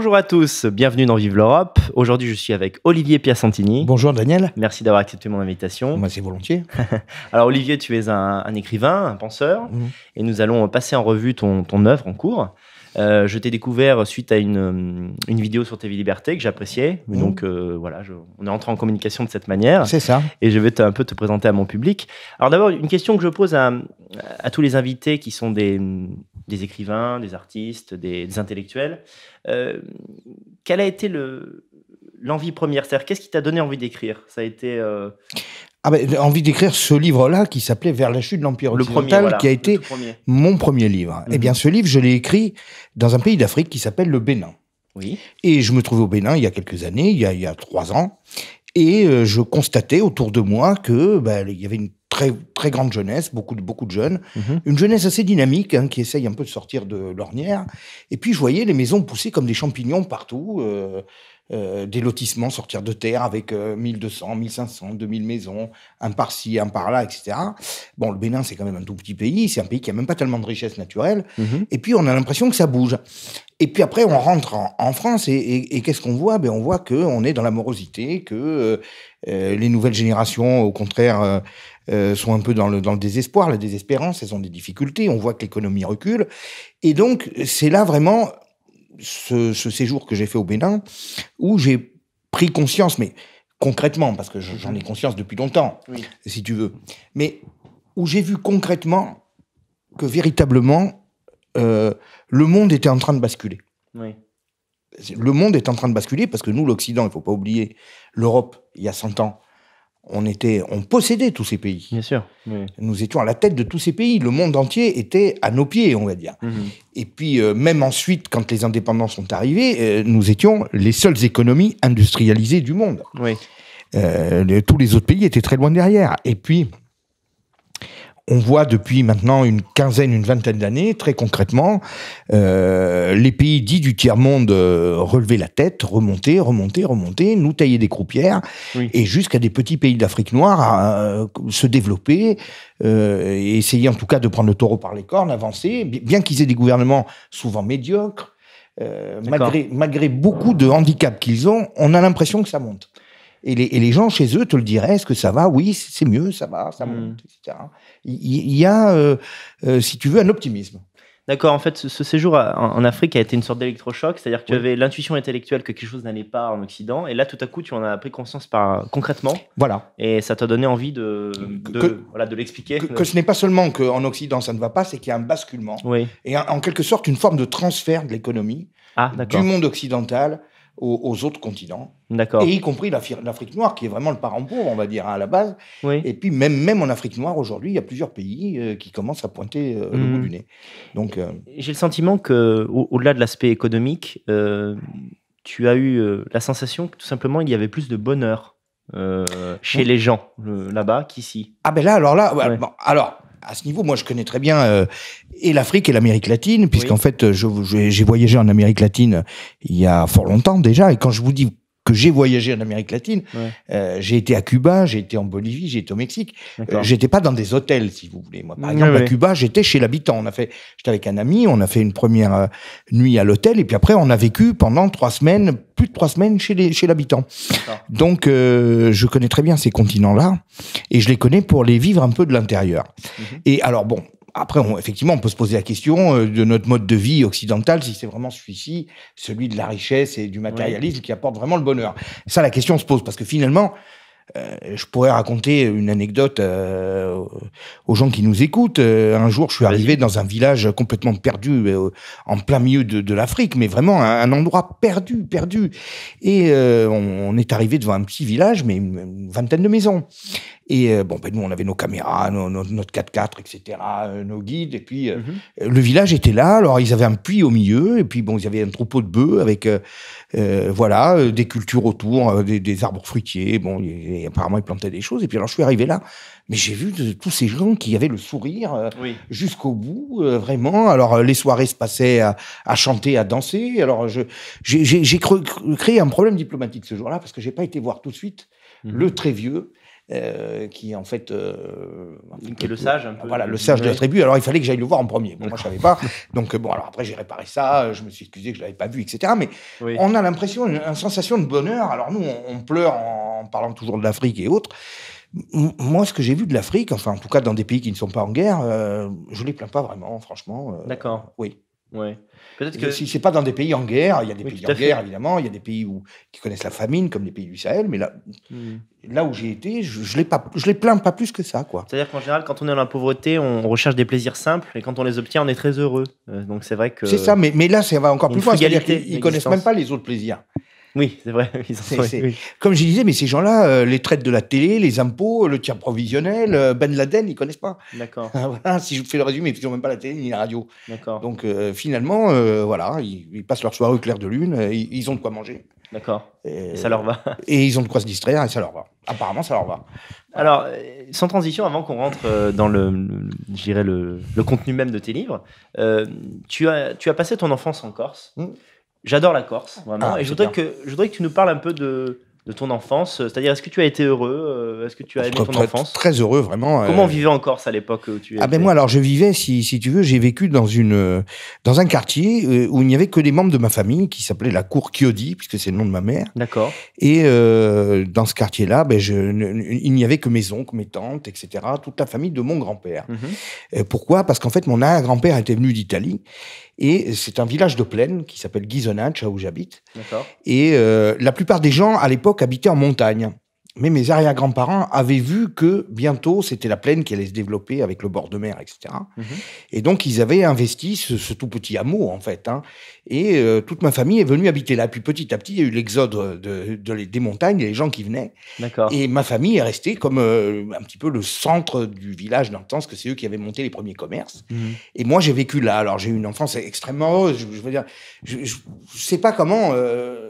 Bonjour à tous, bienvenue dans Vive l'Europe. Aujourd'hui, je suis avec Olivier Piacentini. Bonjour Daniel. Merci d'avoir accepté mon invitation. Moi, c'est volontiers. Alors Olivier, tu es un, écrivain, un penseur, mhm. et nous allons passer en revue ton, ton œuvre en cours. Euh, je t'ai découvert suite à une, euh, vidéo sur TV Liberté que j'appréciais. Mmh. Donc euh, voilà, on est entré en communication de cette manière. C'est ça. Et je vais te, un peu te présenter à mon public. Alors d'abord, une question que je pose à, tous les invités qui sont des, écrivains, des artistes, des, intellectuels. Euh, quelle a été le, l'envie première C'est-à-dire, qu'est-ce qui t'a donné envie d'écrire Ça a été ah ben, j'ai envie d'écrire ce livre-là qui s'appelait Vers la chute de l'Empire le occidental, qui a été mon premier livre. Eh bien, mhm. ce livre, je l'ai écrit dans un pays d'Afrique qui s'appelle le Bénin. Oui. Et je me trouvais au Bénin il y a quelques années, il y a, trois ans, et euh, je constatais autour de moi que ben, il y avait une très très grande jeunesse, beaucoup de beaucoup de jeunes, mhm. une jeunesse assez dynamique hein, qui essaye un peu de sortir de l'ornière. Et puis je voyais les maisons pousser comme des champignons partout. Euh, euh, des lotissements sortir de terre avec 1200, 1500, 2000 maisons, un par-ci, un par-là, etc. Bon, le Bénin, c'est quand même un tout petit pays, c'est un pays qui n'a même pas tellement de richesses naturelles, mhm. et puis on a l'impression que ça bouge. Et puis après, on rentre en, France, et, qu'est-ce qu'on voit ben, On voit qu'on est dans la morosité, que euh, euh, les nouvelles générations, au contraire, sont un peu dans le, dans le désespoir, la désespérance, elles ont des difficultés, on voit que l'économie recule. Et donc, c'est là vraiment ce, séjour que j'ai fait au Bénin, où j'ai pris conscience, mais concrètement, parce que j'en ai conscience depuis longtemps, si tu veux, mais où j'ai vu concrètement que véritablement, euh, le monde était en train de basculer. Le monde est en train de basculer parce que nous, l'Occident, il ne faut pas oublier, l'Europe, il y a 100 ans, on était, on possédait tous ces pays. Bien sûr. Nous étions à la tête de tous ces pays. Le monde entier était à nos pieds, on va dire. Mhm. Et puis, euh, même ensuite, quand les indépendances sont arrivées, euh, nous étions les seules économies industrialisées du monde. Oui. Euh, tous les autres pays étaient très loin derrière. Et puis, on voit depuis maintenant une quinzaine, une vingtaine d'années, très concrètement, euh, les pays dits du tiers-monde euh, relever la tête, remonter, remonter, remonter, nous tailler des croupières, et jusqu'à des petits pays d'Afrique noire à, euh, se développer, et essayer en tout cas de prendre le taureau par les cornes, avancer, bien qu'ils aient des gouvernements souvent médiocres, malgré, malgré beaucoup de handicaps qu'ils ont, on a l'impression que ça monte. Et les, gens chez eux te le diraient, est-ce que ça va Oui, c'est mieux, ça va, ça hmm. monte, etc il y a, euh, euh, si tu veux, un optimisme. D'accord, en fait, ce, séjour en Afrique a été une sorte d'électrochoc, c'est-à-dire que tu avais l'intuition intellectuelle que quelque chose n'allait pas en Occident, et là, tout à coup, tu en as pris conscience par, concrètement. Voilà. Et ça t'a donné envie de, de, voilà, de l'expliquer. Que, ce n'est pas seulement qu'en Occident, ça ne va pas, c'est qu'il y a un basculement. Et en, quelque sorte, une forme de transfert de l'économie ah, du monde occidental aux, autres continents. D'accord. Et y compris l'Afrique noire, qui est vraiment le parent pauvre, on va dire, hein, à la base. Et puis, même, même en Afrique noire, aujourd'hui, il y a plusieurs pays euh, qui commencent à pointer euh, le mmh. bout du nez. Donc, euh, J'ai le sentiment que, au-delà de l'aspect économique, tu as eu la sensation que tout simplement, il y avait plus de bonheur chez mmh. les gens là-bas qu'ici. Ah, ben là, alors là, alors, à ce niveau, moi, je connais très bien euh, et l'Afrique et l'Amérique latine, puisqu'en fait, j'ai voyagé en Amérique latine il y a fort longtemps déjà. Et quand je vous dis que j'ai voyagé en Amérique latine. Euh, j'ai été à Cuba, j'ai été en Bolivie, j'ai été au Mexique. Euh, j'étais pas dans des hôtels, si vous voulez. Moi, par exemple, à Cuba, j'étais chez l'habitant. On a fait, j'étais avec un ami, on a fait une première euh, nuit à l'hôtel, et puis après, on a vécu pendant trois semaines, plus de trois semaines chez chez l'habitant. Donc, je connais très bien ces continents-là, et je les connais pour les vivre un peu de l'intérieur. Mhm. Et alors, bon, après, effectivement, on peut se poser la question euh, de notre mode de vie occidental, si c'est vraiment celui-ci, celui de la richesse et du matérialisme qui apporte vraiment le bonheur. Ça, la question se pose, parce que finalement, euh, je pourrais raconter une anecdote euh, aux gens qui nous écoutent. un jour, je suis arrivé dans un village complètement perdu, en plein milieu de, l'Afrique, mais vraiment un, endroit perdu, perdu. Et on, est arrivé devant un petit village, mais une vingtaine de maisons. Et euh, bon, ben, nous, on avait nos caméras, notre 4x4, etc., euh, nos guides. Et puis, euh, mhm. le village était là. Alors, ils avaient un puits au milieu. Et puis, bon, ils avaient un troupeau de bœufs avec, voilà, des cultures autour, des, arbres fruitiers. Bon, et, apparemment, ils plantaient des choses. Et puis, alors, je suis arrivé là. Mais j'ai vu tous ces gens qui avaient le sourire jusqu'au bout, vraiment. Alors, les soirées se passaient à, chanter, à danser. Alors, j'ai créé un problème diplomatique ce jour-là parce que j'ai pas été voir tout de suite mhm. le très vieux euh, qui en fait, euh, est le sage Voilà, le sage de la tribu. Alors il fallait que j'aille le voir en premier. moi je savais pas. Donc euh, bon, alors après j'ai réparé ça, je me suis excusé que je l'avais pas vu, etc. Mais on a l'impression, une, sensation de bonheur. Alors nous, on, pleure en, parlant toujours de l'Afrique et autres moi, ce que j'ai vu de l'Afrique, enfin, en tout cas, dans des pays qui ne sont pas en guerre, je ne les plains pas vraiment, franchement. D'accord. Oui. Ouais. Peut-être que si c'est pas dans des pays en guerre, il y a des pays en guerre évidemment, il y a des pays où qui connaissent la famine comme les pays du Sahel, mais là, hmm. là où j'ai été, je, ne les pas, je les plains pas plus que ça, quoi. C'est-à-dire qu'en général, quand on est dans la pauvreté, on recherche des plaisirs simples et quand on les obtient, on est très heureux. Euh, donc c'est vrai que c'est ça, mais, mais là, ça va encore plus loin, cest à qu'ils connaissent même pas les autres plaisirs. Oui, c'est vrai. Comme je disais, mais ces gens-là, euh, les traites de la télé, les impôts, le tiers provisionnel, euh, Ben Laden, ils connaissent pas. D'accord. voilà, si je fais le résumé, ils n'ont même pas la télé ni la radio. D'accord. Donc euh, finalement, voilà, ils, passent leur soirée au clair de lune, ils, ont de quoi manger. D'accord. Et, ça leur va. et ils ont de quoi se distraire et ça leur va. Apparemment, ça leur va. Alors, sans transition, avant qu'on rentre dans le, le, le, contenu même de tes livres, tu, as, tu as passé ton enfance en Corse. Hmm. J'adore la Corse, vraiment. Ah, et je voudrais, que, je voudrais que tu nous parles un peu de, de ton enfance euh, C'est-à-dire, est-ce que tu as été heureux euh, Est-ce que tu as aimé ton enfance Très heureux, vraiment. Euh, Comment vivais vivait en Corse à l'époque où tu étais Ah ben moi, alors je vivais, si, si tu veux, j'ai vécu dans une dans un quartier où il n'y avait que des membres de ma famille qui s'appelait la cour Chiodi, puisque c'est le nom de ma mère. D'accord. Et dans ce quartier-là, ben il n'y avait que mes oncles, mes tantes, etc. Toute la famille de mon grand-père. Mhm. Pourquoi Parce qu'en fait, mon grand-père était venu d'Italie. Et c'est un village de plaine qui s'appelle Ghisonaccia, où j'habite. D'accord. Et la plupart des gens, à l'époque, habitait en montagne. Mais mes arrière-grands-parents avaient vu que bientôt, c'était la plaine qui allait se développer avec le bord de mer, etc. Mhm. Et donc, ils avaient investi ce, tout petit hameau, en fait. Hein. Et euh, toute ma famille est venue habiter là. Puis petit à petit, il y a eu l'exode de, des montagnes, et les gens qui venaient. Et ma famille est restée comme euh, un petit peu le centre du village, dans le sens que c'est eux qui avaient monté les premiers commerces. Mhm. Et moi, j'ai vécu là. Alors, j'ai eu une enfance extrêmement heureuse. Je, veux dire, je sais pas comment... Euh,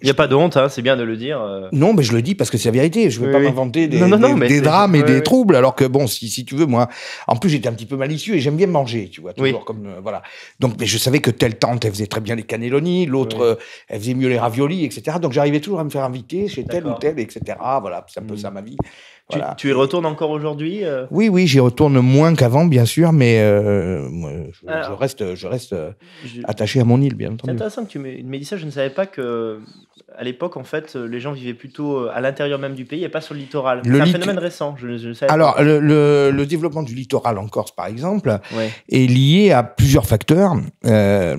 il n'y a pas de honte, hein, c'est bien de le dire. Euh. Non, mais je le dis parce que c'est la vérité. Je ne vais pas inventer m'inventer des, drames et des troubles. Alors que bon, si, tu veux, moi, en plus j'étais un petit peu malicieux et j'aime bien manger, tu vois, toujours comme euh, voilà. Donc, mais je savais que telle tante elle faisait très bien les cannellonis. l'autre euh, elle faisait mieux les raviolis, etc. Donc j'arrivais toujours à me faire inviter chez telle ou telle, etc. Voilà, c'est un peu mm. ça ma vie. Tu, y retournes encore aujourd'hui Oui, oui, j'y retourne moins qu'avant, bien sûr, mais je, reste, je reste attaché à mon île, bien entendu. C'est intéressant que tu me, me dises ça. Je ne savais pas que à l'époque, en fait, euh, les gens vivaient plutôt euh, à l'intérieur même du pays et pas sur le littoral. c'est un phénomène récent, je, ne sais. Alors, le, développement du littoral en Corse, par exemple, est lié à plusieurs facteurs. Euh,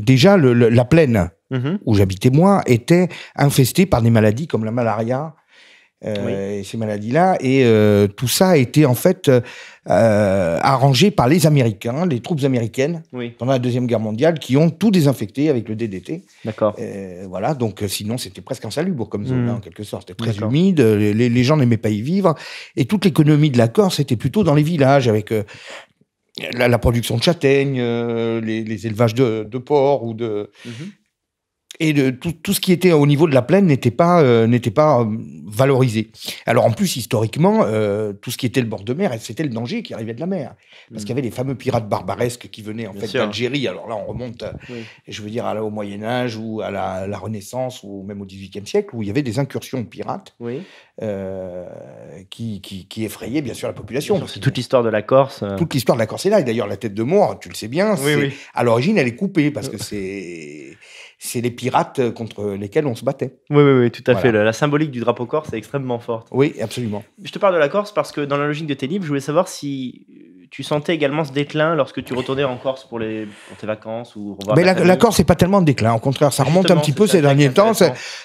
déjà, la plaine mm-hmm. où j'habitais moi était infestée par des maladies comme la malaria, euh, et ces maladies-là. Et euh, tout ça a été en fait euh, arrangé par les Américains, les troupes américaines, pendant la Deuxième Guerre mondiale, qui ont tout désinfecté avec le DDT. D'accord. voilà, donc sinon c'était presque insalubre comme zone, là hmm. hein, en quelque sorte. C'était très humide, les, gens n'aimaient pas y vivre. Et toute l'économie de la Corse était plutôt dans les villages, avec la, production de châtaignes, les, élevages de, de porcs ou de, mhm et de, tout, ce qui était au niveau de la plaine n'était pas, euh, n'était pas euh, valorisé. Alors en plus, historiquement, euh, tout ce qui était le bord de mer, c'était le danger qui arrivait de la mer. Parce mm. qu'il y avait les fameux pirates barbaresques qui venaient en fait d'Algérie. Alors là, on remonte, je veux dire, à au Moyen-Âge ou à la, Renaissance ou même au XVIIIe siècle, où il y avait des incursions pirates qui, qui, effrayaient bien sûr la population. C'est toute l'histoire de la Corse. Toute l'histoire de la Corse est là. Et d'ailleurs, la tête de mort, tu le sais bien, à l'origine, elle est coupée parce que c'est c'est les pirates euh, contre lesquels on se battait. Oui, oui, oui, tout à fait. La, symbolique du drapeau corse est extrêmement forte. Oui, absolument. Je te parle de la Corse parce que dans la logique de tes livres, je voulais savoir si tu sentais également ce déclin lorsque tu retournais en Corse pour, les, pour tes vacances ou Mais la, Corse, c'est pas tellement de déclin. Au contraire, ça remonte un petit peu ces derniers temps.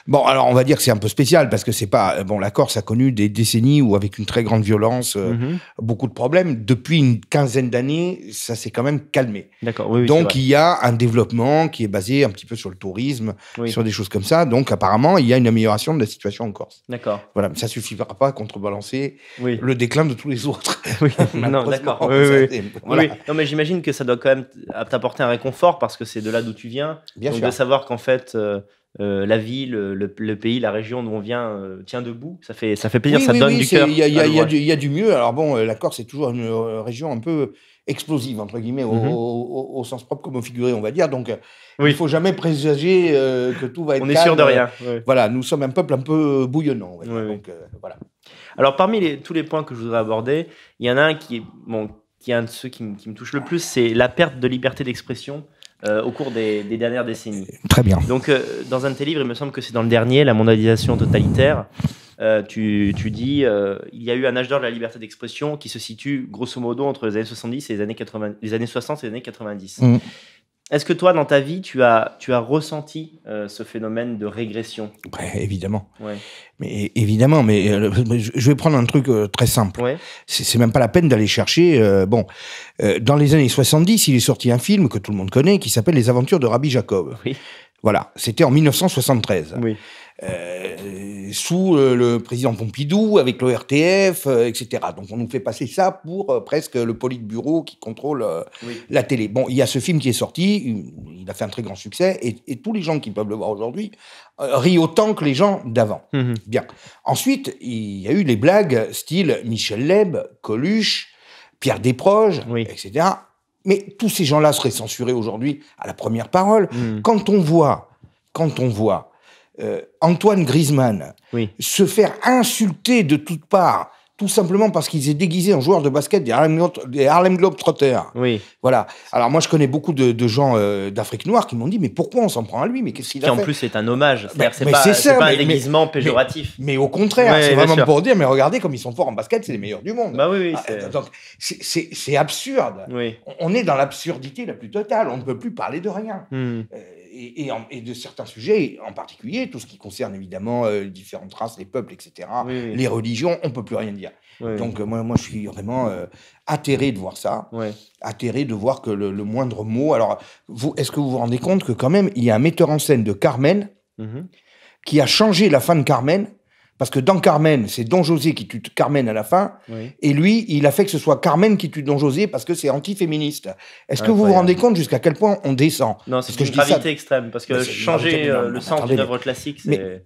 Bon, alors on va dire que c'est un peu spécial parce que c'est pas. Euh, bon, la Corse a connu des décennies où, avec une très grande violence, euh, mhm. beaucoup de problèmes. Depuis une quinzaine d'années, ça s'est quand même calmé. D'accord. Donc il y a un développement qui est basé un petit peu sur le tourisme, sur des choses comme ça. Donc apparemment, il y a une amélioration de la situation en Corse. D'accord. Voilà, mais ça suffira pas à contrebalancer le déclin de tous les autres. Oui, non, d'accord oui, oui. Non, mais j'imagine que ça doit quand même t'apporter un réconfort parce que c'est de là d'où tu viens. Donc de savoir qu'en fait, euh, euh, la ville, euh, le, pays, la région d'où on vient tient debout, ça fait, ça fait plaisir, ça donne du cœur. Il y, a du mieux. Alors bon, la Corse est toujours une région un peu explosive, entre guillemets, au, mhm. sens propre comme au figuré, on va dire. Donc, il ne faut jamais présager que tout va être On est sûr de rien. Voilà, nous sommes un peuple un peu bouillonnant. Donc, voilà. Alors, parmi tous les points que je voudrais aborder, il y en a un qui, bon, qui est un de ceux qui, me touche le plus, c'est la perte de liberté d'expression euh, au cours des, dernières décennies. Très bien. Donc, euh, dans un de tes livres, il me semble que c'est dans le dernier, La mondialisation totalitaire, euh, tu, dis il y a eu un âge d'or de la liberté d'expression qui se situe grosso modo entre les années 70 et les années, 80, les années 60 et les années 90. Est-ce que toi, dans ta vie, tu as, tu as ressenti euh, ce phénomène de régression Évidemment. Mais évidemment, euh, mais je vais prendre un truc euh, très simple. Ouais. C'est même pas la peine d'aller chercher. bon, dans les années 70, il est sorti un film que tout le monde connaît qui s'appelle Les Aventures de Rabbi Jacob. Voilà, c'était en 1973. Oui sous euh, le président Pompidou, avec l'ORTF, etc. Euh, Donc on nous fait passer ça pour euh, presque le Politburo qui contrôle la télé. Bon, il y a ce film qui est sorti, il a fait un très grand succès, et, tous les gens qui peuvent le voir aujourd'hui rient autant que les gens d'avant. Mmh Bien. Ensuite, il y a eu les blagues style Michel Leb, Coluche, Pierre Desproges, etc. Mais tous ces gens-là seraient censurés aujourd'hui à la première parole. Mmh. Quand on voit, quand on voit euh, Antoine Griezmann se faire insulter de toutes parts, tout simplement parce qu'il s'est déguisé en joueur de basket des Harlem, Globetrotters. Oui. Voilà. Alors moi, je connais beaucoup de, gens euh, d'Afrique noire qui m'ont dit, mais pourquoi on s'en prend à lui Mais qu'est-ce qu'il a Qui en plus c'est un hommage. Bah, cest pas, un déguisement péjoratif. Mais, au contraire, c'est vraiment pour dire, mais regardez comme ils sont forts en basket, c'est les meilleurs du monde. Bah oui, ah, euh, c'est absurde. On, est dans l'absurdité la plus totale. On ne peut plus parler de rien. Hmm et, de certains sujets en particulier, tout ce qui concerne évidemment euh, les différentes races, les peuples, etc., les religions, on peut plus rien dire. Donc euh, moi, je suis vraiment euh, atterré de voir ça, atterré de voir que le, moindre mot. Alors, vous, est-ce que vous vous rendez compte que quand même, il y a un metteur en scène de Carmen mm-hmm. qui a changé la fin de Carmen parce que dans Carmen, c'est Don José qui tue Carmen à la fin, et lui, il a fait que ce soit Carmen qui tue Don José parce que c'est anti-féministe. Est-ce que vous vous rendez compte jusqu'à quel point on descend Non, c'est une que gravité extrême, parce que changer euh, le sens d'une œuvre classique, c'est...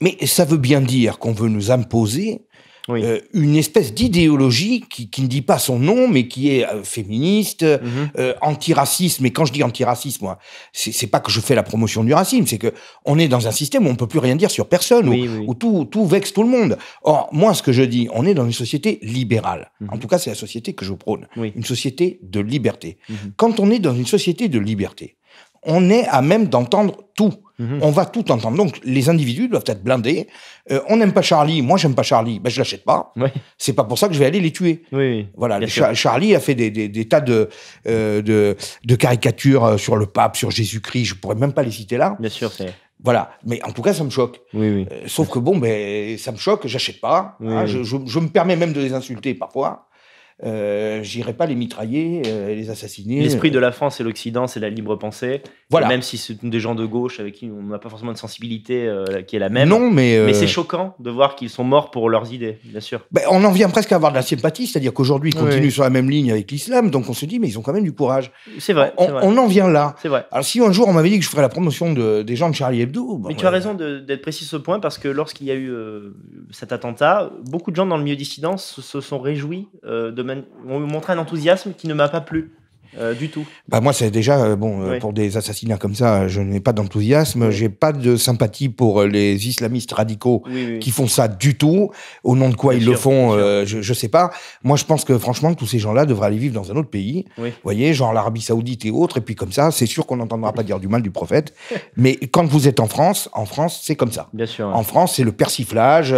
mais ça veut bien dire qu'on veut nous imposer euh, une espèce d'idéologie qui, ne dit pas son nom, mais qui est euh, féministe, mhm. euh, antiraciste. Mais quand je dis antiraciste, moi, c'est pas que je fais la promotion du racisme, c'est que on est dans un système où on peut plus rien dire sur personne, où, tout, vexe tout le monde. Or, moi, ce que je dis, on est dans une société libérale. Mhm. En tout cas, c'est la société que je prône. Une société de liberté. Mhm. Quand on est dans une société de liberté, on est à même d'entendre tout. Mhm. On va tout entendre. Donc, les individus doivent être blindés. Euh, on n'aime pas Charlie. Moi, j'aime pas Charlie. Ben, je l'achète pas. C'est pas pour ça que je vais aller les tuer. voilà. Charlie a fait des, tas euh, de, de, caricatures euh, sur le pape, sur Jésus-Christ. Je pourrais même pas les citer là. Bien sûr, c'est. Voilà. Mais en tout cas, ça me choque. Oui, sauf que bon, ben, ça me choque. J'achète pas. Ah, je, me permets même de les insulter parfois. Euh, j'irai pas les mitrailler, et euh, les assassiner. L'esprit de la France et l'Occident, c'est la libre pensée. Voilà. même si c'est des gens de gauche avec qui on n'a pas forcément de sensibilité euh, qui est la même. Non, mais. Mais c'est choquant de voir qu'ils sont morts pour leurs idées, bien sûr. Ben on en vient presque à avoir de la sympathie, c'est-à-dire qu'aujourd'hui, ils continuent sur la même ligne avec l'islam, donc on se dit, mais ils ont quand même du courage. C'est vrai, on, en vient là. C'est vrai. Alors si un jour on m'avait dit que je ferais la promotion des gens de Charlie Hebdo. Ben, mais tu as raison d'être précis ce point parce que lorsqu'il y a eu cet attentat, beaucoup de gens dans le milieu dissident se, se sont réjouis de montrer un enthousiasme qui ne m'a pas plu. Euh, du tout bah Moi, c'est déjà, euh, bon, euh, pour des assassinats comme ça, je n'ai pas d'enthousiasme, j'ai pas de sympathie pour les islamistes radicaux qui font ça du tout. Au nom de quoi ils le font, je, ne sais pas. Moi, je pense que franchement, tous ces gens-là devraient aller vivre dans un autre pays, vous voyez, genre l'Arabie Saoudite et autres, et puis comme ça, c'est sûr qu'on n'entendra pas dire du mal du prophète. Mais quand vous êtes en France, en France, c'est comme ça. Bien sûr. En France, c'est le persiflage,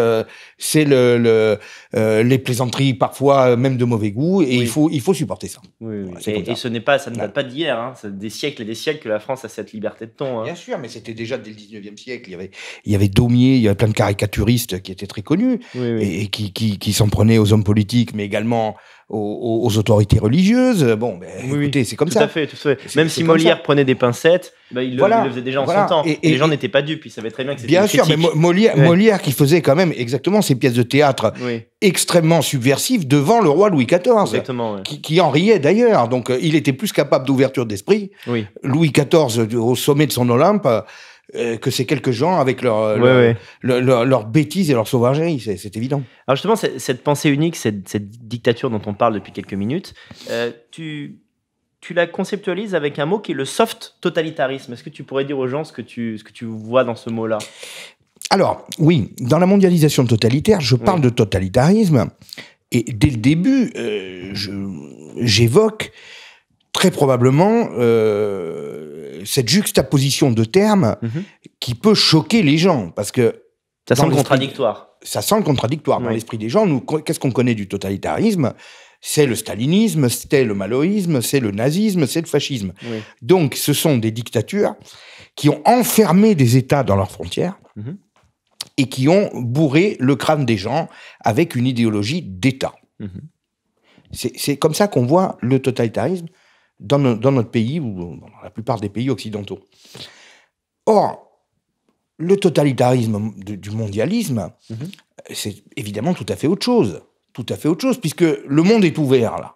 c'est le, les plaisanteries parfois même de mauvais goût, et il, faut, il faut supporter ça. Voilà, et, n'est pas, ça ne date pas d'hier. Hein. C'est des siècles et des siècles que la France a cette liberté de ton. Hein. Bien sûr, mais c'était déjà dès le 19e siècle. Il y avait, il y avait Daumier, il y avait plein de caricaturistes qui étaient très connus et, qui, qui s'en prenaient aux hommes politiques, mais également aux, autorités religieuses. Bon, ben, écoutez, c'est comme tout ça. À fait, tout à fait. Même si Molière prenait des pincettes, bah, il, le, faisait déjà en son temps. Et, les gens n'étaient pas dupes, ils savaient très bien que c'était Bien sûr, mais Molière, Molière qui faisait quand même exactement ces pièces de théâtre extrêmement subversives devant le roi Louis XIV, exactement, qui, en riait d'ailleurs. Donc euh, il était plus capable d'ouverture d'esprit. Louis XIV, au sommet de son Olympe, euh, euh, que c'est quelques gens avec euh, leur, leur, bêtise et leur sauvagerie, c'est évident. Alors justement, cette pensée unique, cette, dictature dont on parle depuis quelques minutes, euh, tu, tu la conceptualises avec un mot qui est le soft totalitarisme. Est-ce que tu pourrais dire aux gens ce que tu, ce que tu vois dans ce mot-là alors, oui, dans la mondialisation totalitaire, je parle de totalitarisme, et dès le début, j'évoque très probablement euh, cette juxtaposition de termes mhm. qui peut choquer les gens parce que ça sent contradictoire. Ça sent le contradictoire dans l'esprit des gens. Nous, qu'est-ce qu'on connaît du totalitarisme C'est le stalinisme, c'est le maloïsme, c'est le nazisme, c'est le fascisme. Donc, ce sont des dictatures qui ont enfermé des États dans leurs frontières. Mhm. Et qui ont bourré le crâne des gens avec une idéologie d'État. Mhm. C'est comme ça qu'on voit le totalitarisme dans, notre pays ou dans la plupart des pays occidentaux. Or, le totalitarisme du mondialisme, mhm. c'est évidemment tout à fait autre chose. Tout à fait autre chose, puisque le monde est ouvert, là.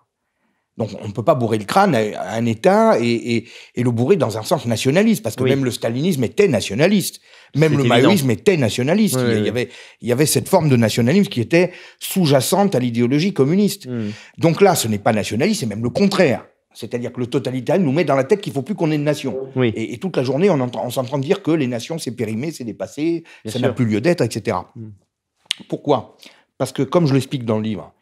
Donc on ne peut pas bourrer le crâne à un État et, le bourrer dans un sens nationaliste, parce que même le stalinisme était nationaliste, même le maoïsme était nationaliste. il, y avait, il y avait cette forme de nationalisme qui était sous-jacente à l'idéologie communiste. Hmm. Donc là, ce n'est pas nationaliste, c'est même le contraire. C'est-à-dire que le totalitarisme nous met dans la tête qu'il faut plus qu'on ait de nation. Et, toute la journée, on, s'entend dire que les nations, c'est périmé, c'est dépassé, ça n'a plus lieu d'être, etc. Mm. Pourquoi Parce que, comme je l'explique dans le livre,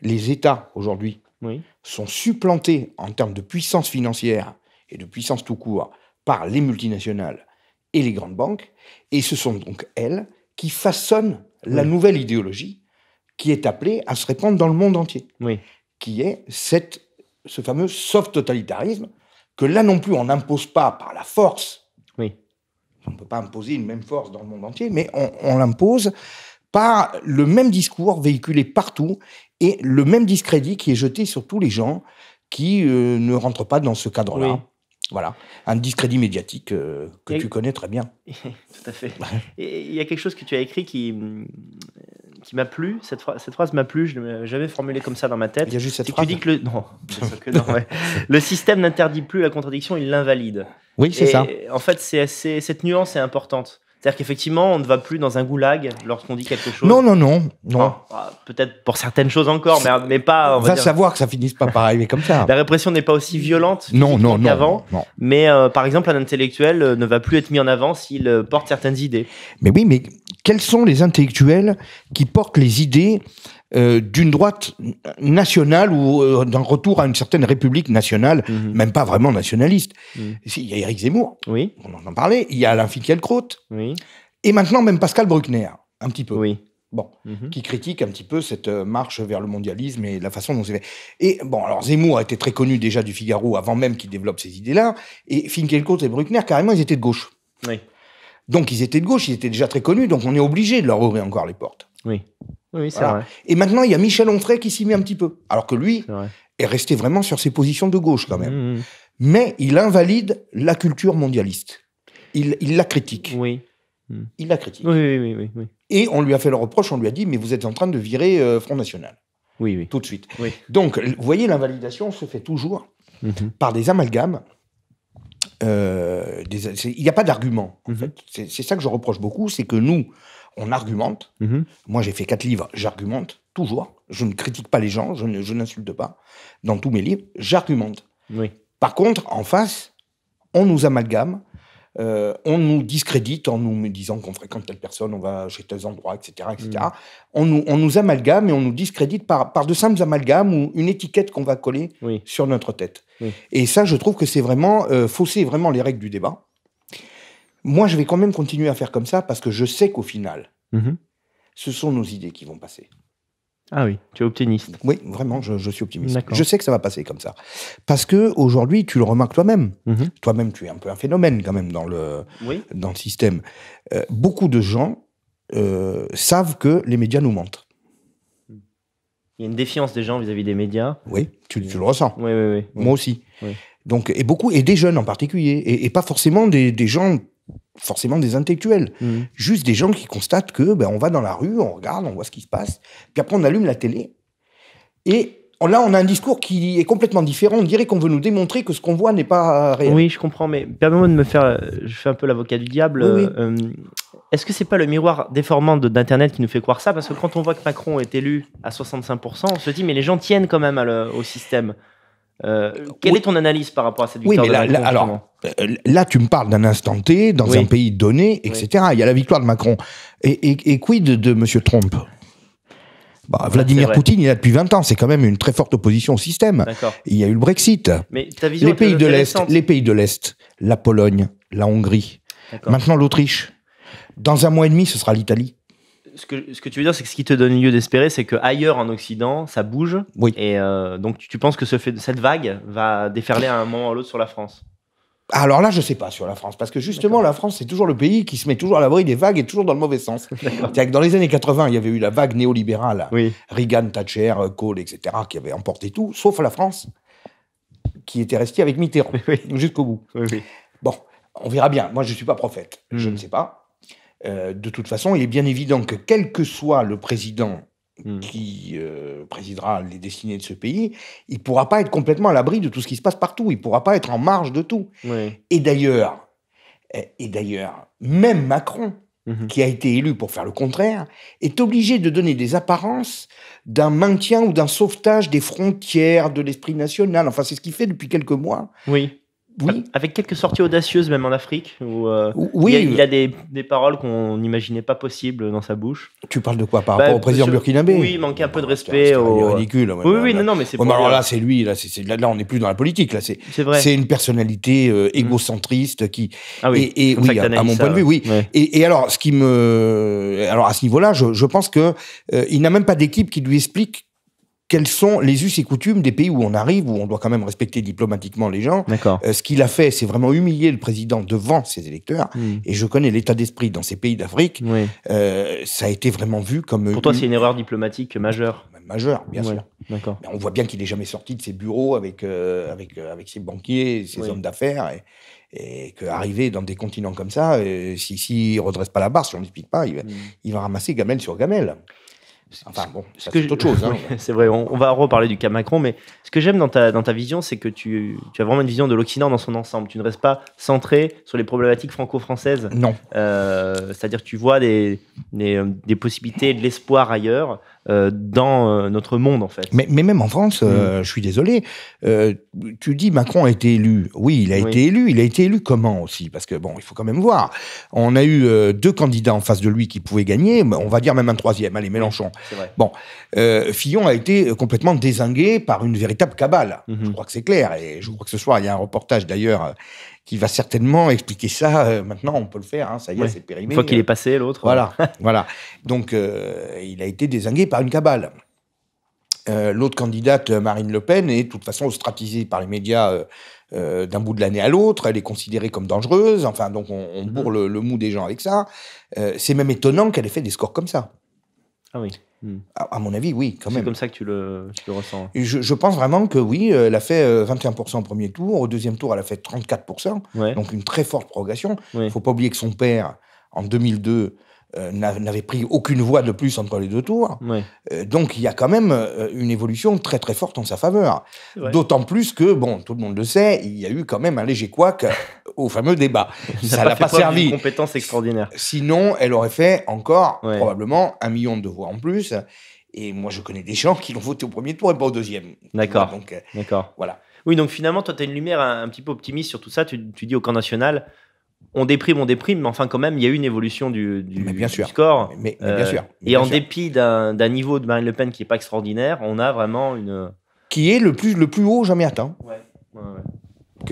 les États, aujourd'hui, oui. sont supplantés en termes de puissance financière et de puissance tout court par les multinationales et les grandes banques. Et ce sont donc elles qui façonnent la nouvelle idéologie qui est appelée à se répandre dans le monde entier, qui est cette ce fameux soft totalitarisme, que là non plus on n'impose pas par la force. Oui. On ne peut pas imposer une même force dans le monde entier, mais on, l'impose par le même discours véhiculé partout et le même discrédit qui est jeté sur tous les gens qui euh, ne rentrent pas dans ce cadre-là. Voilà, un discrédit médiatique euh, que tu connais très bien. Tout à fait. Il y a quelque chose que tu as écrit qui, qui m'a plu. Cette, cette phrase m'a plu, je l'avais jamais formulée comme ça dans ma tête. Il y a juste cette phrase. Tu dis que le, non, le système n'interdit plus la contradiction, il l'invalide. Oui, c'est ça. En fait, c'est cette nuance est importante. C'est-à-dire qu'effectivement, on ne va plus dans un goulag lorsqu'on dit quelque chose. Non, non, non, non. Ah, peut-être pour certaines choses encore, mais, mais pas. On va, savoir que ça finisse pas par arriver comme ça. La répression n'est pas aussi violente non, non, non, qu'avant. Mais euh, par exemple, un intellectuel euh, ne va plus être mis en avant s'il euh, porte certaines idées. Mais oui, mais quels sont les intellectuels qui portent les idées euh, d'une droite nationale ou euh, d'un retour à une certaine république nationale, mhm. même pas vraiment nationaliste. Mhm. Il y a Éric Zemmour, oui. on en parlait, il y a Alain Finkielkraut, oui. et maintenant même Pascal Bruckner, un petit peu. Oui. Bon, mhm. qui critique un petit peu cette euh, marche vers le mondialisme et la façon dont c'est fait. Et bon, alors Zemmour a été très connu déjà du Figaro avant même qu'il développe ces idées-là, et Finkielkraut et Bruckner, carrément, ils étaient de gauche. Oui. Donc ils étaient de gauche, ils étaient déjà très connus, donc on est obligé de leur ouvrir encore les portes. Oui. Oui, c'est Et maintenant, il y a Michel Onfray qui s'y met un petit peu. Alors que lui est, resté vraiment sur ses positions de gauche quand même. Mmh, mmh. Mais il invalide la culture mondialiste. Il, la critique. Oui. Il la critique. Oui, oui, oui, Et on lui a fait le reproche, on lui a dit, mais vous êtes en train de virer euh, Front National. Oui, oui. Tout de suite. Donc, vous voyez, l'invalidation se fait toujours mmh par des amalgames euh, il n'y a pas d'argument. en mhm. fait C'est ça que je reproche beaucoup, c'est que nous, on argumente. Mhm. Moi, j'ai fait quatre livres, j'argumente toujours. Je ne critique pas les gens, je n'insulte pas. Dans tous mes livres, j'argumente. Oui. Par contre, en face, on nous amalgame. Euh, on nous discrédite en nous disant qu'on fréquente telle personne, on va chez tel endroit, etc. etc. Mhm. On, nous, amalgame et on nous discrédite par, par de simples amalgames ou une étiquette qu'on va coller sur notre tête. Et ça, je trouve que c'est vraiment euh, fausser vraiment les règles du débat. Moi, je vais quand même continuer à faire comme ça parce que je sais qu'au final, mhm. ce sont nos idées qui vont passer. Ah oui, tu es optimiste. Oui, vraiment, je, suis optimiste. Je sais que ça va passer comme ça. Parce que aujourd'hui, tu le remarques toi-même. Mhm. Toi-même, tu es un peu un phénomène quand même dans le, dans le système. Euh, beaucoup de gens euh, savent que les médias nous mentent. Il y a une défiance des gens vis-à-vis des médias. Oui, tu, le ressens. Oui, oui, Moi aussi. Donc, et beaucoup, et des jeunes en particulier, et, pas forcément des, gens, forcément des intellectuels, mm. juste des gens qui constatent que ben, on va dans la rue, on regarde, on voit ce qui se passe, puis après on allume la télé, et là, on a un discours qui est complètement différent. On dirait qu'on veut nous démontrer que ce qu'on voit n'est pas euh, réel. Oui, je comprends, mais permets-moi de me faire. Je fais un peu l'avocat du diable. Euh, est-ce que c'est pas le miroir déformant d'Internet qui nous fait croire ça Parce que quand on voit que Macron est élu à 65%, on se dit, mais les gens tiennent quand même au système. Euh, quelle est ton analyse par rapport à cette victoire oui, là, alors, là, tu me parles d'un instant T, dans un pays donné, etc. Il y a la victoire de Macron. Et, et quid de M. Trump bah, Vladimir Poutine, il a depuis 20 ans. C'est quand même une très forte opposition au système. Il y a eu le Brexit. Mais les, pays de l'Est, les pays de l'Est, la Pologne, la Hongrie, maintenant l'Autriche. Dans un mois et demi, ce sera l'Italie. Ce que, tu veux dire, c'est que ce qui te donne lieu d'espérer, c'est qu'ailleurs en Occident, ça bouge. Et euh, donc, tu, penses que ce fait, cette vague va déferler à un moment ou à l'autre sur la France alors là, je sais pas sur la France, parce que justement, la France, c'est toujours le pays qui se met toujours à l'abri des vagues et toujours dans le mauvais sens. C'est-à-dire que dans les années 80, il y avait eu la vague néolibérale, Reagan, Thatcher, Kohl, etc., qui avait emporté tout, sauf la France, qui était restée avec Mitterrand jusqu'au bout. bon, on verra bien. Moi, je ne suis pas prophète, je hmm. ne sais pas. Euh, de toute façon, il est bien évident que quel que soit le président Mmh. qui euh, présidera les destinées de ce pays, il ne pourra pas être complètement à l'abri de tout ce qui se passe partout. Il ne pourra pas être en marge de tout. Et d'ailleurs, même Macron, mmh. qui a été élu pour faire le contraire, est obligé de donner des apparences d'un maintien ou d'un sauvetage des frontières de l'esprit national. Enfin, c'est ce qu'il fait depuis quelques mois. Oui oui. Avec quelques sorties audacieuses, même en Afrique, où euh, oui. il, a, des, paroles qu'on n'imaginait pas possibles dans sa bouche. Tu parles de quoi par bah, rapport au président burkinabé Oui, il manquait un peu de bah, respect. Au... ridicule. oui, oui, non, non, mais c'est. Bon, bah, alors là, c'est lui. Là, c'est là, on n'est plus dans la politique. Là, c'est. C'est une personnalité euh, mm. égocentriste qui. Ah oui. Et, oui, à, mon point de vue, oui. Et, alors, ce qui me, alors à ce niveau-là, je, pense qu'il euh, il n'a même pas d'équipe qui lui explique quels sont les us et coutumes des pays où on arrive, où on doit quand même respecter diplomatiquement les gens. Euh, ce qu'il a fait, c'est vraiment humilier le président devant ses électeurs. Hmm. Et je connais l'état d'esprit dans ces pays d'Afrique. Euh, ça a été vraiment vu comme. Pour toi, c'est une erreur diplomatique majeure majeur, bien sûr. Mais on voit bien qu'il n'est jamais sorti de ses bureaux avec, euh, avec, euh, avec ses banquiers, ses hommes d'affaires. Et, que qu'arriver dans des continents comme ça, s'il si, ne redresse pas la barre, si on n'explique pas, hmm. il va ramasser gamelle sur gamelle. Enfin bon, c'est autre chose. Hein. c'est vrai, on, va reparler du cas Macron, mais ce que j'aime dans ta, vision, c'est que tu, as vraiment une vision de l'Occident dans son ensemble. Tu ne restes pas centré sur les problématiques franco-françaises. Non. Euh, c'est-à-dire tu vois euh, des possibilités, de l'espoir ailleurs, euh, dans euh, notre monde, en fait. Mais, même en France, euh, mm. je suis désolé, tu dis Macron a été élu. Oui, il a été élu. Il a été élu comment aussi Parce que, bon, il faut quand même voir. On a eu deux candidats en face de lui qui pouvaient gagner, on va dire même un troisième, allez, Mélenchon. Vrai. Bon, Fillon a été complètement désingué par une véritable cabale. Mm-hmm. Je crois que c'est clair. Et je crois que ce soir, il y a un reportage d'ailleurs qui va certainement expliquer ça. Euh, maintenant, on peut le faire, hein, ça y est, c'est périmé. Une fois qu'il euh, est passé, l'autre. Voilà, voilà. Donc, euh, il a été désingué par une cabale. l'autre candidate, Marine Le Pen, est de toute façon ostratisée par les médias d'un bout de l'année à l'autre. Elle est considérée comme dangereuse. Enfin, donc, on, mm-hmm. bourre le, mou des gens avec ça. c'est même étonnant qu'elle ait fait des scores comme ça. Ah oui. Hmm. Ah, à, mon avis, oui, quand même. C'est comme ça que tu le, ressens. Je, pense vraiment que oui, euh, elle a fait 21% euh, au premier tour. Au deuxième tour, elle a fait 34%. Donc une très forte progression. Il ne faut pas oublier que son père, en 2002, euh, n'avait pris aucune voix de plus entre les deux tours. donc il y a quand même une évolution très très forte en sa faveur. D'autant plus que, bon, tout le monde le sait, il y a eu quand même un léger couac au fameux débat. Ça l'a pas, pas servi. Une compétence extraordinaire. Sinon, elle aurait fait encore probablement un million de voix en plus. Et moi, je connais des gens qui l'ont voté au premier tour et pas au deuxième. D'accord. Euh, d'accord. Voilà. Oui, donc finalement, toi, tu as une lumière un, petit peu optimiste sur tout ça. Tu, tu, dis au camp national, on déprime, on déprime, mais enfin, quand même, il y a eu une évolution du, bien sûr. score. Mais, bien euh, sûr. et en dépit d'un niveau de Marine Le Pen qui n'est pas extraordinaire, on a vraiment une. Qui est le plus, le plus haut jamais atteint. Ouais. ouais, ouais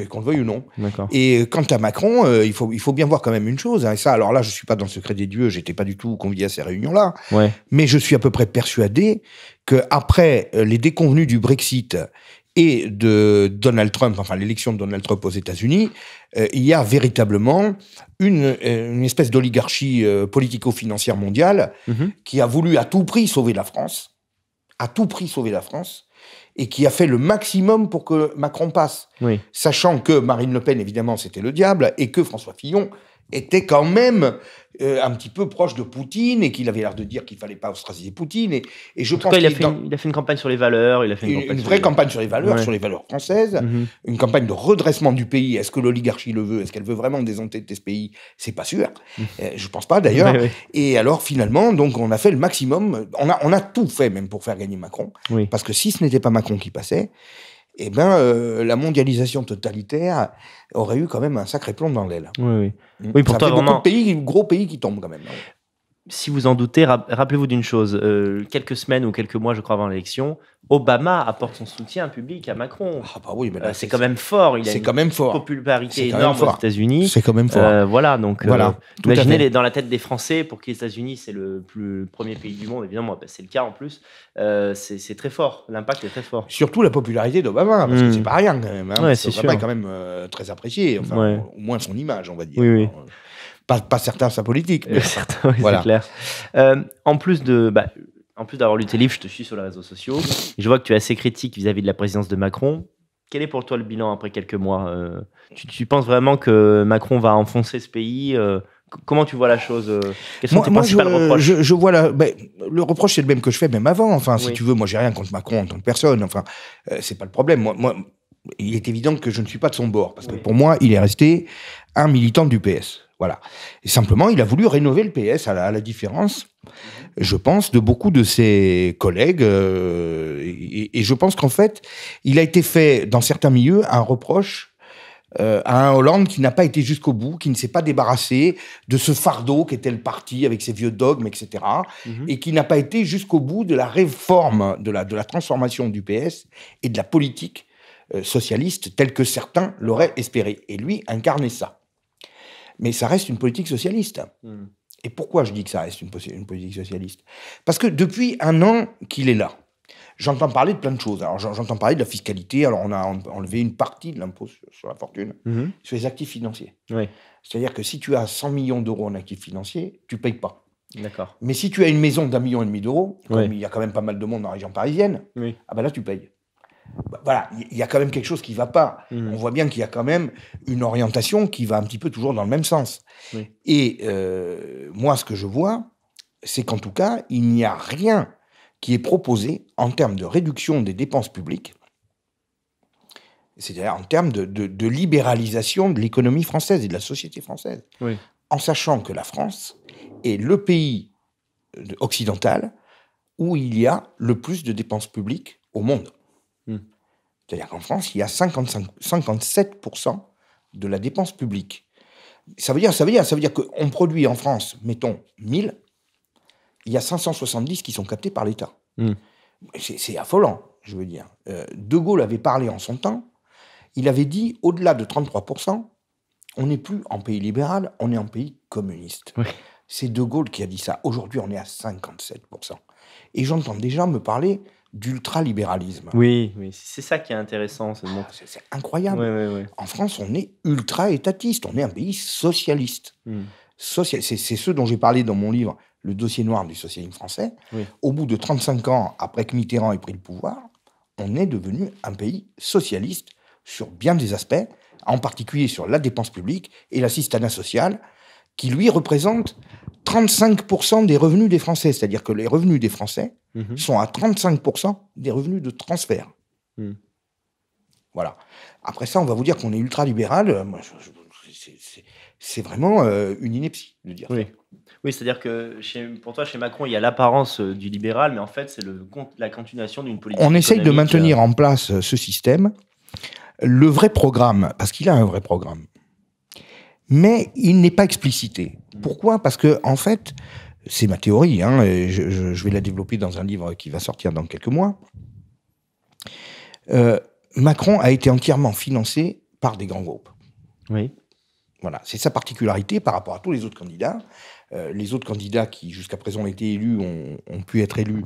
qu'on le veuille ou non. Et euh, quant à Macron, euh, il, faut, il faut bien voir quand même une chose, hein, et ça, alors là, je ne suis pas dans le secret des dieux, j'étais pas du tout convié à ces réunions-là, mais je suis à peu près persuadé qu'après euh, les déconvenus du Brexit et de Donald Trump, enfin l'élection de Donald Trump aux États-Unis, il y a véritablement une, une espèce d'oligarchie politico-financière mondiale mhm. qui a voulu à tout prix sauver la France, à tout prix sauver la France, et qui a fait le maximum pour que Macron passe. Sachant que Marine Le Pen, évidemment, c'était le diable, et que François Fillon, était quand même euh, un petit peu proche de Poutine et qu'il avait l'air de dire qu'il fallait pas ostraciser Poutine. Et, je en pense il, a fait une, campagne sur les valeurs. Il a fait une, vraie campagne sur les valeurs, sur les valeurs françaises. Mhm. Une campagne de redressement du pays. Est-ce que l'oligarchie le veut Est-ce qu'elle veut vraiment déshonter ce pays C'est pas sûr. Mhm. Euh, je pense pas d'ailleurs. Et alors finalement, donc on a fait le maximum. On a, on a tout fait même pour faire gagner Macron. Oui. Parce que si ce n'était pas Macron qui passait, eh ben, euh, la mondialisation totalitaire aurait eu quand même un sacré plomb dans l'aile. Oui, oui. Mm. oui pourtant, Ça fait beaucoup de pays, gros pays qui tombent quand même. Hein si vous en doutez, rappelez-vous d'une chose. Euh, quelques semaines ou quelques mois, je crois, avant l'élection, Obama apporte son soutien public à Macron. Ah bah oui, mais euh, c'est quand même fort. Il a une quand même fort. popularité énorme aux États-Unis. C'est quand même fort. Euh, voilà, donc voilà, imaginez dans la tête des Français, pour qui les États-Unis c'est le plus premier pays du monde, évidemment, bah, c'est le cas en plus. c'est très fort. L'impact est très fort. Surtout la popularité d'Obama, parce que hmm. c'est pas rien quand même. Hein. Obama est quand même très apprécié. au moins son image, on va dire. Oui, oui. Pas, certain certains, sa politique. Mais... c'est clair. Euh, en plus de, bah, en plus d'avoir lu tes livres, je te suis sur les réseaux sociaux. je vois que tu es assez critique vis-à-vis de la présidence de Macron. Quel est pour toi le bilan après quelques mois euh, tu, penses vraiment que Macron va enfoncer ce pays euh, Comment tu vois la chose je, vois la, bah, le reproche c'est le même que je fais même avant. Enfin, si tu veux, moi j'ai rien contre Macron en tant que personne. Enfin, c'est pas le problème. Moi, il est évident que je ne suis pas de son bord parce que pour moi, il est resté un militant du PS. Voilà. Et simplement, il a voulu rénover le PS à la, différence, je pense, de beaucoup de ses collègues. Euh, et, je pense qu'en fait, il a été fait, dans certains milieux, un reproche euh, à un Hollande qui n'a pas été jusqu'au bout, qui ne s'est pas débarrassé de ce fardeau qu'était le parti avec ses vieux dogmes, etc. Mhm. Et qui n'a pas été jusqu'au bout de la réforme, de la, de la transformation du PS et de la politique euh, socialiste telle que certains l'auraient espéré. Et lui incarnait ça. Mais ça reste une politique socialiste. Hmm. Et pourquoi je dis que ça reste une, politique socialiste Parce que depuis un an qu'il est là, j'entends parler de plein de choses. Alors j'entends parler de la fiscalité. Alors on a enlevé une partie de l'impôt sur, la fortune, hmm. sur les actifs financiers. C'est-à-dire que si tu as 100 millions d'euros en actifs financiers, tu payes pas. D'accord. Mais si tu as une maison d'un million et demi d'euros, comme il y a quand même pas mal de monde dans la région parisienne, ah ben là tu payes. Bah, voilà, il y a quand même quelque chose qui va pas. Mmh. On voit bien qu'il y a quand même une orientation qui va un petit peu toujours dans le même sens. Et euh, moi, ce que je vois, c'est qu'en tout cas, il n'y a rien qui est proposé en termes de réduction des dépenses publiques, c'est-à-dire en termes de, libéralisation de l'économie française et de la société française. En sachant que la France est le pays euh, occidental où il y a le plus de dépenses publiques au monde. Hmm. C'est-à-dire qu'en France, il y a 55, 57% de la dépense publique. Ça veut dire, ça veut dire, ça veut dire qu'on produit en France, mettons, 1000, il y a 570 qui sont captés par l'État. Hmm. C'est affolant, je veux dire. Euh, de Gaulle avait parlé en son temps, il avait dit, au-delà de 33%, on n'est plus en pays libéral, on est en pays communiste. C'est De Gaulle qui a dit ça. Aujourd'hui, on est à 57%. Et j'entends des gens me parler d'ultralibéralisme. Oui, oui c'est ça qui est intéressant. Ah, c'est incroyable. En France, on est ultra-étatiste, on est un pays socialiste. Hmm. c'est ce dont j'ai parlé dans mon livre, Le dossier noir du socialisme français. Au bout de 35 ans, après que Mitterrand ait pris le pouvoir, on est devenu un pays socialiste sur bien des aspects, en particulier sur la dépense publique et l'assistanat social, qui lui représente 35% des revenus des Français. C'est-à-dire que les revenus des Français Mhm. sont à 35% des revenus de transfert. Mhm. Voilà. Après ça, on va vous dire qu'on est ultra-libéral. Euh, c'est vraiment euh, une ineptie de dire oui. ça. Oui, c'est-à-dire que pour toi, chez Macron, il y a l'apparence euh, du libéral, mais en fait, c'est la continuation d'une politique. On essaye de maintenir en place ce système. Le vrai programme, parce qu'il a un vrai programme, mais il n'est pas explicité. Mhm. Pourquoi Parce que, en fait, c'est ma théorie, hein, je, vais la développer dans un livre qui va sortir dans quelques mois. Euh, Macron a été entièrement financé par des grands groupes. Oui. Voilà, c'est sa particularité par rapport à tous les autres candidats. Euh, les autres candidats qui jusqu'à présent ont été élus, ont, pu être élus,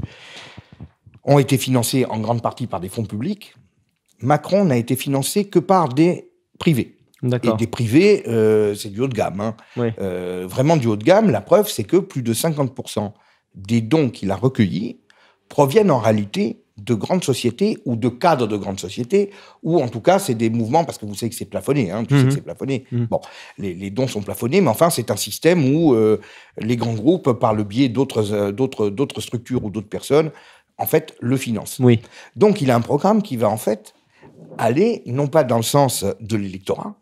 ont été financés en grande partie par des fonds publics. Macron n'a été financé que par des privés. Et des privés, euh, c'est du haut de gamme. Hein. Euh, vraiment du haut de gamme. La preuve, c'est que plus de 50% des dons qu'il a recueillis proviennent en réalité de grandes sociétés ou de cadres de grandes sociétés, ou en tout cas, c'est des mouvements, parce que vous savez que c'est plafonné, hein, mhm. plafonné. Mhm. Bon, les, dons sont plafonnés, mais enfin, c'est un système où euh, les grands groupes, par le biais d'autres structures ou d'autres personnes, en fait, le financent. Oui. Donc, il a un programme qui va en fait aller, non pas dans le sens de l'électorat,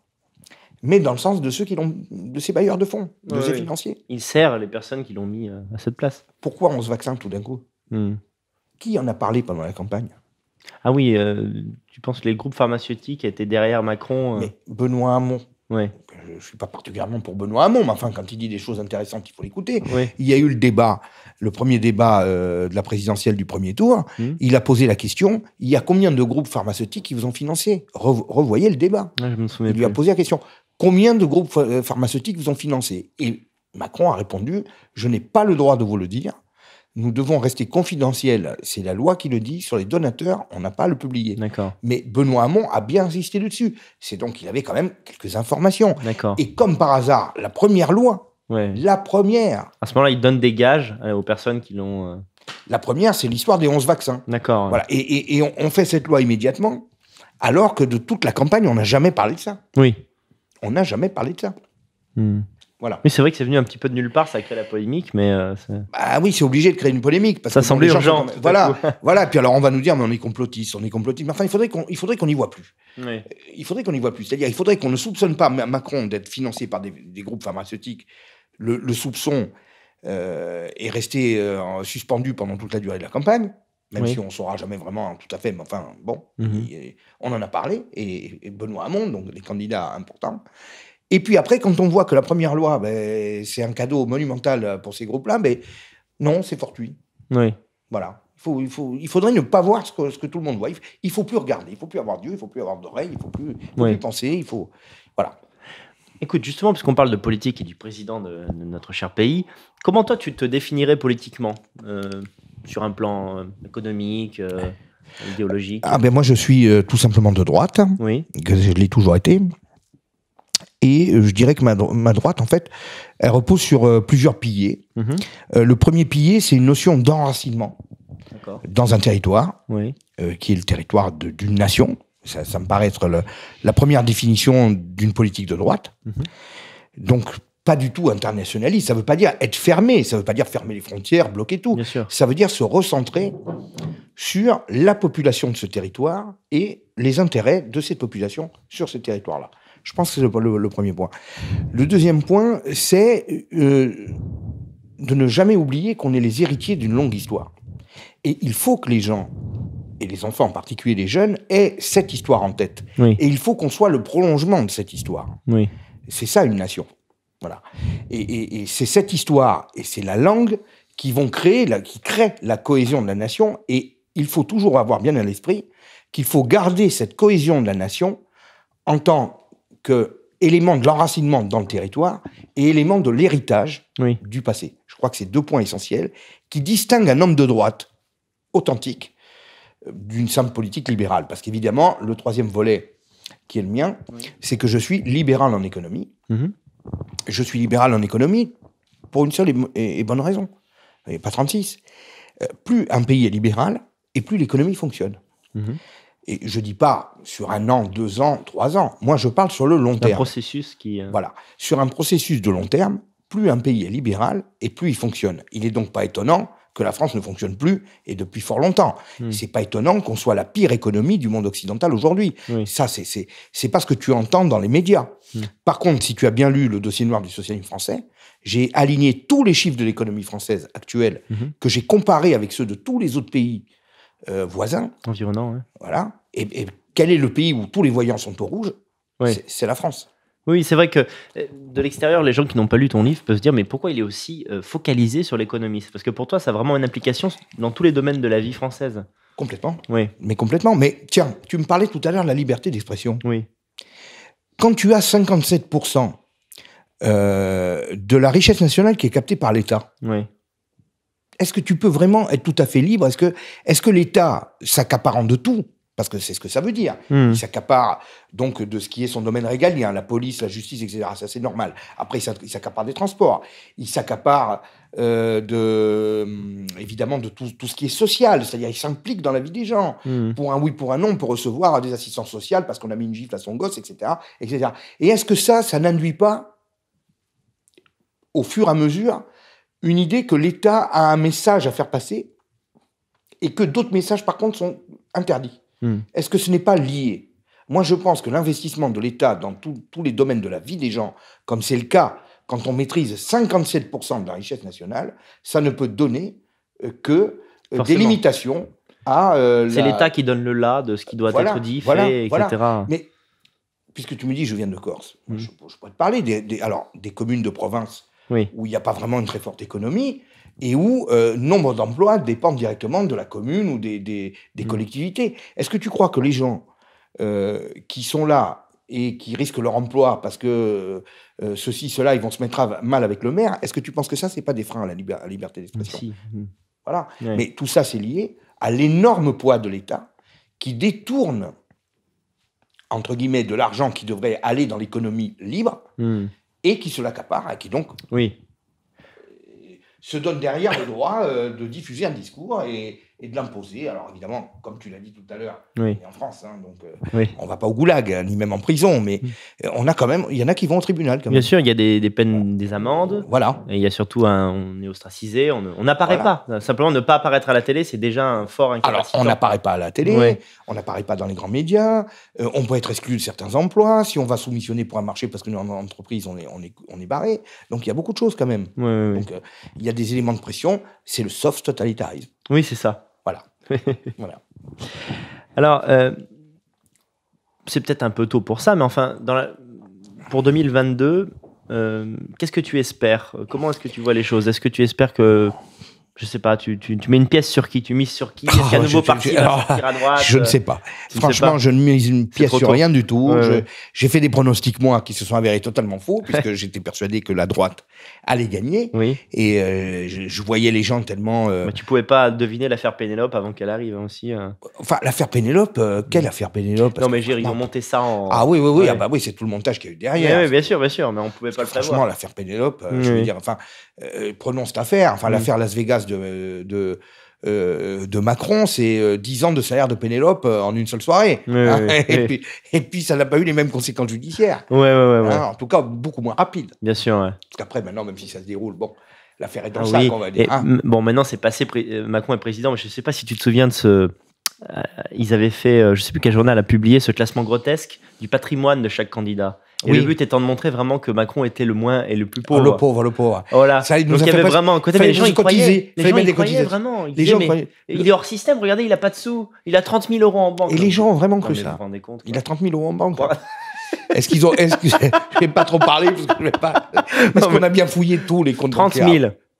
mais dans le sens de ceux qui l'ont, de ces bailleurs de fonds, de ces financiers. Il sert les personnes qui l'ont mis euh, à cette place. Pourquoi on se vaccine tout d'un coup hmm. Qui en a parlé pendant la campagne Ah oui, euh, tu penses que les groupes pharmaceutiques étaient derrière Macron euh Benoît Hamon. Ouais. Je ne suis pas particulièrement pour Benoît Hamon, mais enfin, quand il dit des choses intéressantes, il faut l'écouter. Il y a eu le débat, le premier débat de la présidentielle du premier tour. Hmm. Il a posé la question il y a combien de groupes pharmaceutiques qui vous ont financé Revoyez le débat. Ah, il lui a posé la question. Combien de groupes euh, pharmaceutiques vous ont financé Et Macron a répondu Je n'ai pas le droit de vous le dire. Nous devons rester confidentiels. C'est la loi qui le dit. Sur les donateurs, on n'a pas le publier. D'accord. Mais Benoît Hamon a bien insisté dessus. C'est donc qu'il avait quand même quelques informations. D'accord. Et comme par hasard, la première loi, la première. À ce moment-là, il donne des gages euh, aux personnes qui l'ont. Euh, la première, c'est l'histoire des 11 vaccins. D'accord. Et, on fait cette loi immédiatement, alors que de toute la campagne, on n'a jamais parlé de ça. Oui on n'a jamais parlé de ça. Hmm. Voilà. Mais c'est vrai que c'est venu un petit peu de nulle part, ça a créé la polémique, mais. ah oui, c'est obligé de créer une polémique. Parce ça semble semblait urgent. Voilà, voilà. Puis alors on va nous dire, mais on est complotiste, on est complotiste. Mais enfin, il faudrait qu'on, il faudrait qu'on n'y voit plus. Il faudrait qu'on y voit plus. C'est-à-dire, il faudrait qu'on ne soupçonne pas Macron d'être financé par des, groupes pharmaceutiques. Le, soupçon euh, est resté euh, suspendu pendant toute la durée de la campagne même si on ne saura jamais vraiment hein, tout à fait, mais enfin, bon, mmh on en a parlé, et, Benoît Hamon, donc des candidats importants. Et puis après, quand on voit que la première loi, ben, c'est un cadeau monumental pour ces groupes-là, ben, non, c'est fortuit. Oui. Voilà. Il, faut, il, faut, il faudrait ne pas voir ce que, ce que tout le monde voit. Il ne faut, plus regarder, il ne faut plus avoir Dieu, il ne faut plus avoir d'oreilles, il ne faut, plus, plus penser, il faut... Voilà. Écoute, justement, puisqu'on parle de politique et du président de, notre cher pays, comment toi tu te définirais politiquement euh? sur un plan euh, économique euh, idéologique ah ben moi je suis euh, tout simplement de droite hein, oui que je l'ai toujours été et je dirais que ma, droite, en fait, elle repose sur plusieurs piliers. Mhm. le premier pilier, c'est une notion d'enracinement dans un territoire, qui est le territoire d'une nation. Ça, me paraît être la première définition d'une politique de droite. Mhm. Donc, pas du tout internationaliste. Ça ne veut pas dire être fermé, ça ne veut pas dire fermer les frontières, bloquer tout. Ça veut dire se recentrer sur la population de ce territoire et les intérêts de cette population sur ce territoire-là. Je pense que c'est le, premier point. Le deuxième point, c'est euh, de ne jamais oublier qu'on est les héritiers d'une longue histoire. Et il faut que les gens, et les enfants en particulier les jeunes, aient cette histoire en tête. Et il faut qu'on soit le prolongement de cette histoire. Oui. C'est ça une nation. Voilà. Et, c'est cette histoire et c'est la langue qui vont créer, la, qui crée la cohésion de la nation. Et il faut toujours avoir bien à l'esprit qu'il faut garder cette cohésion de la nation en tant que élément de l'enracinement dans le territoire et élément de l'héritage du passé. Je crois que c'est deux points essentiels qui distinguent un homme de droite authentique euh, d'une simple politique libérale. Parce qu'évidemment, le troisième volet qui est le mien, c'est que je suis libéral en économie, mhm je suis libéral en économie pour une seule et, bonne raison, pas 36. Euh, plus un pays est libéral, et plus l'économie fonctionne. Mhm. Et je ne dis pas sur un an, deux ans, trois ans. Moi, je parle sur le long terme. processus qui. Euh, voilà. Sur un processus de long terme, plus un pays est libéral et plus il fonctionne. Il n'est donc pas étonnant que la France ne fonctionne plus et depuis fort longtemps. Hmm. C'est pas étonnant qu'on soit la pire économie du monde occidental aujourd'hui. Ça, c'est c'est pas ce que tu entends dans les médias. Hmm. Par contre, si tu as bien lu le dossier noir du socialisme français, j'ai aligné tous les chiffres de l'économie française actuelle hmm. que j'ai comparés avec ceux de tous les autres pays euh, voisins. Environnants. Voilà. Et, quel est le pays où tous les voyants sont au rouge C'est la France. Oui, c'est vrai que euh, de l'extérieur, les gens qui n'ont pas lu ton livre peuvent se dire mais pourquoi il est aussi euh, focalisé sur l'économie Parce que pour toi, ça a vraiment une application dans tous les domaines de la vie française. Complètement. Oui. Mais complètement. Mais tiens, tu me parlais tout à l'heure de la liberté d'expression. Oui. Quand tu as 57% euh, de la richesse nationale qui est captée par l'État, oui. est-ce que tu peux vraiment être tout à fait libre Est-ce que, que l'État, s'accaparant de tout, parce que c'est ce que ça veut dire. Hmm. Il s'accapare donc de ce qui est son domaine régalien, la police, la justice, etc. Ça, c'est normal. Après, il s'accapare des transports. Il s'accapare euh, de, hmm, évidemment, de tout, ce qui est social. C'est-à-dire, il s'implique dans la vie des gens. Hmm. Pour un oui, pour un non, pour recevoir des assistances sociales parce qu'on a mis une gifle à son gosse, etc. etc. Et est-ce que ça, ça n'induit pas, au fur et à mesure, une idée que l'État a un message à faire passer et que d'autres messages, par contre, sont interdits Hmm. Est-ce que ce n'est pas lié Moi, je pense que l'investissement de l'État dans tous les domaines de la vie des gens, comme c'est le cas quand on maîtrise 57% de la richesse nationale, ça ne peut donner euh, que euh, des limitations à. Euh, c'est l'État qui donne le là de ce qui doit être dit, fait, etc. Mais puisque tu me dis, je viens de Corse, hmm. je, pourrais te parler des, communes de province où il n'y a pas vraiment une très forte économie et où euh, nombre d'emplois dépendent directement de la commune ou des, mmh. collectivités. Est-ce que tu crois que les gens euh, qui sont là et qui risquent leur emploi parce que euh, ceci, cela, ils vont se mettre mal avec le maire, est-ce que tu penses que ça, ce n'est pas des freins à la, liberté d'expression si. Mmh. Voilà. Mais tout ça, c'est lié à l'énorme poids de l'État qui détourne, entre guillemets, de l'argent qui devrait aller dans l'économie libre mmh. et qui se l'accapare et qui donc oui se donne derrière le droit euh, de diffuser un discours et, et de l'imposer. Alors évidemment, comme tu l'as dit tout à l'heure, en France, hein, donc euh, oui. on va pas au goulag, hein, ni même en prison, mais mm. euh, on a quand même, il y en a qui vont au tribunal. Quand même. Bien sûr, il y a des, peines, des amendes. Voilà. Et il y a surtout un, on est ostracisé, on n'apparaît pas. Simplement, ne pas apparaître à la télé, c'est déjà un fort Alors, on n'apparaît pas à la télé, on n'apparaît pas dans les grands médias, euh, on peut être exclu de certains emplois, si on va soumissionner pour un marché parce que nous, en entreprise, on est, on est, on est barré. Donc, il y a beaucoup de choses quand même. Donc, il y a des éléments de pression, c'est le soft totalitarisme. Oui, c'est ça. Alors, euh, c'est peut-être un peu tôt pour ça, mais enfin, dans pour 2022, euh, qu'est-ce que tu espères Comment est-ce que tu vois les choses Est-ce que tu espères que je sais pas, tu, tu, mets une pièce sur qui Tu mises sur qui Est-ce qu'à oh, nouveau parti je, à droite Je ne sais pas. Franchement, je ne mise une pièce sur rien du tout. J'ai fait des pronostics, moi, qui se sont avérés totalement faux, puisque j'étais persuadé que la droite allait gagner. Oui. Et euh, je, voyais les gens tellement. Tu euh, Mais tu pouvais pas deviner l'affaire Pénélope avant qu'elle arrive hein, aussi. Hein. Enfin, l'affaire Pénélope, euh, quelle affaire Pénélope Non, mais ils ont monté ça en. Ah oui, oui, oui, ah, bah, oui c'est tout le montage qu'il y a eu derrière. Oui, bien sûr, bien sûr, mais on pouvait pas le savoir. Franchement, l'affaire Pénélope, je veux dire, enfin, prononce cette affaire, enfin, mm. l'affaire Las Vegas de, euh, de Macron, c'est 10 euh, ans de salaire de Pénélope euh, en une seule soirée. Hein, et, Puis, ça n'a pas eu les mêmes conséquences judiciaires. Ouais, ouais, ouais, hein, en tout cas, beaucoup moins rapide. Bien sûr. Parce qu'après, maintenant, même si ça se déroule, bon, l'affaire est dans ah le ça, on va dire. Hein. Bon, maintenant, c'est passé. Macron est président, mais je ne sais pas si tu te souviens de ce. Ils avaient fait, je ne sais plus quel journal a publié ce classement grotesque du patrimoine de chaque candidat. Et le but étant de montrer vraiment que Macron était le moins et le plus pauvre. Ah, le pauvre, le pauvre. Voilà. Ça, il Donc, il y avait vraiment un côté. Mais les gens, ils croyaient. Les gens, ils croyaient vraiment. les gens Il est hors système, regardez, il a pas de sous. Il a 30 000 euros en banque. Et les gens ont vraiment cru ça. il a 30 000 euros en banque. Est-ce qu'ils ont. est je vais pas trop parler parce que je pas. Parce qu'on a bien fouillé tous les comptes. 30 000.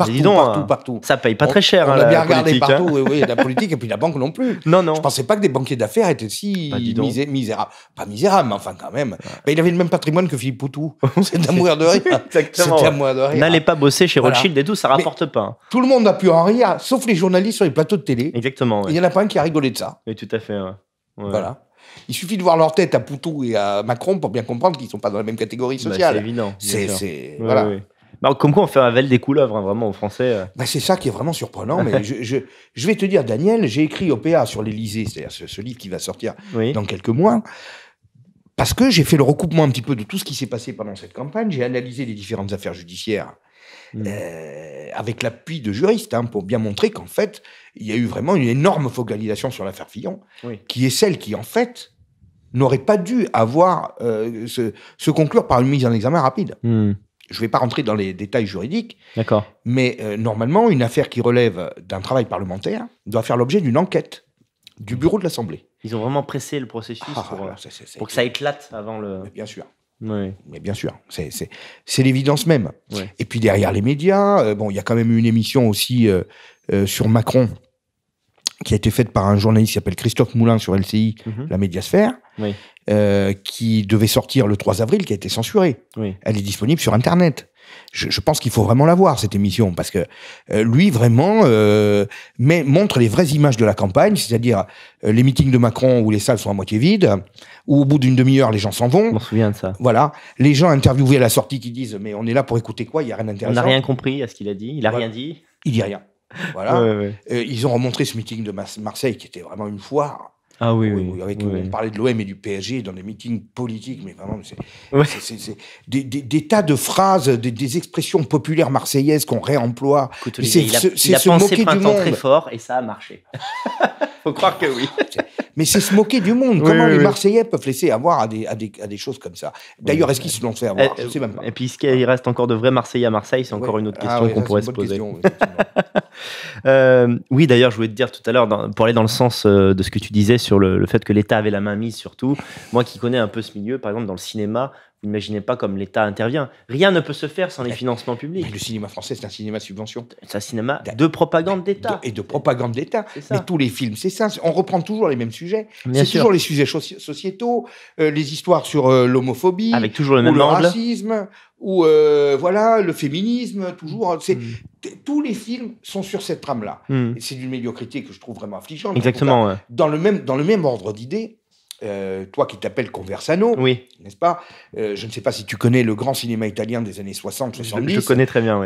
Partout, donc, partout, hein, partout. Ça paye pas très cher. On, hein, a bien la regardé hein. partout, oui, la politique et puis la banque non plus. Non, non. Je pensais pas que des banquiers d'affaires étaient si bah, misérables. Pas misérables, mais enfin quand même. il avait le même patrimoine que Philippe Poutou. C'est d'amour de rire. Exactement. C'est de rire. N'allez pas bosser chez Rothschild et tout, ça rapporte pas. Tout le monde a pu en rire, sauf les journalistes sur les plateaux de télé. Exactement. Il n'y y en a pas un qui a rigolé de ça. Oui, tout à fait. Voilà. Il suffit de voir leur tête à Poutou et à Macron pour bien comprendre qu'ils sont pas dans la même catégorie bah, sociale. c'est évident. C'est, voilà. Bah, comme quoi on fait un vel des couleuvres, hein, vraiment, aux Français. Euh. Bah, c'est ça qui est vraiment surprenant. mais je, je, je, vais te dire, Daniel, j'ai écrit OPA sur l'Élysée, c'est-à-dire ce, livre qui va sortir oui. dans quelques mois. Parce que j'ai fait le recoupement un petit peu de tout ce qui s'est passé pendant cette campagne, j'ai analysé les différentes affaires judiciaires mm. Euh, avec l'appui de juristes, hein, pour bien montrer qu'en fait, il y a eu vraiment une énorme focalisation sur l'affaire Fillon, qui est celle qui, en fait, n'aurait pas dû avoir euh, se, se, conclure par une mise en examen rapide. Mm je ne vais pas rentrer dans les détails juridiques. Mais euh, normalement, une affaire qui relève d'un travail parlementaire doit faire l'objet d'une enquête du bureau de l'Assemblée. Ils ont vraiment pressé le processus ah, euh, pour, que ça éclate avant le. bien sûr. Mais bien sûr, c'est l'évidence même. Et puis derrière les médias, euh, bon, il y a quand même une émission aussi sur Macron qui a été faite par un journaliste qui s'appelle Christophe Moulin sur LCI, mhm. la médiasphère, euh, qui devait sortir le 3 avril, qui a été censurée. Elle est disponible sur Internet. Je, pense qu'il faut vraiment la voir, cette émission, parce que euh, lui, vraiment, euh, montre les vraies images de la campagne, c'est-à-dire les meetings de Macron où les salles sont à moitié vides, où au bout d'une demi-heure, les gens s'en vont. Je se souviens de ça. Voilà. Les gens interviewés à la sortie qui disent, mais on est là pour écouter quoi, il n'y a rien d'intéressant. On n'a rien compris à ce qu'il a dit, il n'a rien dit. Il dit rien. Voilà. Euh, ils ont remontré ce meeting de Marseille qui était vraiment une foire. Ah oui, oui, avec, On parlait de l'OM et du PSG dans des meetings politiques, mais vraiment, c'est des, tas de phrases, des, expressions populaires marseillaises qu'on réemploie. C'est il a, pensé très fort et ça a marché. Faut croire que oui. mais c'est se moquer du monde. Comment les Marseillais peuvent laisser avoir à des, à des, choses comme ça D'ailleurs, est-ce qu'ils se l'ont fait avoir Je eh, Je sais même pas. Et puis, est-ce qu'il reste encore de vrais Marseillais à Marseille C'est encore une autre ah question qu'on pourrait se poser. Euh, oui, d'ailleurs, je voulais te dire tout à l'heure, pour aller dans le sens euh, de ce que tu disais sur le, le fait que l'État avait la main mise surtout, moi qui connais un peu ce milieu, par exemple, dans le cinéma, N'imaginez pas comme l'État intervient. Rien ne peut se faire sans les financements publics. le cinéma français, c'est un cinéma subvention. C'est un cinéma de propagande d'État. Et de propagande d'État. Mais tous les films, c'est ça. On reprend toujours les mêmes sujets. C'est toujours les sujets sociétaux, euh, les histoires sur euh, l'homophobie, le racisme, ou euh, voilà le féminisme. Toujours, hein, hmm. tous les films sont sur cette trame-là. Hmm. C'est d'une médiocrité que je trouve vraiment affligeante. Exactement. Dans le même dans le même ordre d'idées, euh, toi qui t'appelles Conversano, n'est-ce pas euh, Je ne sais pas si tu connais le grand cinéma italien des années 60, 70.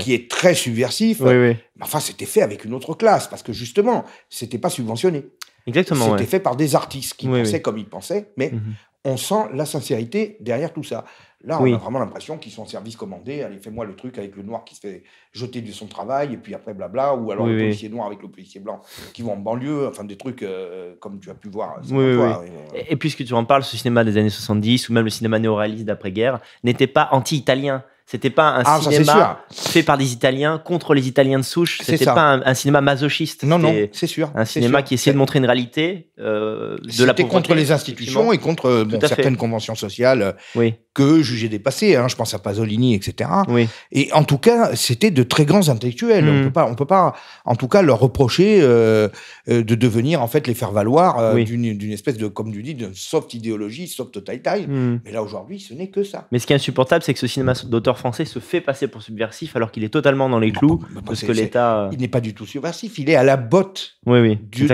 Qui est très subversif. Mais enfin, c'était fait avec une autre classe, parce que justement, c'était pas subventionné. Exactement. C'était fait par des artistes qui pensaient comme ils pensaient, mais mhm. on sent la sincérité derrière tout ça. Là, on a vraiment l'impression qu'ils sont en service commandé. Allez, fais-moi le truc avec le noir qui se fait jeter de son travail, et puis après, blabla. Ou alors le policier noir avec le policier blanc qui vont en banlieue. Enfin, des trucs euh, comme tu as pu voir. Euh, euh. et, et, puisque tu en parles, ce cinéma des années 70, ou même le cinéma néo-réaliste d'après-guerre, n'était pas anti-italien. C'était pas un ah, cinéma fait par des Italiens contre les Italiens de souche. C'était pas un, cinéma masochiste. Non, non, c'est sûr. Un cinéma qui essayait de montrer une réalité de la pauvreté. contre les institutions et contre certaines conventions sociales. Oui que jugés dépassés. Hein, je pense à Pasolini, etc. Oui. Et en tout cas, c'était de très grands intellectuels. On mm. peut pas, on peut pas, en tout cas, leur reprocher euh, euh, de devenir en fait les faire valoir euh, d'une espèce de, comme tu dis, d'une soft idéologie, soft totalitaire. Mm. Mais là aujourd'hui, ce n'est que ça. Mais ce qui est insupportable, c'est que ce cinéma d'auteur français se fait passer pour subversif alors qu'il est totalement dans les bah, clous bah, bah, parce que l'État. Il n'est pas du tout subversif. Il est à la botte. oui, du,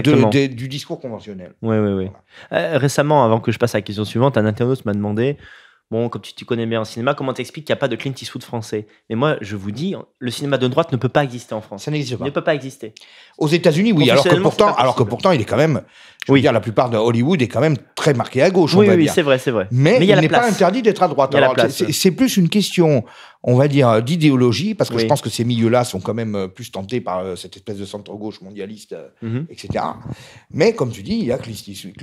du discours conventionnel. Oui, oui, oui. récemment, avant que je passe à la question suivante, un internaute m'a demandé Bon, comme tu connais bien en cinéma, comment t'expliques qu'il n'y a pas de Clint Eastwood français Mais moi, je vous dis, le cinéma de droite ne peut pas exister en France. Ça n'existe pas. Il ne peut pas exister. Aux États-Unis, oui, alors pourtant, alors que pourtant, il est quand même je oui. veux dire, la plupart de Hollywood est quand même très marqué à gauche. Oui, on va oui, c'est vrai, c'est vrai. Mais, il n'est pas interdit d'être à droite. C'est plus une question, on va dire, d'idéologie, parce que je pense que ces milieux-là sont quand même plus tentés par cette espèce de centre-gauche mondialiste, etc. Mais comme tu dis, il y a Clint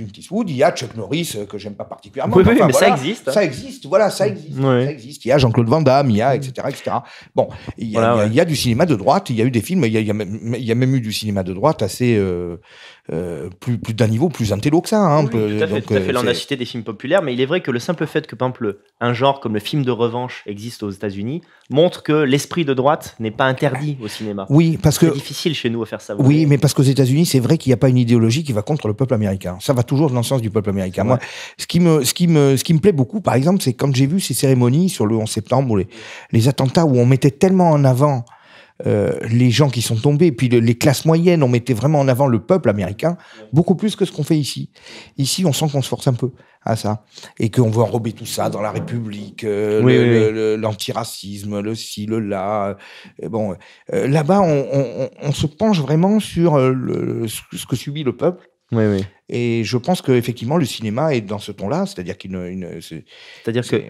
Eastwood, il y a Chuck Norris, que j'aime pas particulièrement. Oui, mais ça existe. Ça existe, voilà, ça existe. Ça existe. Il y a Jean-Claude Van Damme, il y a, etc., etc. Bon, il y, a, du cinéma de droite, il y a eu des films, il y a, même, eu du cinéma de droite assez... Euh, plus, d'un niveau plus intello que ça. Hein, tout à fait, donc, euh, cité des films populaires, mais il est vrai que le simple fait que, par exemple, un genre comme le film de revanche existe aux États-Unis montre que l'esprit de droite n'est pas interdit au cinéma. Oui, parce que. C'est difficile chez nous à faire ça. Oui, mais parce qu'aux États-Unis, c'est vrai qu'il n'y a pas une idéologie qui va contre le peuple américain. Ça va toujours dans le sens du peuple américain. Moi, ce qui, me, ce, qui me, ce qui me plaît beaucoup, par exemple, c'est quand j'ai vu ces cérémonies sur le 11 septembre, les attentats où on mettait tellement en avant euh, les gens qui sont tombés, puis les classes moyennes, on mettait vraiment en avant le peuple américain, beaucoup plus que ce qu'on fait ici. Ici, on sent qu'on se force un peu à ça, et qu'on veut enrober tout ça dans la République, euh, l'antiracisme, le, si le, ci, le là. Euh, bon, là-bas, on, se penche vraiment sur ce que subit le peuple, oui, oui. Et je pense qu'effectivement, le cinéma est dans ce ton-là, c'est-à-dire qu'il C'est-à-dire que.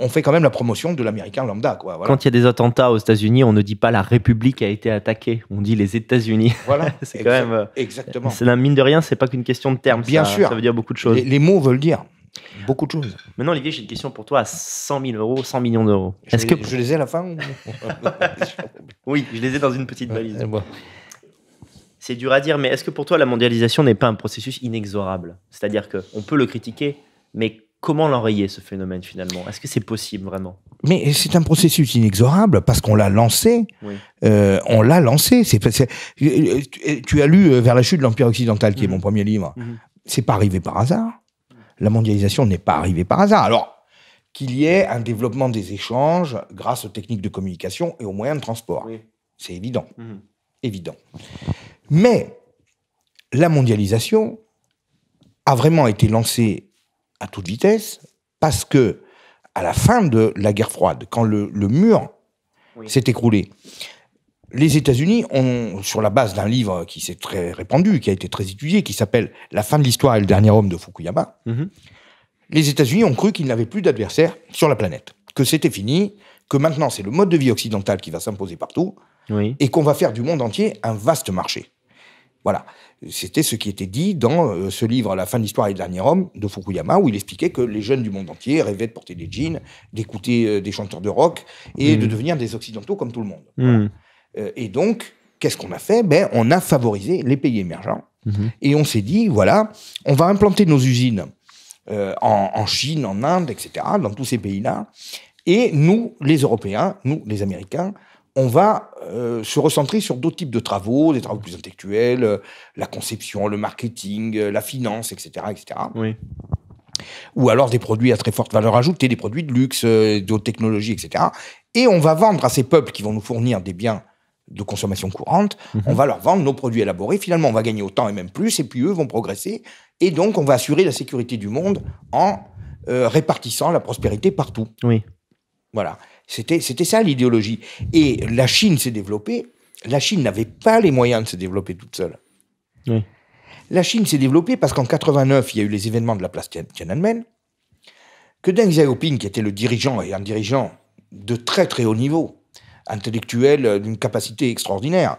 on, fait quand même la promotion de l'américain lambda, quoi. Quand il y a des attentats aux États-Unis, on ne dit pas la République a été attaquée, on dit les États-Unis. Voilà. c'est quand même. Exactement. C'est la mine de rien, c'est pas qu'une question de termes Bien ça, sûr. Ça veut dire beaucoup de choses. les, mots veulent dire. Beaucoup de choses. Maintenant, Olivier, j'ai une question pour toi à 100 000 euros, 100 millions d'euros. Est-ce que je les ai à la fin Oui, je les ai dans une petite valise c'est dur à dire, mais est-ce que pour toi la mondialisation n'est pas un processus inexorable C'est-à-dire que qu'on peut le critiquer, mais comment l'enrayer ce phénomène finalement Est-ce que c'est possible vraiment Mais c'est un processus inexorable parce qu'on l'a lancé. Euh, on l'a lancé. C'est, euh, euh, tu as lu Vers la chute de l'Empire occidental, qui est mon mhm. premier livre. Mhm. C'est pas arrivé par hasard. La mondialisation n'est pas arrivée par hasard. Alors, qu'il y ait un développement des échanges grâce aux techniques de communication et aux moyens de transport. C'est évident. Mhm. Évident. Mais la mondialisation a vraiment été lancée à toute vitesse parce que à la fin de la guerre froide, quand le, mur s'est écroulé, les États-Unis ont, sur la base d'un livre qui s'est très répandu, qui a été très étudié, qui s'appelle La fin de l'histoire et le dernier homme de Fukuyama, mhm. les États-Unis ont cru qu'ils n'avaient plus d'adversaires sur la planète, que c'était fini, que maintenant c'est le mode de vie occidental qui va s'imposer partout, et qu'on va faire du monde entier un vaste marché. Voilà. C'était ce qui était dit dans euh, ce livre La fin de l'histoire et le dernier homme de Fukuyama, où il expliquait que les jeunes du monde entier rêvaient de porter des jeans, d'écouter euh, des chanteurs de rock et mm. de devenir des occidentaux comme tout le monde. Mm. Euh, et donc, qu'est-ce qu'on a fait ben, On a favorisé les pays émergents mm-hmm. et on s'est dit voilà, on va implanter nos usines en Chine, en Inde, etc., dans tous ces pays-là. Et nous, les Européens, nous, les Américains, on va euh, se recentrer sur d'autres types de travaux, des travaux plus intellectuels, euh, la conception, le marketing, euh, la finance, etc., etc. Ou alors des produits à très forte valeur ajoutée, des produits de luxe, d'autres technologies, etc. Et on va vendre à ces peuples qui vont nous fournir des biens de consommation courante, mhm. on va leur vendre nos produits élaborés, finalement on va gagner autant et même plus, et puis eux vont progresser, et donc on va assurer la sécurité du monde en répartissant la prospérité partout. Oui. Voilà. C'était ça l'idéologie. Et la Chine s'est développée. La Chine n'avait pas les moyens de se développer toute seule. La Chine s'est développée parce qu'en 89, il y a eu les événements de la place Tiananmen, que Deng Xiaoping, qui était le dirigeant et un dirigeant de très très haut niveau, intellectuel euh, d'une capacité extraordinaire,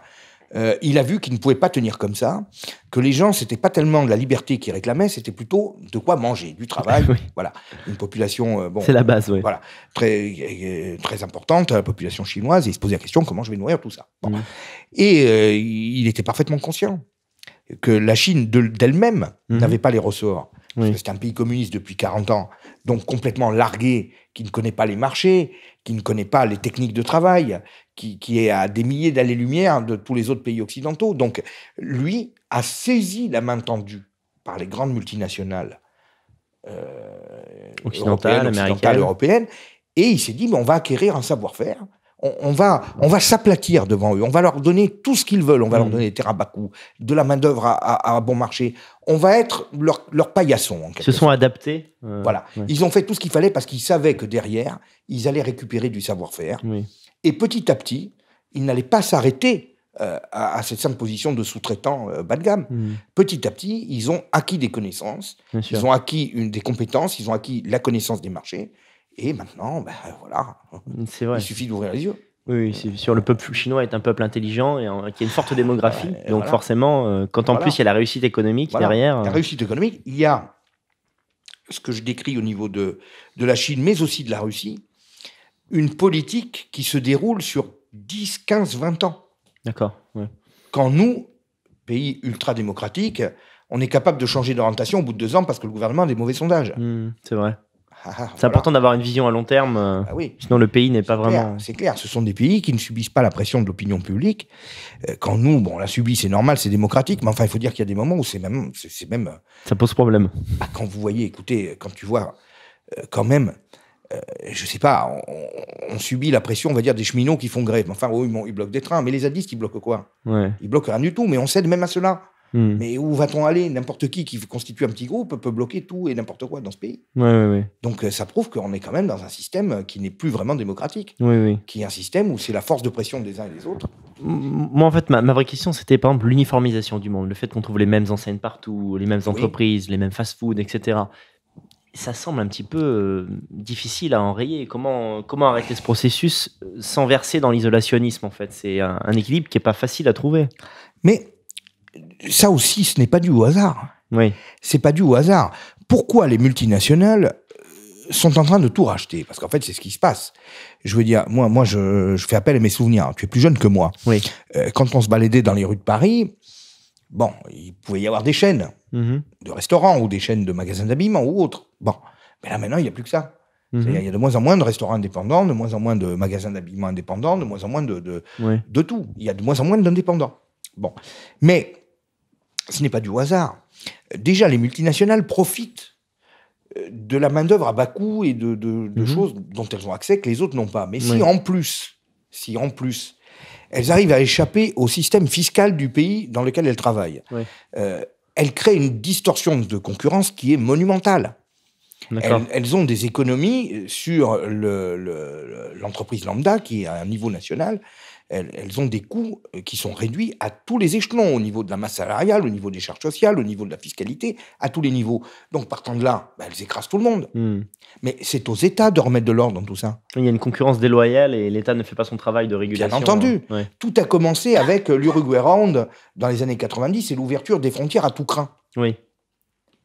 euh, il a vu qu'il ne pouvait pas tenir comme ça, que les gens, c'était pas tellement de la liberté qu'ils réclamaient, c'était plutôt de quoi manger, du travail. Voilà. Une population. Euh, bon, c'est la base, Voilà. Très, euh, très importante, la population chinoise, et il se posait la question comment je vais nourrir tout ça. Mm. Et il était parfaitement conscient que la Chine d'elle-même mm-hmm. n'avait pas les ressorts. C'était C'est un pays communiste depuis 40 ans, donc complètement largué, qui ne connaît pas les marchés, qui ne connaît pas les techniques de travail, qui, est à des milliers dallées lumière de tous les autres pays occidentaux. Donc, lui a saisi la main tendue par les grandes multinationales euh, occidentales, américaines, européennes, et il s'est dit, mais on va acquérir un savoir-faire. On, va, on va s'aplatir devant eux. On va leur donner tout ce qu'ils veulent. On va leur mm. donner des terres à bas coût, de la main d'œuvre à, bon marché. On va être leur, paillasson. Ils se sont adaptés. Euh, voilà. Ils ont fait tout ce qu'il fallait parce qu'ils savaient que derrière, ils allaient récupérer du savoir-faire. Oui. Et petit à petit, ils n'allaient pas s'arrêter euh, à, cette simple position de sous-traitant euh, bas de gamme. Hmm. Petit à petit, ils ont acquis des connaissances, ils ont acquis des compétences, ils ont acquis la connaissance des marchés. Et maintenant, ben, euh, voilà, hmm, il suffit d'ouvrir les yeux. Oui, sur le peuple chinois est un peuple intelligent et qui a une forte démographie. donc forcément, quand en plus il y a la réussite économique derrière. La réussite économique, il y a ce que je décris au niveau de, de la Chine, mais aussi de la Russie, une politique qui se déroule sur 10, 15, 20 ans. D'accord. Quand nous, pays ultra-démocratique, on est capable de changer d'orientation au bout de deux ans parce que le gouvernement a des mauvais sondages. Hmm, c'est vrai. Ah, ah, c'est important d'avoir une vision à long terme, euh, ah oui. sinon le pays n'est pas vraiment. C'est clair, ce sont des pays qui ne subissent pas la pression de l'opinion publique. Euh, quand nous, bon, on la subit, c'est normal, c'est démocratique, mais enfin, il faut dire qu'il y a des moments où c'est même, c'est même. Euh, Ça pose problème. quand vous voyez, écoutez, quand tu vois, quand même, je sais pas, on, on subit la pression, on va dire, des cheminots qui font grève. Enfin, oui, ils bloquent des trains, mais les zadistes, ils bloquent quoi ouais. Ils bloquent rien du tout, mais on cède même à cela. Hmm. Mais où va-t-on aller N'importe qui qui constitue un petit groupe peut bloquer tout et n'importe quoi dans ce pays. Ouais, Donc euh, ça prouve qu'on est quand même dans un système qui n'est plus vraiment démocratique, qui est un système où c'est la force de pression des uns et des autres. Moi, en fait, ma, vraie question, c'était par exemple l'uniformisation du monde, le fait qu'on trouve les mêmes enseignes partout, les mêmes entreprises, les mêmes fast-foods, etc ça semble un petit peu euh, difficile à enrayer. Comment, comment arrêter ce processus euh, sans verser dans l'isolationnisme, en fait C'est un, équilibre qui n'est pas facile à trouver. Mais ça aussi, ce n'est pas dû au hasard. Oui. C'est pas dû au hasard. Pourquoi les multinationales euh, sont en train de tout racheter Parce qu'en fait, c'est ce qui se passe. Je veux dire, moi, moi je, fais appel à mes souvenirs. Tu es plus jeune que moi. Oui. quand on se baladait dans les rues de Paris, bon, il pouvait y avoir des chaînes mmh de restaurants ou des chaînes de magasins d'habillement ou autres. Bon. Mais là, maintenant, il n'y a plus que ça. Mhm. Il y a de moins en moins de restaurants indépendants, de moins en moins de magasins d'habillement indépendants, de moins en moins de, de, tout. Il y a de moins en moins d'indépendants. Bon. Mais ce n'est pas du hasard. Déjà, les multinationales profitent euh, de la main-d'œuvre à bas coût et de, mhm. choses dont elles ont accès que les autres n'ont pas. Mais si en plus, si en plus, elles arrivent à échapper au système fiscal du pays dans lequel elles travaillent, euh, elles créent une distorsion de concurrence qui est monumentale. Elles, ont des économies sur l'entreprise lambda, qui est à un niveau national. Elles, ont des coûts euh, qui sont réduits à tous les échelons, au niveau de la masse salariale, au niveau des charges sociales, au niveau de la fiscalité, à tous les niveaux. Donc, partant de là, bah, elles écrasent tout le monde. Hmm. Mais c'est aux États de remettre de l'ordre dans tout ça. Il y a une concurrence déloyale et l'État ne fait pas son travail de régulation. Bien entendu. Hein. Tout a commencé avec l'Uruguay Round dans les années 90 et l'ouverture des frontières à tout craint. Oui.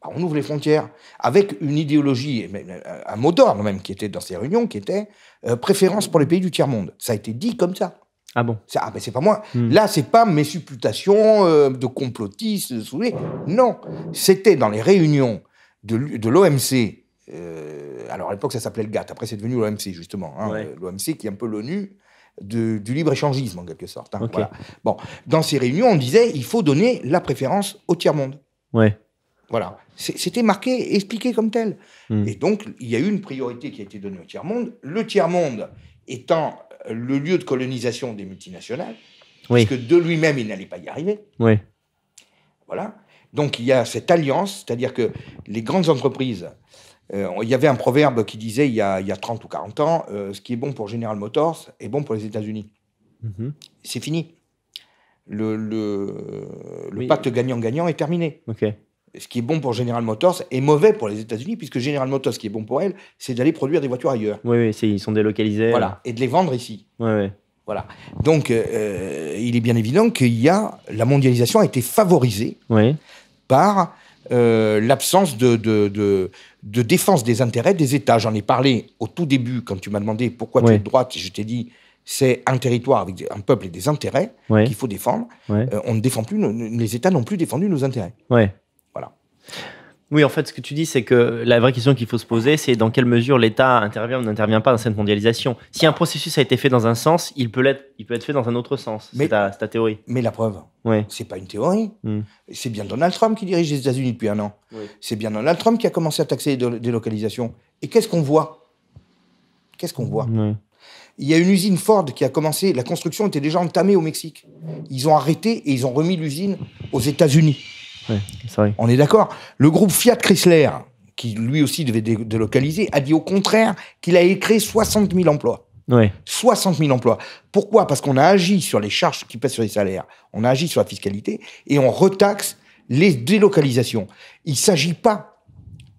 Bah, on ouvre les frontières, avec une idéologie, euh, un mot d'ordre même qui était dans ces réunions, qui était euh, préférence pour les pays du tiers-monde. Ça a été dit comme ça. Ah bon Ah ben c'est pas moi. Hmm. Là, c'est pas mes supputations euh, de complotistes, de Non, c'était dans les réunions de, l'OMC. alors à l'époque, ça s'appelait le GATT. Après, c'est devenu l'OMC, justement. Hein, L'OMC qui est un peu l'ONU. du libre-échangisme, en quelque sorte. Hein, bon, dans ces réunions, on disait il faut donner la préférence au tiers-monde. Ouais. Voilà. C'était marqué, expliqué comme tel. Hmm. Et donc, il y a eu une priorité qui a été donnée au tiers-monde. Le tiers-monde étant le lieu de colonisation des multinationales, oui. parce que de lui-même, il n'allait pas y arriver. Oui. Voilà. Donc, il y a cette alliance, c'est-à-dire que les grandes entreprises. Euh, il y avait un proverbe qui disait il y a, il 30 ou 40 ans euh, ce qui est bon pour General Motors est bon pour les États-Unis. Mm-hmm. C'est fini le, pacte gagnant-gagnant est terminé. OK ce qui est bon pour General Motors est mauvais pour les États-Unis, puisque General Motors, ce qui est bon pour elle, c'est d'aller produire des voitures ailleurs. Oui, oui ils sont délocalisés. Voilà, euh. et de les vendre ici. Oui, oui. Voilà. Donc, euh, euh, il est bien évident qu'il y a la mondialisation a été favorisée par l'absence de, de, défense des intérêts des États. J'en ai parlé au tout début quand tu m'as demandé pourquoi tu es de droite. Je t'ai dit c'est un territoire avec un peuple et des intérêts qu'il faut défendre. on ne défend plus, les États n'ont plus défendu nos intérêts. Ouais. Oui, en fait, ce que tu dis, c'est que la vraie question qu'il faut se poser, c'est dans quelle mesure l'État intervient ou n'intervient pas dans cette mondialisation. Si un processus a été fait dans un sens, il peut il peut être fait dans un autre sens. C'est ta, théorie. Mais la preuve, oui. c'est pas une théorie. Hmm. C'est bien Donald Trump qui dirige les États-Unis depuis un an. C'est bien Donald Trump qui a commencé à taxer les délocalisations. Et qu'est-ce qu'on voit Qu'est-ce qu'on voit Il y a une usine Ford qui a commencé, la construction était déjà entamée au Mexique. Ils ont arrêté et ils ont remis l'usine aux États-Unis. On est d'accord Le groupe Fiat Chrysler, qui lui aussi devait délocaliser, a dit au contraire qu'il a créé 60 000 emplois. 60 000 emplois. Pourquoi Parce qu'on a agi sur les charges qui pèsent sur les salaires, on a agi sur la fiscalité et on retaxe les délocalisations. Il ne s'agit pas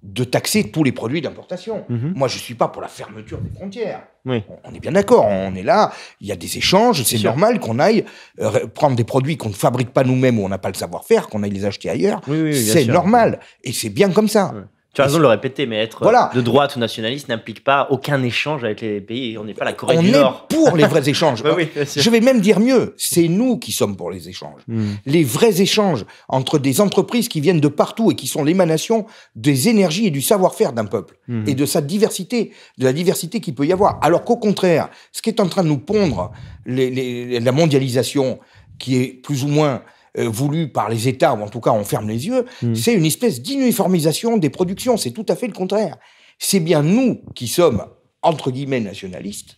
de taxer tous les produits d'importation. Mm-hmm. Moi, je ne suis pas pour la fermeture des frontières. On est bien d'accord, on est là, il y a des échanges, c'est normal qu'on aille euh, prendre des produits qu'on ne fabrique pas nous-mêmes ou on n'a pas le savoir-faire, qu'on aille les acheter ailleurs. c'est normal, et c'est bien comme ça. Tu as raison de le répéter, mais être de droite ou nationaliste n'implique pas aucun échange avec les pays. On n'est pas la Corée du Nord. On est pour les vrais échanges. Je vais même dire mieux, c'est nous qui sommes pour les échanges. Hmm. Les vrais échanges entre des entreprises qui viennent de partout et qui sont l'émanation des énergies et du savoir-faire d'un peuple hmm. et de sa diversité, de la diversité qu'il peut y avoir. Alors qu'au contraire, ce qui est en train de nous pondre la mondialisation, qui est plus ou moins euh, voulu par les États, ou en tout cas on ferme les yeux, hmm. c'est une espèce d'uniformisation des productions. C'est tout à fait le contraire. C'est bien nous qui sommes, entre guillemets, nationalistes,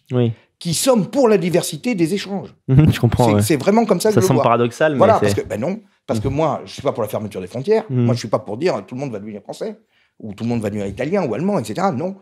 qui sommes pour la diversité des échanges. je comprends. C'est vraiment comme ça que je le paradoxal, mais voilà, parce que ben non, parce que hmm. moi, je suis pas pour la fermeture des frontières. Hmm. Moi, je suis pas pour dire tout le monde va devenir français ou tout le monde va devenir italien ou allemand, etc. Non.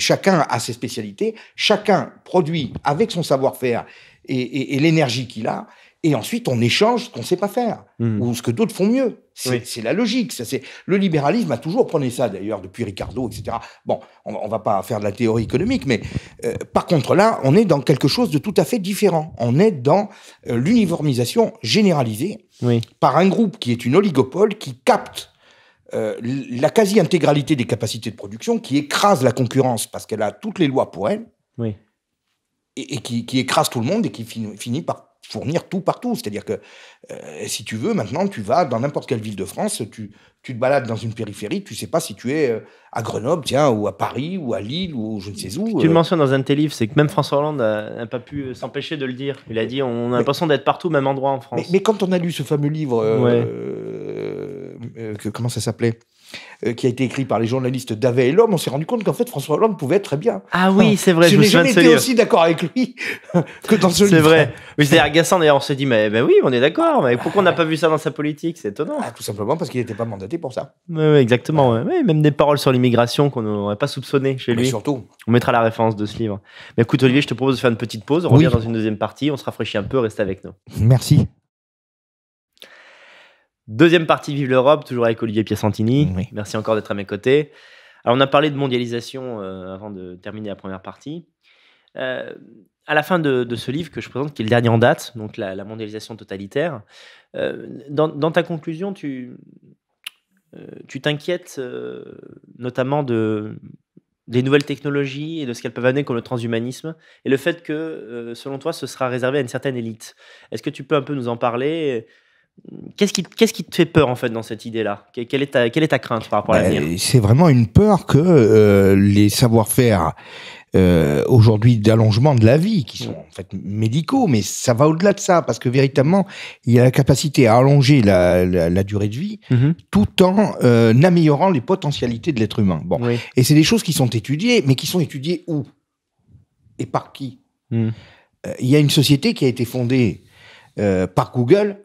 chacun a ses spécialités, chacun produit avec son savoir-faire et l'énergie qu'il a, et ensuite on échange ce qu'on ne sait pas faire hmm. ou ce que d'autres font mieux. C'est la logique. Ça, le libéralisme a toujours prôné ça, d'ailleurs, depuis Ricardo, etc. Bon, on, ne va pas faire de la théorie économique, mais euh, par contre, là, on est dans quelque chose de tout à fait différent. On est dans euh, l'uniformisation généralisée par un groupe qui est une oligopole qui capte euh, la quasi-intégralité des capacités de production, qui écrase la concurrence parce qu'elle a toutes les lois pour elle, oui. et, qui, écrase tout le monde et qui finit par fournir tout partout. C'est-à-dire que euh, si tu veux, maintenant, tu vas dans n'importe quelle ville de France, tu, te balades dans une périphérie, tu sais pas si tu es euh, à Grenoble, tiens, ou à Paris, ou à Lille, ou je ne sais où. Tu le euh. mentionnes dans un de tes livres, c'est que même François Hollande n'a pas pu s'empêcher de le dire. Il a dit on a l'impression d'être partout, même endroit en France. Mais, quand on a lu ce fameux livre, que, comment ça s'appelait euh, qui a été écrit par les journalistes Davet et l'homme, on s'est rendu compte qu'en fait François Hollande pouvait être très bien. Ah oui, c'est vrai. Je, je n'ai jamais été aussi d'accord avec lui que dans ce livre. C'est vrai. c'est agaçant d'ailleurs. On s'est dit, mais ben oui, on est d'accord. Mais pourquoi on n'a pas vu ça dans sa politique C'est étonnant. Ah, tout simplement parce qu'il n'était pas mandaté pour ça. Oui, exactement. même des paroles sur l'immigration qu'on n'aurait pas soupçonné chez mais lui. Surtout. On mettra la référence de ce livre. Mais écoute Olivier, je te propose de faire une petite pause. On revient dans une deuxième partie. On se rafraîchit un peu. Reste avec nous. Merci. Deuxième partie Vive l'Europe, toujours avec Olivier Piacentini. Merci encore d'être à mes côtés. on a parlé de mondialisation euh, avant de terminer la première partie. Euh, à la fin de, ce livre que je présente, qui est le dernier en date, donc la, mondialisation totalitaire, euh, dans, ta conclusion, tu t'inquiètes notamment de, des nouvelles technologies et de ce qu'elles peuvent amener comme le transhumanisme et le fait que, selon toi, ce sera réservé à une certaine élite. Est-ce que tu peux un peu nous en parler Qu'est-ce qui, qu'est-ce qui te fait peur en fait dans cette idée-là quelle est, ta, quelle est crainte par rapport à bah, l'avenir C'est vraiment une peur que euh, les savoir-faire euh, aujourd'hui d'allongement de la vie, qui sont en fait médicaux, mais ça va au-delà de ça, parce que véritablement, il y a la capacité à allonger la, durée de vie mm-hmm. tout en euh, améliorant les potentialités de l'être humain. Bon. Et c'est des choses qui sont étudiées, mais qui sont étudiées où Et par qui mm. Il y a une société qui a été fondée par Google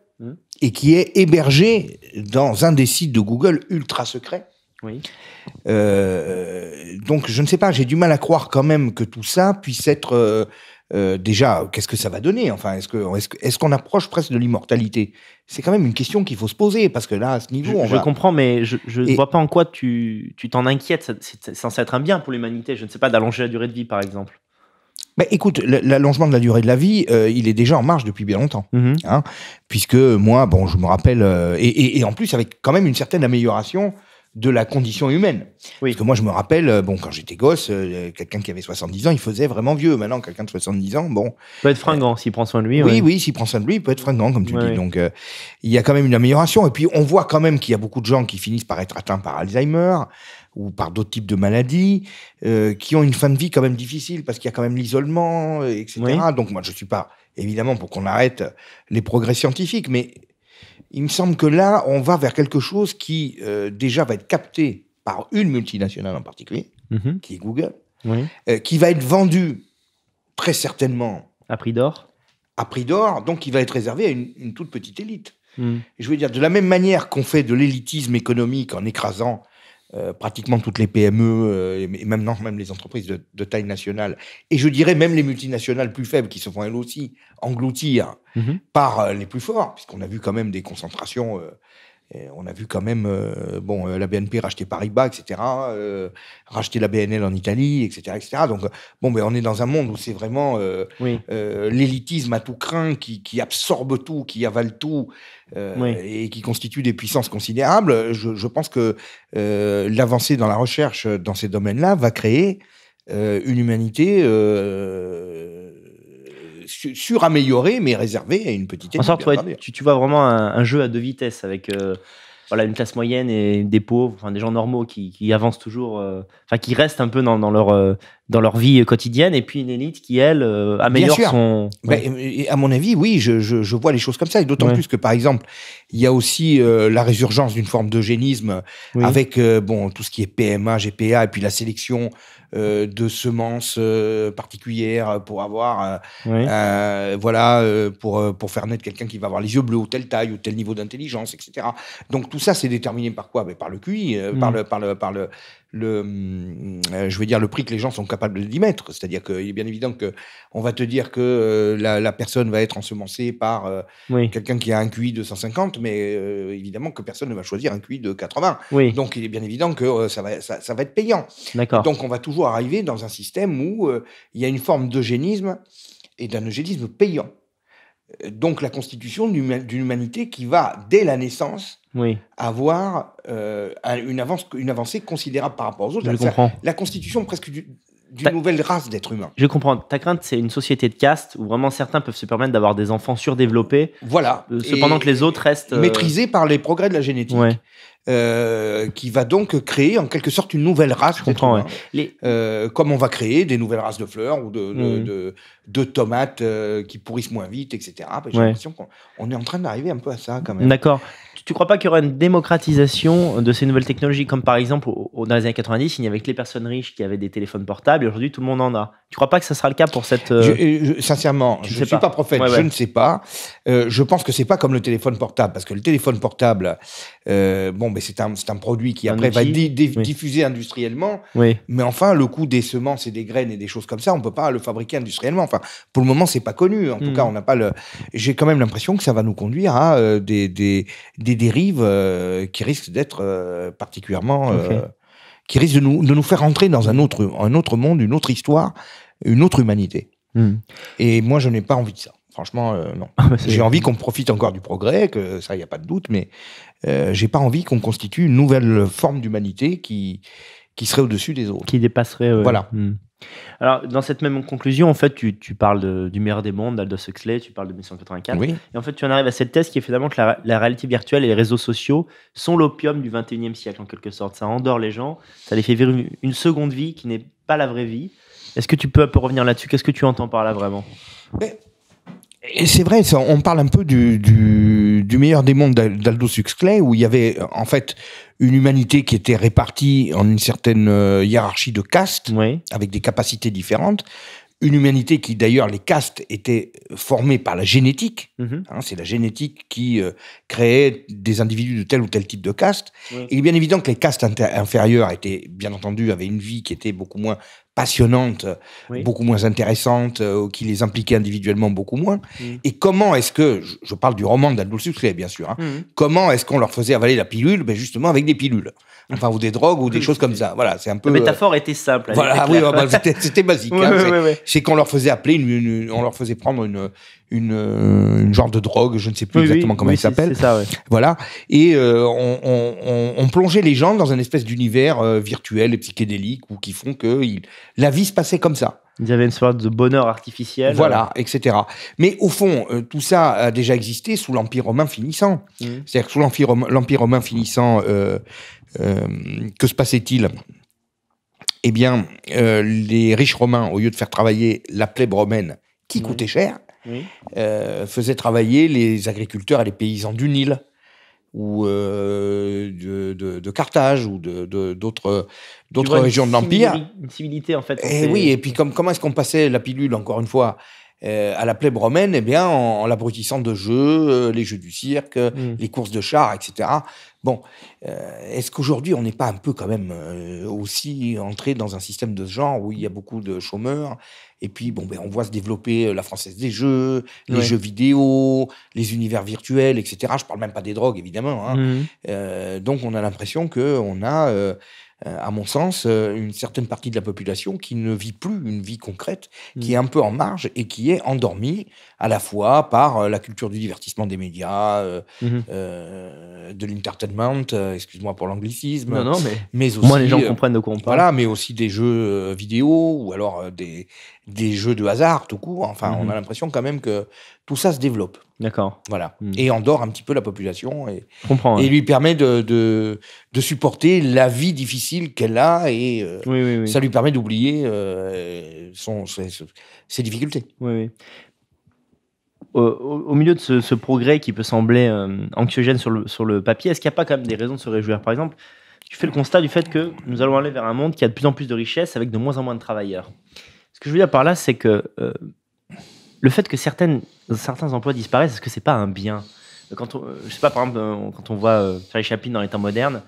et qui est hébergé dans un des sites de Google ultra secret. Oui. Euh, donc je ne sais pas, j'ai du mal à croire quand même que tout ça puisse être euh, euh, déjà. Qu'est-ce que ça va donner Enfin, est-ce que est-ce, qu'on approche presque de l'immortalité C'est quand même une question qu'il faut se poser parce que là, à ce niveau, je, je comprends, mais je ne vois pas en quoi tu, t'en inquiètes. C'est, censé être un bien pour l'humanité. Je ne sais pas d'allonger la durée de vie, par exemple. Bah, écoute, l'allongement de la durée de la vie, euh, il est déjà en marche depuis bien longtemps. Mhm. Hein. puisque moi, bon, je me rappelle, euh, et, en plus avec quand même une certaine amélioration de la condition humaine. Parce que moi, je me rappelle, euh, bon, quand j'étais gosse, quelqu'un qui avait 70 ans, il faisait vraiment vieux. Maintenant, quelqu'un de 70 ans, bon. Peut être fringant s'il prend soin de lui. Oui, oui, s'il prend soin de lui, il peut être fringant, comme tu dis. Donc, il y a quand même une amélioration. Et puis, on voit quand même qu'il y a beaucoup de gens qui finissent par être atteints par Alzheimer ou par d'autres types de maladies, euh, qui ont une fin de vie quand même difficile parce qu'il y a quand même l'isolement, etc. Donc moi, je ne suis pas évidemment pour qu'on arrête les progrès scientifiques, mais il me semble que là, on va vers quelque chose qui euh, déjà va être capté par une multinationale en particulier, mhm. qui est Google, euh, qui va être vendu très certainement à prix d'or. À prix d'or, donc qui va être réservé à une, toute petite élite. Mhm. Je veux dire, de la même manière qu'on fait de l'élitisme économique en écrasant euh, pratiquement toutes les PME, euh, et même, même les entreprises de, taille nationale, et je dirais même les multinationales plus faibles qui se font elles aussi engloutir mhm. par euh, les plus forts, puisqu'on a vu quand même des concentrations. on a vu quand même bon, la BNP racheter Paribas, etc., racheter la BNL en Italie, etc. etc. Donc, bon, ben, on est dans un monde où c'est vraiment l'élitisme à tout craint qui, absorbe tout, qui avale tout, euh, et qui constituent des puissances considérables, je, pense que euh, l'avancée dans la recherche euh, dans ces domaines-là va créer une humanité suraméliorée, mais réservée à une petite équipe. En sorte, tu, vois vraiment un, un, jeu à deux vitesses avec voilà, une classe moyenne et des pauvres, enfin, des gens normaux qui, avancent toujours, euh, enfin, qui restent un peu dans, leur, euh, dans leur vie quotidienne, et puis une élite qui, elle, euh, améliore son. Bah, à mon avis, oui, je, je, vois les choses comme ça, et d'autant plus que, par exemple, il y a aussi la résurgence d'une forme d'eugénisme avec, bon, tout ce qui est PMA, GPA, et puis la sélection euh, de semences euh, particulières pour avoir, euh, voilà, pour, pour faire naître quelqu'un qui va avoir les yeux bleus ou telle taille ou tel niveau d'intelligence, etc. Donc tout ça, c'est déterminé par quoi ben, Par le QI, mmh. par, le, par, le, le, mm, euh, je veux dire, le prix que les gens sont capables d'y mettre. C'est-à-dire qu'il est bien évident que on va te dire que euh, la, personne va être ensemencée par euh, quelqu'un qui a un QI de 150, mais évidemment que personne ne va choisir un QI de 80. Donc il est bien évident que ça, va, ça, ça, va être payant. Donc on va toujours arriver dans un système où il y a une forme d'eugénisme et d'un eugénisme payant donc la constitution d'une humanité qui va, dès la naissance, avoir euh, une, avancée considérable par rapport aux autres. Je comprends. La constitution presque d'une nouvelle race d'êtres humains. Je comprends. Ta crainte, c'est une société de caste où vraiment certains peuvent se permettre d'avoir des enfants surdéveloppés. Voilà. Euh, cependant que les autres restent. Euh, maîtrisés par les progrès de la génétique. Euh, qui va donc créer en quelque sorte une nouvelle race. Je comprends, Les... Euh, comme on va créer des nouvelles races de fleurs ou de, mmh. tomates euh, qui pourrissent moins vite, etc. Bah, j'ai l'impression qu'on est en train d'arriver un peu à ça quand même. D'accord. Tu ne crois pas qu'il y aura une démocratisation de ces nouvelles technologies Comme par exemple, dans les années 90, il n'y avait que les personnes riches qui avaient des téléphones portables. et Aujourd'hui, tout le monde en a. Tu ne crois pas que ça sera le cas pour cette. Euh, sincèrement, je ne suis pas, prophète, je ne sais pas. Euh, je pense que ce n'est pas comme le téléphone portable, parce que le téléphone portable, euh, bon, mais ben, c'est un, produit qui après va diffuser industriellement. Mais enfin, le coût des semences et des graines et des choses comme ça, on ne peut pas le fabriquer industriellement. Enfin, pour le moment, ce n'est pas connu. En tout hmm. cas, on n'a pas le. J'ai quand même l'impression que ça va nous conduire à des, des dérives euh, qui risquent d'être euh, particulièrement. Euh, qui risquent de nous, faire entrer dans un autre, un autre monde, une autre histoire, une autre humanité. Hmm. Et moi, je n'ai pas envie de ça. Franchement, non. Ah, bah, j'ai envie qu'on profite encore du progrès, que ça, il n'y a pas de doute, mais j'ai pas envie qu'on constitue une nouvelle forme d'humanité qui, qui serait au-dessus des autres. Qui dépasserait. Euh, voilà. Hmm. Alors, dans cette même conclusion, en fait, tu, parles du meilleur des mondes, d'Aldous Huxley, tu parles de 1984. Oui. Et en fait, tu en arrives à cette thèse qui est finalement que la, réalité virtuelle et les réseaux sociaux sont l'opium du 21e siècle, en quelque sorte. Ça endort les gens, ça les fait vivre une, seconde vie qui n'est pas la vraie vie. Est-ce que tu peux un peu revenir là-dessus Qu'est-ce que tu entends par là vraiment c'est vrai, on parle un peu du, meilleur des mondes d'Aldous Huxley, où il y avait en fait une humanité qui était répartie en une certaine euh, hiérarchie de castes, avec des capacités différentes. Une humanité qui, d'ailleurs, les castes étaient formées par la génétique. Mm-hmm. Hein, c'est la génétique qui euh, créait des individus de tel ou tel type de caste. Il est bien évident que les castes inférieures étaient, bien entendu, avaient une vie qui était beaucoup moins passionnantes, beaucoup moins intéressantes, euh, qui les impliquaient individuellement beaucoup moins. Mm. Et comment est-ce que, je, parle du roman d'Adolphe Sucré, bien sûr, hein, mm. comment est-ce qu'on leur faisait avaler la pilule ben Justement avec des pilules. Enfin, ou des drogues, ou des choses comme ça. Voilà, c'est un peu. La euh, métaphore était simple. Voilà, oui, c'était basique. c'est qu'on leur faisait appeler, on leur faisait prendre une, euh, une, genre de drogue, je ne sais plus exactement comment elle il s'appelle. Voilà. Et euh, on, plongeait les gens dans un espèce d'univers euh, virtuel et psychédélique ou qui font que la vie se passait comme ça. Il y avait une sorte de bonheur artificiel. Voilà, etc. Mais au fond, tout ça a déjà existé sous l'Empire romain finissant. Mmh. C'est-à-dire que sous l'Empire romain, finissant, que se passait-il eh bien, les riches romains, au lieu de faire travailler la plèbe romaine, qui mmh. coûtait cher, euh, faisait travailler les agriculteurs et les paysans du Nil ou euh, de, Carthage ou d'autres d'autres régions de l'Empire. Une civilité, en fait. Et eh oui, et puis comment est-ce qu'on passait la pilule, encore une fois, euh, à la plèbe romaine, eh bien, en, l'abrutissant de jeux, euh, les jeux du cirque, euh, mm. les courses de chars, etc. Bon, est-ce qu'aujourd'hui, on n'est pas un peu quand même aussi entré dans un système de ce genre où il y a beaucoup de chômeurs et puis, bon, ben, on voit se développer la française des jeux, les jeux vidéo, les univers virtuels, etc. Je parle même pas des drogues, évidemment. Hein. Mm. donc, on a l'impression qu'on a euh, à mon sens, euh, une certaine partie de la population qui ne vit plus une vie concrète, mm. qui est un peu en marge et qui est endormie à la fois par euh, la culture du divertissement des médias, mm-hmm. de l'entertainment, excuse-moi pour l'anglicisme. mais, aussi, moi les gens comprennent de quoi on parle. Voilà, mais aussi des jeux vidéo ou alors des, des jeux de hasard tout court. Enfin, mm-hmm. on a l'impression quand même que tout ça se développe. D'accord. Voilà. Hmm. Et endort un petit peu la population et, lui permet de, de, supporter la vie difficile qu'elle a et euh, ça lui permet d'oublier euh, son, ses, difficultés. Oui, au, au, milieu de ce, progrès qui peut sembler euh, anxiogène sur le, sur le papier, est-ce qu'il n'y a pas quand même des raisons de se réjouir Par exemple, tu fais le constat du fait que nous allons aller vers un monde qui a de plus en plus de richesses avec de moins en moins de travailleurs. Ce que je veux dire par là, c'est que le fait que certaines, certains emplois disparaissent, est-ce que c'est pas un bien quand on, euh, Je sais pas, par exemple, euh, quand on voit euh, Charlie Chaplin dans les temps modernes,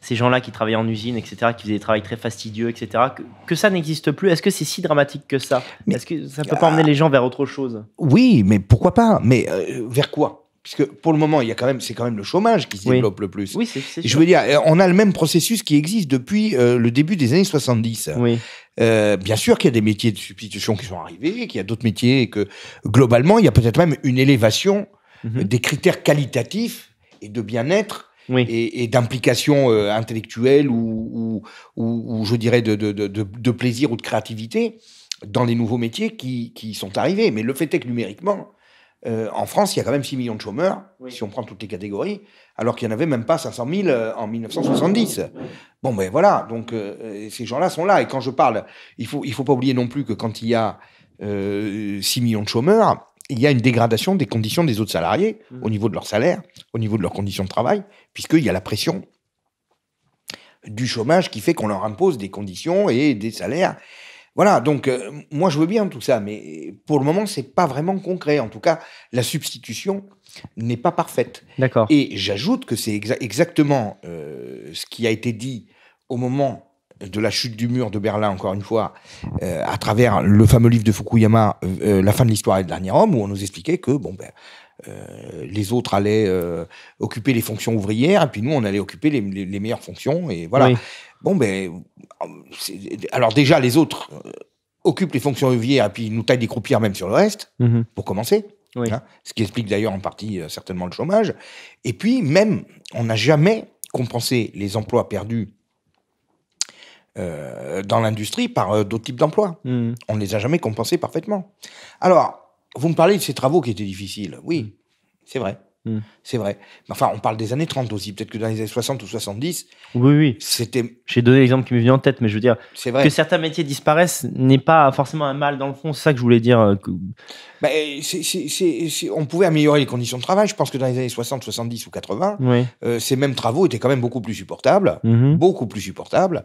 ces gens-là qui travaillaient en usine, etc., qui faisaient des travaux très fastidieux, etc., que, ça n'existe plus, est-ce que c'est si dramatique que ça Est-ce que ça ne peut pas emmener ah. les gens vers autre chose Oui, mais pourquoi pas Mais vers quoi puisque pour le moment, il y a quand même, c'est quand même le chômage qui se développe le plus. Oui, c'est, Je veux dire, euh, on a le même processus qui existe depuis euh, le début des années 70. Oui. Euh, bien sûr qu'il y a des métiers de substitution qui sont arrivés, qu'il y a d'autres métiers, et que globalement, il y a peut-être même une élévation mhm. des critères qualitatifs et de bien-être. Et, d'implication intellectuelle ou, ou, je dirais de, de, de, de, plaisir ou de créativité dans les nouveaux métiers qui, qui sont arrivés. Mais le fait est que numériquement, euh, en France, il y a quand même 6 millions de chômeurs, si on prend toutes les catégories, alors qu'il n'y en avait même pas 500 000 euh, en 1970. Bon, ben voilà, donc euh, ces gens-là sont là. Et quand je parle, il ne faut, pas oublier non plus que quand il y a 6 millions de chômeurs, il y a une dégradation des conditions des autres salariés, mmh. au niveau de leur salaire, au niveau de leurs conditions de travail, puisqu'il y a la pression du chômage qui fait qu'on leur impose des conditions et des salaires voilà, donc euh, moi je veux bien tout ça, mais pour le moment c'est pas vraiment concret. En tout cas, la substitution n'est pas parfaite. D'accord. Et j'ajoute que c'est exactement euh, ce qui a été dit au moment de la chute du mur de Berlin, encore une fois, euh, à travers le fameux livre de Fukuyama, La fin de l'histoire et le dernier homme, où on nous expliquait que bon ben, les autres allaient occuper les fonctions ouvrières, et puis nous, on allait occuper les, meilleures fonctions, et voilà. Oui. Bon, ben, alors déjà, les autres euh, occupent les fonctions ouvrières, et puis ils nous taillent des croupières même sur le reste, mhm. pour commencer. Hein, ce qui explique d'ailleurs en partie euh, certainement le chômage. Et puis, même, on n'a jamais compensé les emplois perdus euh, dans l'industrie par d'autres types d'emplois. Mhm. On ne les a jamais compensés parfaitement. Alors, vous me parlez de ces travaux qui étaient difficiles. Oui, mhm. c'est vrai. Hmm. C'est vrai. Enfin, on parle des années 30 aussi. Peut-être que dans les années 60 ou 70. Oui, oui. C'était. J'ai donné l'exemple qui me vient en tête, mais je veux dire. Que certains métiers disparaissent n'est pas forcément un mal dans le fond. C'est ça que je voulais dire. Euh, bah, euh, on pouvait améliorer les conditions de travail. Je pense que dans les années 60, 70 ou 80, euh, ces mêmes travaux étaient quand même beaucoup plus supportables. Mhm. Beaucoup plus supportables.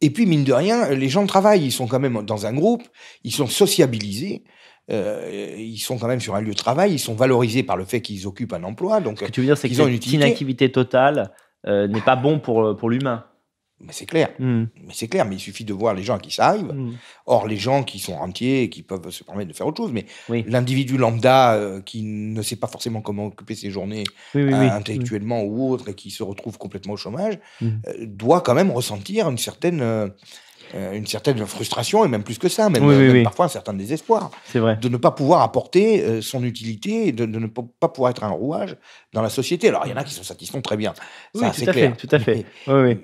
Et puis, mine de rien, les gens travaillent. Ils sont quand même dans un groupe. Ils sont sociabilisés. Euh, ils sont quand même sur un lieu de travail, ils sont valorisés par le fait qu'ils occupent un emploi. Donc, ce que tu veux dire, c'est que cette inactivité totale euh, n'est pas bon pour, euh, pour l'humain. Mais c'est clair. Hmm. Mais c'est clair. Mais il suffit de voir les gens à qui ça arrive. Hmm. Or, les gens qui sont rentiers et qui peuvent se permettre de faire autre chose. Mais l'individu lambda qui ne sait pas forcément comment occuper ses journées intellectuellement ou autre et qui se retrouve complètement au chômage hmm. doit quand même ressentir une certaine euh, une certaine frustration, et même plus que ça, même, parfois un certain désespoir. C'est vrai. De ne pas pouvoir apporter euh, son utilité, de, ne pas pouvoir être un rouage dans la société. Alors, il y en a qui sont satisfaits très bien. Ça, c'est clair. tout à fait.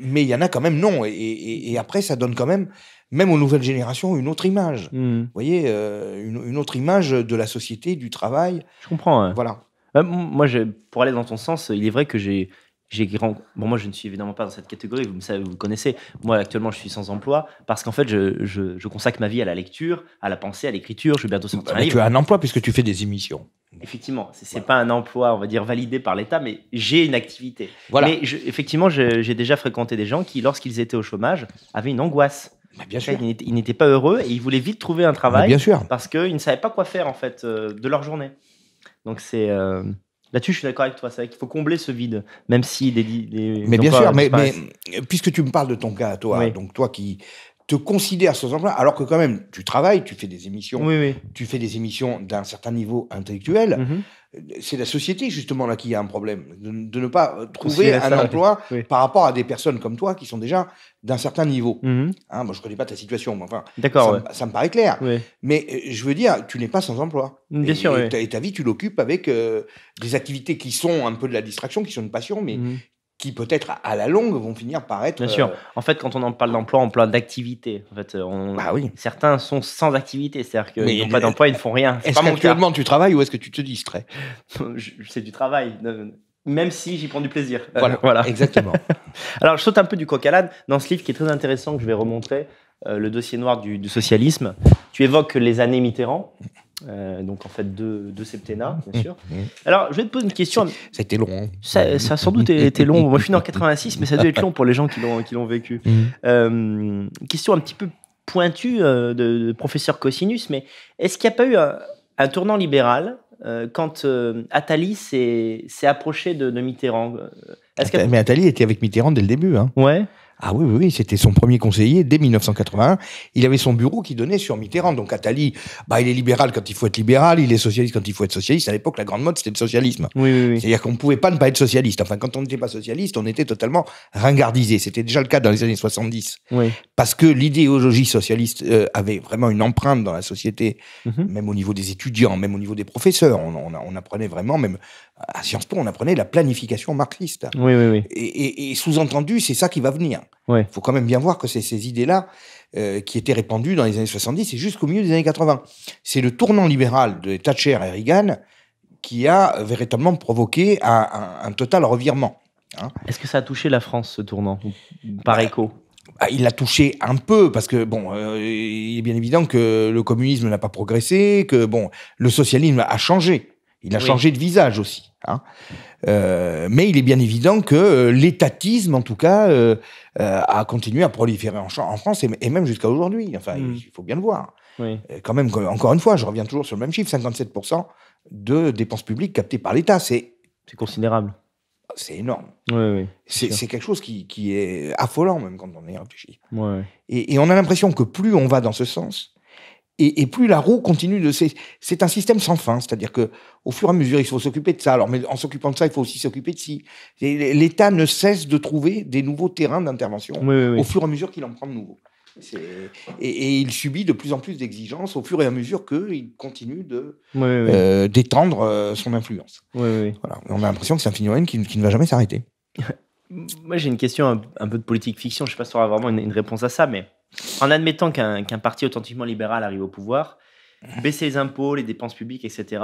Mais, il y en a quand même non. Et, après, ça donne quand même, même aux nouvelles générations, une autre image. Hmm. Vous voyez, euh, une, autre image de la société, du travail. Je comprends. Hein. Voilà. Bah, moi, pour aller dans ton sens, il est vrai que j'ai moi je ne suis évidemment pas dans cette catégorie, vous, me savez, vous connaissez. Moi actuellement je suis sans emploi parce qu'en fait je, je, consacre ma vie à la lecture, à la pensée, à l'écriture. Je vais bientôt sortir bah, un Tu as un emploi puisque tu fais des émissions. Effectivement, c'est n'est pas un emploi, on va dire, validé par l'État, mais j'ai une activité. Voilà. Mais effectivement, j'ai déjà fréquenté des gens qui, lorsqu'ils étaient au chômage, avaient une angoisse. Bah, bien sûr. Ils n'étaient pas heureux et ils voulaient vite trouver un travail. Bah, bien sûr. Parce qu'ils ne savaient pas quoi faire, en fait, euh, de leur journée. Donc c'est. Euh, Là-dessus, je suis d'accord avec toi. C'est vrai qu'il faut combler ce vide, même si des. mais bien sûr, mais, puisque tu me parles de ton cas, toi, donc toi qui te considère sans emploi, alors que quand même, tu travailles, tu fais des émissions, tu fais des émissions d'un certain niveau intellectuel. Mhm. C'est la société justement là qui a un problème de, ne pas trouver un emploi par rapport à des personnes comme toi qui sont déjà d'un certain niveau. bon, mhm. hein, je connais pas ta situation, mais enfin, ça, me paraît clair. Mais euh, je veux dire, tu n'es pas sans emploi. Mm, bien et, sûr. Et ta, vie, tu l'occupes avec euh, des activités qui sont un peu de la distraction, qui sont une passion, mais mhm qui peut-être à la longue vont finir par être. Bien sûr. Euh, en fait, quand on en parle d'emploi, on parle d'activité. En fait, on... Bah certains sont sans activité, c'est-à-dire qu'ils n'ont pas d'emploi, ils ne font rien. Est-ce qu'actuellement tu travailles ou est-ce que tu te distrais C'est du travail. Même si j'y prends du plaisir. Euh, voilà, exactement. Alors, je saute un peu du coq à l'âne dans ce livre qui est très intéressant que je vais remontrer, euh, le dossier noir du socialisme. Tu évoques les années Mitterrand. Euh, donc en fait deux, septennats, mmh. bien sûr. Mmh. Alors je vais te poser une question. Hein. Ça a été long. Ça, a sans doute été long. Moi je suis né en 86, mais ça a dû être long pour les gens qui l'ont vécu. Mmh. Euh, question un petit peu pointue euh, de, professeur Cosinus, mais est-ce qu'il n'y a pas eu un, tournant libéral quand Attali s'est approché de, Mitterrand Mais Attali était avec Mitterrand dès le début. Hein. Ouais. Ah oui, oui, oui c'était son premier conseiller dès 1981. Il avait son bureau qui donnait sur Mitterrand. Donc Attali, bah, il est libéral quand il faut être libéral, il est socialiste quand il faut être socialiste. À l'époque, la grande mode, c'était le socialisme. Oui, C'est-à-dire qu'on ne pouvait pas ne pas être socialiste. Enfin, quand on n'était pas socialiste, on était totalement ringardisé. C'était déjà le cas dans les années 70. Parce que l'idéologie socialiste euh, avait vraiment une empreinte dans la société, mhm. même au niveau des étudiants, même au niveau des professeurs. On, on apprenait vraiment, même à Sciences Po, on apprenait la planification marxiste. Oui, oui, oui. Et, sous-entendu, c'est ça qui va venir. Il faut quand même bien voir que c'est ces idées-là euh, qui étaient répandues dans les années 70 et jusqu'au milieu des années 80. C'est le tournant libéral de Thatcher et Reagan qui a véritablement provoqué un, total revirement. Hein. Est-ce que ça a touché la France, ce tournant, par bah, écho bah, il l'a touché un peu parce que bon, euh, il est bien évident que le communisme n'a pas progressé, que bon, le socialisme a changé il a changé de visage aussi. Hein. Euh, mais il est bien évident que euh, l'étatisme, en tout cas, euh, a continué à proliférer en, France et, même jusqu'à aujourd'hui. Enfin, hmm. il faut bien le voir. Quand même, encore une fois, je reviens toujours sur le même chiffre 57% de dépenses publiques captées par l'État. C'est considérable. C'est énorme. c'est quelque chose qui, est affolant, même quand on y réfléchit. et on a l'impression que plus on va dans ce sens, et, plus la roue continue de. C'est un système sans fin, c'est-à-dire que au fur et à mesure, il faut s'occuper de ça. Alors, mais en s'occupant de ça, il faut aussi s'occuper de ci. L'État ne cesse de trouver des nouveaux terrains d'intervention au fur et à mesure qu'il en prend de nouveaux. Et, il subit de plus en plus d'exigences au fur et à mesure qu'il continue de euh, d'étendre euh, son influence. Voilà. On a l'impression que c'est un phénomène qui, qui ne va jamais s'arrêter. Moi, j'ai une question un, peu de politique fiction. Je ne sais pas si tu auras vraiment une réponse à ça, mais en admettant qu'un parti authentiquement libéral arrive au pouvoir, mmh. baisser les impôts, les dépenses publiques, etc.,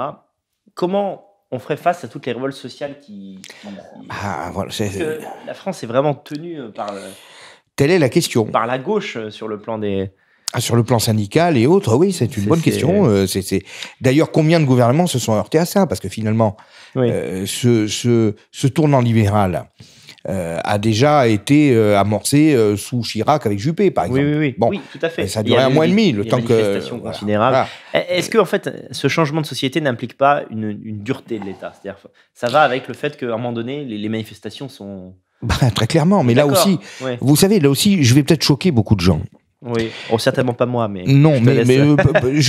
comment on ferait face à toutes les révoltes sociales qui. Ah, la France est vraiment tenue euh, par. la gauche euh, sur le plan des. Ah, sur le plan syndical et autres, oui, c'est une bonne question. Euh, d'ailleurs, combien de gouvernements se sont heurtés à ça Parce que finalement, ce, ce, ce, tournant libéral euh, a déjà été euh, amorcé euh, sous Chirac avec Juppé, par exemple. Oui, oui, tout à fait. Ça a duré un mois et demi, le temps que. Est-ce que, en fait, ce changement de société n'implique pas une, dureté de l'État C'est-à-dire, ça va avec le fait qu'à un moment donné, les, manifestations sont. Bah, très clairement, mais là aussi, vous savez, là aussi, je vais peut-être choquer beaucoup de gens. Oui, oh, certainement pas moi, mais. Non, mais, euh, bah, bah, je,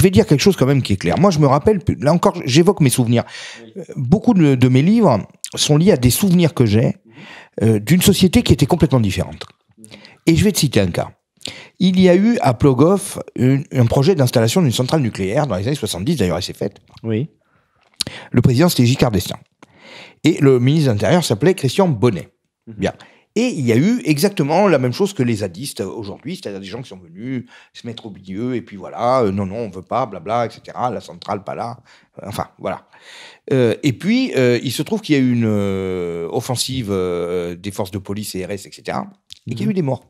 vais dire quelque chose quand même qui est clair. Moi, je me rappelle, là encore, j'évoque mes souvenirs. Euh, beaucoup de, mes livres sont liés à des souvenirs que j'ai euh, d'une société qui était complètement différente. Et je vais te citer un cas. Il y a eu à Plogoff un projet d'installation d'une centrale nucléaire dans les années 70, d'ailleurs, elle s'est faite. Oui. Le président, c'était J. Cardestin. Et le ministre de l'Intérieur s'appelait Christian Bonnet. Mhm. Bien. Et il y a eu exactement la même chose que les zadistes aujourd'hui, c'est-à-dire des gens qui sont venus se mettre au milieu, et puis voilà, euh, non, non, on veut pas, blabla, etc., la centrale, pas là, euh, enfin, voilà. Euh, et puis, il se trouve qu'il y a eu une offensive des forces de police, CRS etc., et qu'il y a mhm. eu des morts.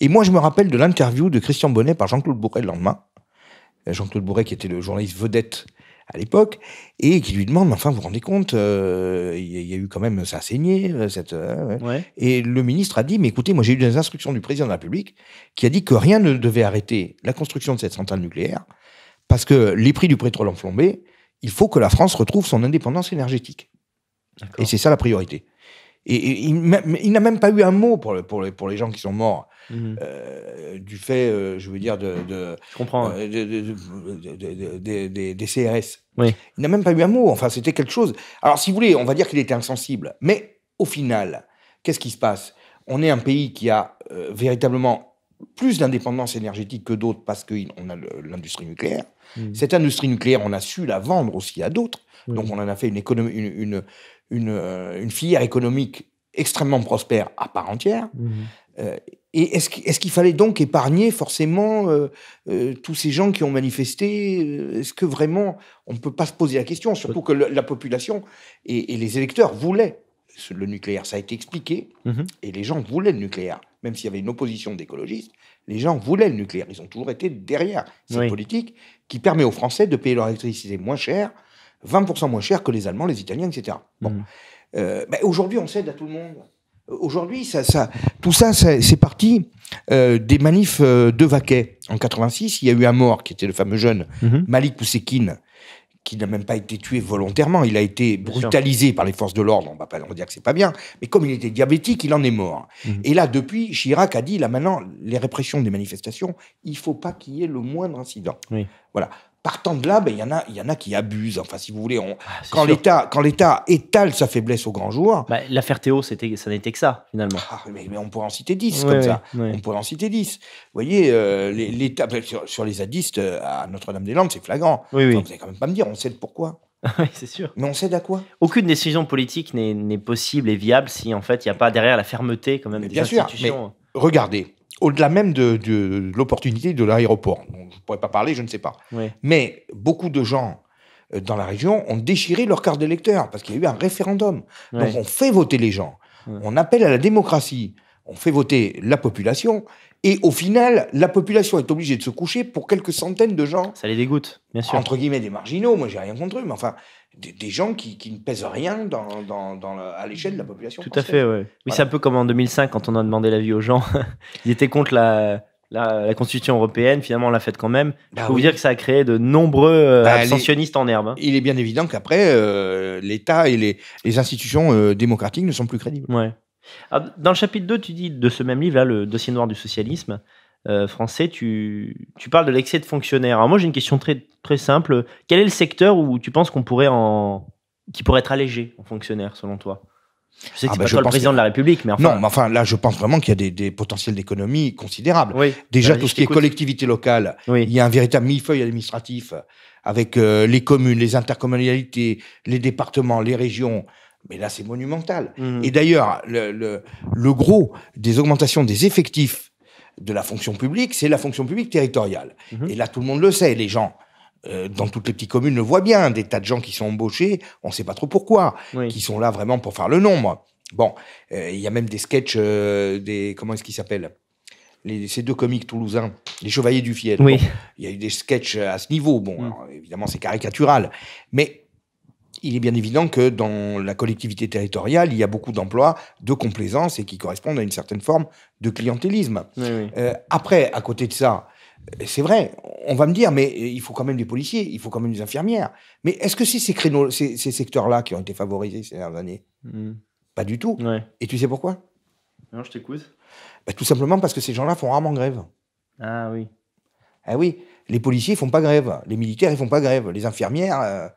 Et moi, je me rappelle de l'interview de Christian Bonnet par Jean-Claude Bourret le lendemain. Jean-Claude Bourret, qui était le journaliste vedette à l'époque, et qui lui demande, enfin, vous vous rendez compte, euh, il y, a eu quand même, ça a saigné, euh, cette... Euh, et le ministre a dit, mais écoutez, moi j'ai eu des instructions du président de la République qui a dit que rien ne devait arrêter la construction de cette centrale nucléaire, parce que les prix du pétrole ont flambé, il faut que la France retrouve son indépendance énergétique. Et c'est ça la priorité. Et, il, n'a même pas eu un mot pour, pour, les, gens qui sont morts mmh. du fait, je veux dire, de, des CRS. Il n'a même pas eu un mot. Enfin, c'était quelque chose. Alors, si vous voulez, on va dire qu'il était insensible. Mais au final, qu'est-ce qui se passe On est un pays qui a euh, véritablement plus d'indépendance énergétique que d'autres parce qu'on a l'industrie nucléaire. Hmm. Cette industrie nucléaire, on a su la vendre aussi à d'autres. Hmm. Donc, on en a fait une, euh, une, filière économique extrêmement prospère à part entière. Mmh euh, et est-ce qu'il fallait donc épargner forcément euh, euh, tous ces gens qui ont manifesté Est-ce que vraiment on ne peut pas se poser la question Surtout que la population et, les électeurs voulaient le nucléaire. Ça a été expliqué mmh et les gens voulaient le nucléaire. Même s'il y avait une opposition d'écologistes, les gens voulaient le nucléaire. Ils ont toujours été derrière cette politique qui permet aux Français de payer leur électricité moins cher, 20% moins cher que les Allemands, les Italiens, etc. Bon. Mmh. Euh, ben, Aujourd'hui, on cède à tout le monde. Aujourd'hui, ça, ça, tout ça, c'est parti euh, des manifs euh, de Vaquet. En 86, il y a eu un mort, qui était le fameux jeune mhm. Malik Poussekine, qui n'a même pas été tué volontairement. Il a été brutalisé par les forces de l'ordre. On va pas dire que c'est pas bien, mais comme il était diabétique, il en est mort. Mhm. Et là, depuis, Chirac a dit là maintenant, les répressions des manifestations, il faut pas qu'il y ait le moindre incident. Oui. Voilà partant de là, ben, il y en a, il y en a qui abusent. Enfin, si vous voulez, ah, quand l'État, quand l'État étale sa faiblesse au grand jour. Bah, l'affaire Théo, c'était, ça n'était que ça finalement. Ah, mais, on pourrait en citer dix, comme ça. On pourrait en citer 10. Vous voyez, euh, l'État ben, sur, les zadistes euh, à Notre-Dame-des-Landes, c'est flagrant. vous allez quand même pas me dire, on sait le pourquoi. c'est sûr. Mais on sait à quoi Aucune décision politique n'est possible et viable si, en fait, il n'y a pas derrière la fermeté, quand même, des bien institutions. Sûr, regardez, au-delà même de, l'opportunité de l'aéroport. je ne pourrais pas parler, je ne sais pas. Mais beaucoup de gens euh, dans la région ont déchiré leur carte d'électeur parce qu'il y a eu un référendum. Donc on fait voter les gens. On appelle à la démocratie. On fait voter la population et au final, la population est obligée de se coucher pour quelques centaines de gens. Ça les dégoûte, bien sûr. Entre guillemets, des marginaux. Moi, j'ai rien contre eux, mais enfin, des, gens qui, ne pèsent rien dans, à l'échelle de la population. Tout à fait, oui. c'est un peu comme en 2005, quand on a demandé l'avis aux gens. Ils étaient contre la, la, Constitution européenne, finalement, on l'a faite quand même. Il bah faut vous dire que ça a créé de nombreux euh, bah, abstentionnistes en herbe. Hein. Il est bien évident qu'après, euh, l'État et les, les institutions euh, démocratiques ne sont plus crédibles. Ouais dans le chapitre 2, tu dis de ce même livre, là, le dossier noir du socialisme euh, français, tu, parles de l'excès de fonctionnaires. Alors moi, j'ai une question très, très simple. Quel est le secteur où tu penses qu'on pourrait en... qui pourrait être allégé en fonctionnaires, selon toi je sais que ah ben, pas toi le président de la République, mais enfin. Non, mais enfin, là, je pense vraiment qu'il y a des, potentiels d'économie considérables. Déjà, bah, tout ce qui est collectivité locale, il y a un véritable millefeuille administratif avec euh, les communes, les intercommunalités, les départements, les régions, mais là, c'est monumental. Mhm. Et d'ailleurs, le, le, le, gros des augmentations des effectifs de la fonction publique, c'est la fonction publique territoriale. Mhm. Et là, tout le monde le sait, les gens. Euh, dans toutes les petites communes, le voient bien, des tas de gens qui sont embauchés, on ne sait pas trop pourquoi, qui sont là vraiment pour faire le nombre. Bon, euh, il y a même des sketchs euh, des comment est-ce qu'ils s'appellent ces deux comiques toulousains, les Chevaliers du Fiel. Oui. Il y a eu des sketchs à ce niveau. Bon, mm. évidemment, c'est caricatural, mais il est bien évident que dans la collectivité territoriale, il y a beaucoup d'emplois de complaisance et qui correspondent à une certaine forme de clientélisme. Euh, après, à côté de ça, c'est vrai, on va me dire, mais euh, il faut quand même des policiers, il faut quand même des infirmières. Mais est-ce que c'est ces, ces, secteurs-là qui ont été favorisés ces dernières années hmm. Pas du tout. Et tu sais pourquoi Non, je t'écoute. Bah, tout simplement parce que ces gens-là font rarement grève. Ah oui. Ah oui, les policiers font pas grève, les militaires ils font pas grève, les infirmières. Euh,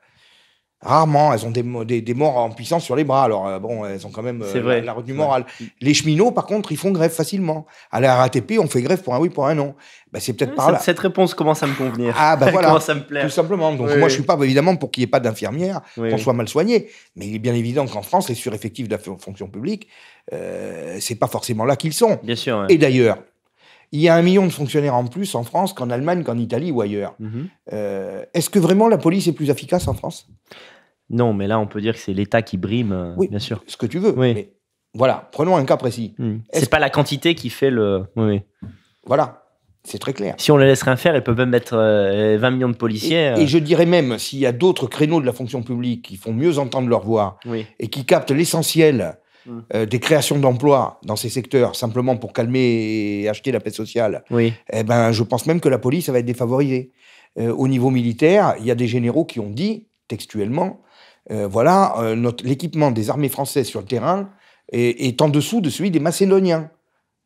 rarement, elles ont des, des, morts en puissance sur les bras. Alors, euh, bon, elles ont quand même euh, La, retenue morale. Les cheminots, par contre, ils font grève facilement. À la RATP, on fait grève pour un oui, pour un non. Bah, c'est peut-être pas ah, par cette, là. Cette réponse commence à me convenir. Ah, bah voilà. me Tout simplement. Donc, moi, je suis pas, évidemment, pour qu'il n'y ait pas d'infirmières, qu'on soit mal soigné. Mais il est bien évident qu'en France, les sureffectifs de la fonction publique, euh, c'est pas forcément là qu'ils sont. Bien sûr. Et d'ailleurs, il y a un million de fonctionnaires en plus en France qu'en Allemagne, qu'en Italie ou ailleurs. Mm-hmm. Euh, est-ce que vraiment la police est plus efficace en France non, mais là, on peut dire que c'est l'État qui brime, euh, oui, bien sûr. Ce que tu veux. Mais voilà, prenons un cas précis. Hmm. C'est pas la quantité qui fait le. Oui. Voilà. C'est très clair. Si on les laisse rien faire, ils peuvent même mettre 20 euh, millions de policiers. Et, je dirais même, s'il y a d'autres créneaux de la fonction publique qui font mieux entendre leur voix et qui captent l'essentiel hmm. euh, des créations d'emplois dans ces secteurs simplement pour calmer et acheter la paix sociale, oui. Eh ben, je pense même que la police va être défavorisée. au niveau militaire, il y a des généraux qui ont dit textuellement euh, voilà, euh, notre l'équipement des armées françaises sur le terrain est, en dessous de celui des Macédoniens.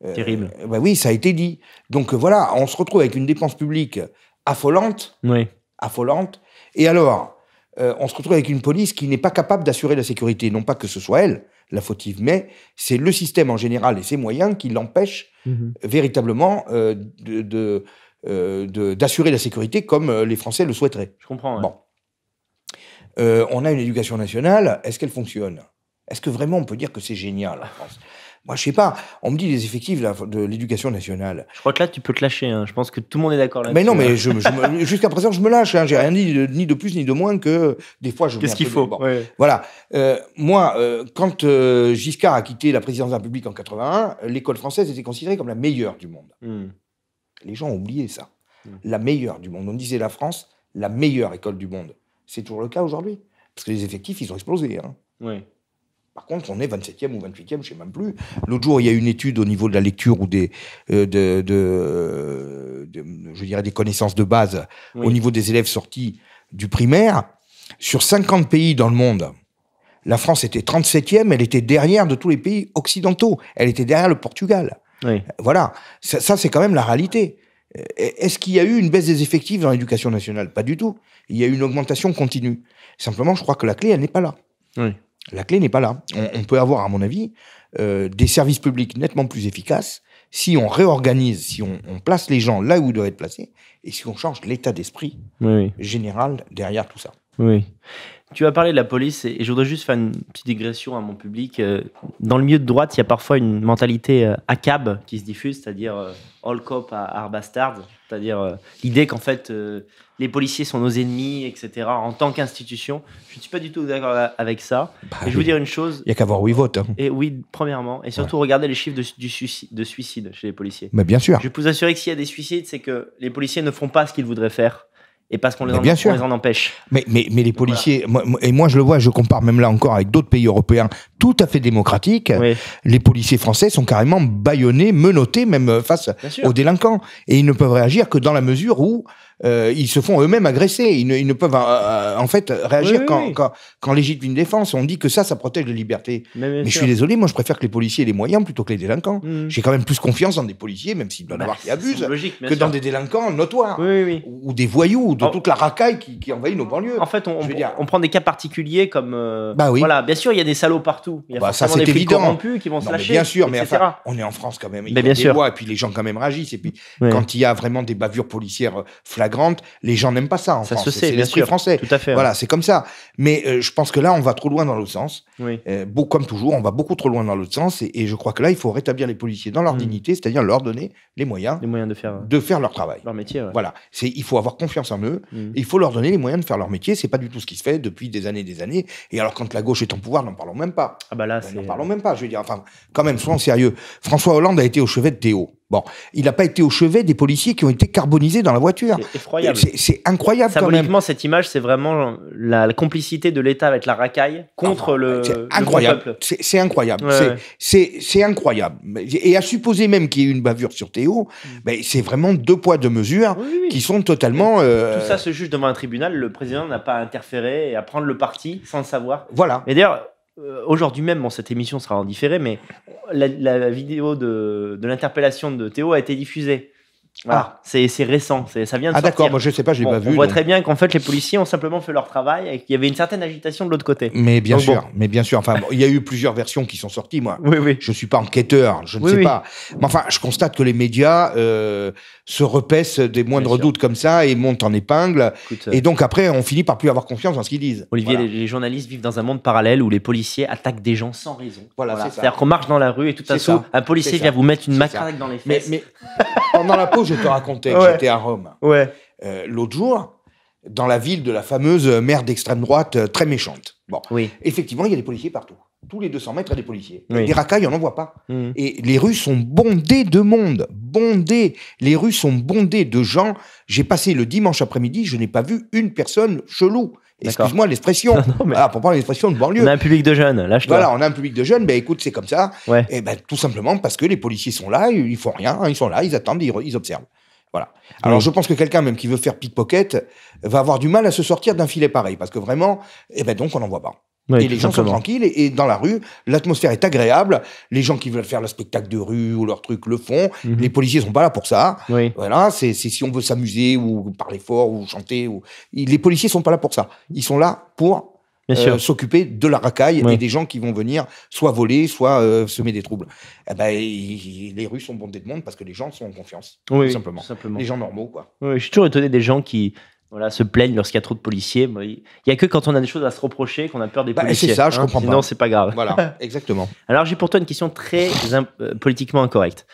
Euh, Terrible. Bah oui, ça a été dit. Donc voilà, on se retrouve avec une dépense publique affolante. Oui. Affolante. Et alors, on se retrouve avec une police qui n'est pas capable d'assurer la sécurité. Non pas que ce soit elle, la fautive, mais c'est le système en général et ses moyens qui l'empêchent mhm. véritablement d'assurer la sécurité comme les Français le souhaiteraient. Je comprends. Bon. Euh, on a une éducation nationale, est-ce qu'elle fonctionne Est-ce que vraiment on peut dire que c'est génial France moi, je sais pas. On me dit les effectifs de l'éducation nationale. Je crois que là, tu peux te lâcher. Hein. Je pense que tout le monde est d'accord là. Mais non, mais hein. jusqu'à présent, je me lâche. Hein. J'ai rien dit ni de plus ni de moins que des fois, je. Qu'est-ce qu'il faut Voilà. Euh, moi, euh, quand Giscard a quitté la présidence de la République en 81, l'école française était considérée comme la meilleure du monde. Hmm. Les gens ont oublié ça. Hmm. La meilleure du monde. On disait la France, la meilleure école du monde. C'est toujours le cas aujourd'hui. Parce que les effectifs, ils ont explosé. Hein. Oui. Par contre, on est 27e ou 28e, je ne sais même plus. L'autre jour, il y a une étude au niveau de la lecture ou des, euh, de, de, je dirais des connaissances de base au niveau des élèves sortis du primaire. Sur 50 pays dans le monde, la France était 37e, elle était derrière de tous les pays occidentaux. Elle était derrière le Portugal. Oui. Voilà, ça, ça c'est quand même la réalité. Euh, est-ce qu'il y a eu une baisse des effectifs dans l'éducation nationale Pas du tout il y a une augmentation continue. Simplement, je crois que la clé, elle n'est pas là. La clé n'est pas là. On, peut avoir, à mon avis, euh, des services publics nettement plus efficaces si on réorganise, si on, place les gens là où ils doivent être placés, et si on change l'état d'esprit général derrière tout ça. Oui. Tu as parlé de la police et je voudrais juste faire une petite digression à mon public. Euh, dans le milieu de droite, il y a parfois une mentalité euh, cab qui se diffuse, c'est-à-dire All Cop are bastards, c'est-à-dire l'idée qu'en fait les policiers sont nos ennemis, etc. En tant qu'institution, je ne suis pas du tout d'accord avec ça. Je bah et je vous dire une chose. Il y a qu'à voir où ils hein. Et oui, premièrement, et surtout regarder regardez les chiffres de, du suicide, de suicide chez les policiers. Mais bien sûr. Je peux vous assurer que s'il y a des suicides, c'est que les policiers ne font pas ce qu'ils voudraient faire et parce qu'on les, en, bien empêche. Mais, mais, mais les policiers, et moi je le vois, je compare même là encore avec d'autres pays européens tout à fait démocratiques, les policiers français sont carrément bâillonnés, menottés même euh, face aux délinquants. Et ils ne peuvent réagir que dans la mesure où euh, ils se font eux-mêmes agresser. Ils ne, peuvent euh, euh, en fait réagir quand, quand, légitime défense. On dit que ça, ça protège les libertés. Mais, je suis désolé, moi je préfère que les policiers aient les moyens plutôt que les délinquants. Mm. J'ai quand même plus confiance dans des policiers, même s'il doit bah, avoir qui abusent, que dans des délinquants notoires. ou des voyous, ou de toute la racaille qui, envahit nos banlieues. En fait, on, dire. on prend des cas particuliers comme. bah oui. Voilà, bien sûr, il y a des salauds partout. Il y a bah, forcément ça, des corrompus qui vont se lâcher. Bien sûr, mais on est en France quand même. Il y a des lois, et puis les gens quand même réagissent. Et puis quand il y a vraiment des bavures policières flagrantes, grande les gens n'aiment pas ça en ça France. c'est l'esprit français. Tout à fait. Voilà, c'est comme ça. Mais euh, je pense que là, on va trop loin dans l'autre sens. Oui. Euh, comme toujours, on va beaucoup trop loin dans l'autre sens. Et, je crois que là, il faut rétablir les policiers dans leur mm. dignité, c'est-à-dire leur donner les moyens, les moyens de, faire, de faire leur travail. Leur métier, ouais. Voilà. Il faut avoir confiance en eux. Mm. il faut leur donner les moyens de faire leur métier. C'est pas du tout ce qui se fait depuis des années et des années. Et alors, quand la gauche est en pouvoir, n'en parlons même pas. Ah bah là, euh, n'en parlons même pas. Je veux dire, enfin, quand même, soyons sérieux. François Hollande a été au chevet de Théo. Bon, il n'a pas été au chevet des policiers qui ont été carbonisés dans la voiture. C'est effroyable. C'est incroyable quand même. cette image, c'est vraiment la, complicité de l'État avec la racaille contre ah, le, incroyable. C'est incroyable. c'est incroyable. Et à supposer même qu'il y ait une bavure sur Théo, mm. ben, c'est vraiment deux poids, deux mesures qui sont totalement. Euh, tout ça se juge devant un tribunal. Le président n'a pas à interférer et à prendre le parti sans le savoir. Voilà. Et d'ailleurs, euh, aujourd'hui même, cette émission sera en différé, mais la, vidéo de l'interpellation de Théo a été diffusée. Ah. C'est, récent, c'est, ça vient de Ah d'accord, moi je sais pas, je l'ai pas vu. On voit très bien qu'en fait les policiers ont simplement fait leur travail et qu'il y avait une certaine agitation de l'autre côté. Mais bien sûr, mais bien sûr. Enfin, il y a eu plusieurs versions qui sont sorties, moi. Oui, oui. Je suis pas enquêteur, je ne sais pas. Mais enfin, je constate que les médias euh, se repaissent des moindres doutes comme ça et montent en épingle. et euh, donc après, on finit par plus avoir confiance en ce qu'ils disent. Olivier, les, journalistes vivent dans un monde parallèle où les policiers attaquent des gens sans raison. Voilà, C'est, à dire qu'on marche dans la rue et tout à coup, un policier vient vous mettre une macaque dans les fesses. mais pendant la pause, je te racontais que j'étais à Rome. Ouais. Euh, l'autre jour, dans la ville de la fameuse mère d'extrême droite euh, très méchante. Bon. Effectivement, il y a des policiers partout. Tous les 200 mètres, il y a des policiers. Les racailles, on n'en voit pas. Mmh. Et les rues sont bondées de monde. Bondées. Les rues sont bondées de gens. J'ai passé le dimanche après-midi, je n'ai pas vu une personne chelou. Excuse-moi l'expression. Mais... Ah, pour parler l'expression de banlieue. On a un public de jeunes, là je Voilà, on a un public de jeunes, ben écoute, c'est comme ça. Ouais. Et eh ben tout simplement parce que les policiers sont là, ils font rien, hein, ils sont là, ils attendent, ils, observent. Voilà. Alors je pense que quelqu'un même qui veut faire pickpocket va avoir du mal à se sortir d'un filet pareil parce que vraiment, et eh ben donc on n'en voit pas et les gens sont tranquilles et, dans la rue, l'atmosphère est agréable. Les gens qui veulent faire le spectacle de rue ou leur truc le font. Mhm. Les policiers sont pas là pour ça. Voilà, c'est si on veut s'amuser ou parler fort ou chanter. Ou... Les policiers sont pas là pour ça. Ils sont là pour euh, s'occuper de la racaille et des gens qui vont venir soit voler, soit euh, semer des troubles. Eh ben, les rues sont bondées de monde parce que les gens sont en confiance, simplement. Les gens normaux, quoi. je suis toujours étonné des gens qui voilà, se plaignent lorsqu'il y a trop de policiers. Il n'y a que quand on a des choses à se reprocher qu'on a peur des bah, policiers. C'est ça, je hein. comprends sinon, pas. Non, c'est pas grave. Voilà, exactement. Alors j'ai pour toi une question très euh, politiquement incorrecte.